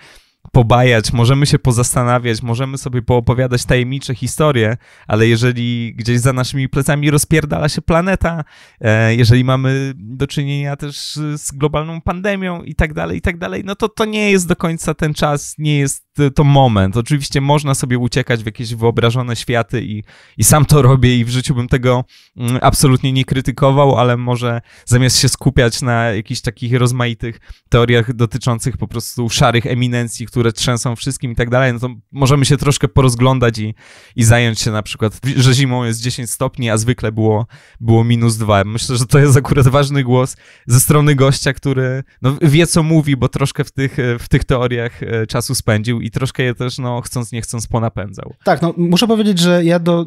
pobajać, możemy się pozastanawiać, możemy sobie poopowiadać tajemnicze historie, ale jeżeli gdzieś za naszymi plecami rozpierdala się planeta, e, jeżeli mamy do czynienia też z globalną pandemią i tak dalej, i tak dalej, no to to nie jest do końca ten czas, nie jest to moment. Oczywiście można sobie uciekać w jakieś wyobrażone światy i, i sam to robię i w życiu bym tego mm, absolutnie nie krytykował, ale może zamiast się skupiać na jakichś takich rozmaitych teoriach dotyczących po prostu szarych eminencji, które trzęsą wszystkim i tak dalej, no to możemy się troszkę porozglądać i, i zająć się na przykład, że zimą jest 10 stopni, a zwykle było, było minus 2. Myślę, że to jest akurat ważny głos ze strony gościa, który no, wie co mówi, bo troszkę w tych, w tych teoriach e, czasu spędził i troszkę je też, no, chcąc nie chcąc, ponapędzał. Tak, no, muszę powiedzieć, że ja do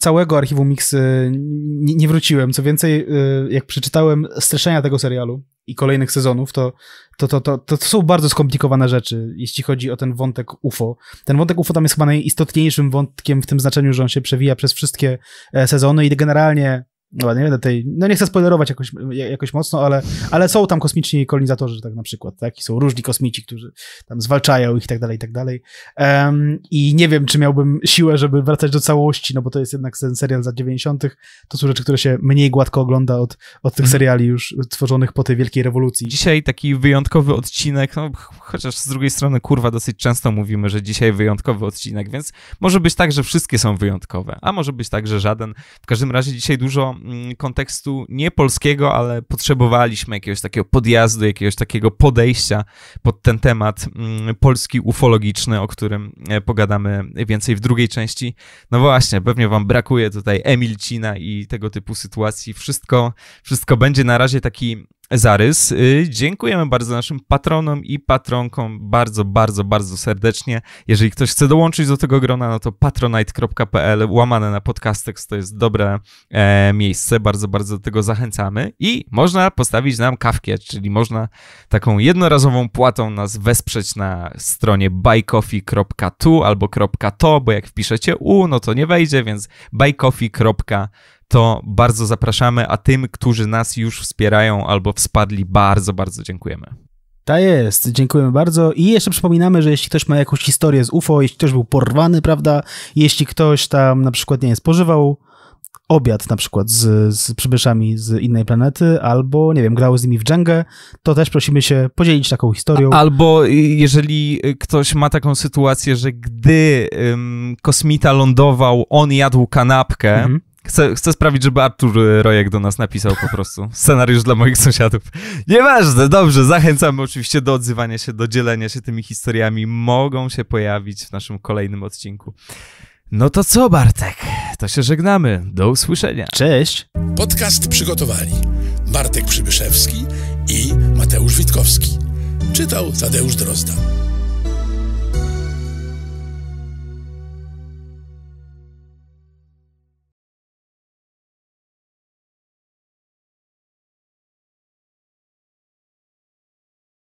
całego archiwum Mix y, nie, wróciłem. Co więcej, y, jak przeczytałem streszenia tego serialu i kolejnych sezonów, to to, to, to, to są bardzo skomplikowane rzeczy, jeśli chodzi o ten wątek UFO. Ten wątek UFO tam jest chyba najistotniejszym wątkiem w tym znaczeniu, że on się przewija przez wszystkie e, sezony i generalnie no nie będę tej, no nie chcę spoilerować jakoś, jakoś mocno, ale, ale są tam kosmiczni kolonizatorzy tak na przykład, tak? I są różni kosmici, którzy tam zwalczają ich i tak dalej, i tak dalej. I nie wiem, czy miałbym siłę, żeby wracać do całości, no bo to jest jednak ten serial za 90. To są rzeczy, które się mniej gładko ogląda od, od tych mhm. seriali już tworzonych po tej wielkiej rewolucji. Dzisiaj taki wyjątkowy odcinek, no chociaż z drugiej strony, kurwa, dosyć często mówimy, że dzisiaj wyjątkowy odcinek, więc może być tak, że wszystkie są wyjątkowe, a może być tak, że żaden. W każdym razie dzisiaj dużo Mm, kontekstu nie polskiego, ale potrzebowaliśmy jakiegoś takiego podjazdu, jakiegoś takiego podejścia pod ten temat mm, polski ufologiczny, o którym e, pogadamy więcej w drugiej części. No właśnie, pewnie wam brakuje tutaj Emilcina i tego typu sytuacji. Wszystko, wszystko będzie na razie taki zarys. Y, dziękujemy bardzo naszym patronom i patronkom bardzo, bardzo, bardzo serdecznie. Jeżeli ktoś chce dołączyć do tego grona, no to patronite.pl łamane na podcastek, to jest dobre e, miejsce, bardzo, bardzo do tego zachęcamy. I można postawić nam kawkę, czyli można taką jednorazową płatą nas wesprzeć na stronie buycoffee.tu albo .to, bo jak wpiszecie u, no to nie wejdzie, więc buycoffee.tu to bardzo zapraszamy, a tym, którzy nas już wspierają albo wspadli, bardzo, bardzo dziękujemy. Tak jest, dziękujemy bardzo. I jeszcze przypominamy, że jeśli ktoś ma jakąś historię z UFO, jeśli ktoś był porwany, prawda, jeśli ktoś tam na przykład, nie spożywał obiad na przykład z, z przybyszami z innej planety, albo, nie wiem, grał z nimi w Dżengę, to też prosimy się podzielić taką historią. Albo jeżeli ktoś ma taką sytuację, że gdy um, kosmita lądował, on jadł kanapkę, mhm Chcę, chcę sprawić, żeby Artur y, Rojek do nas napisał po prostu scenariusz dla moich sąsiadów. Nieważne, dobrze, zachęcamy oczywiście do odzywania się, do dzielenia się tymi historiami. Mogą się pojawić w naszym kolejnym odcinku. No to co, Bartek? To się żegnamy. Do usłyszenia. Cześć. Podcast przygotowali Bartek Przybyszewski i Mateusz Witkowski. Czytał Tadeusz Drozda.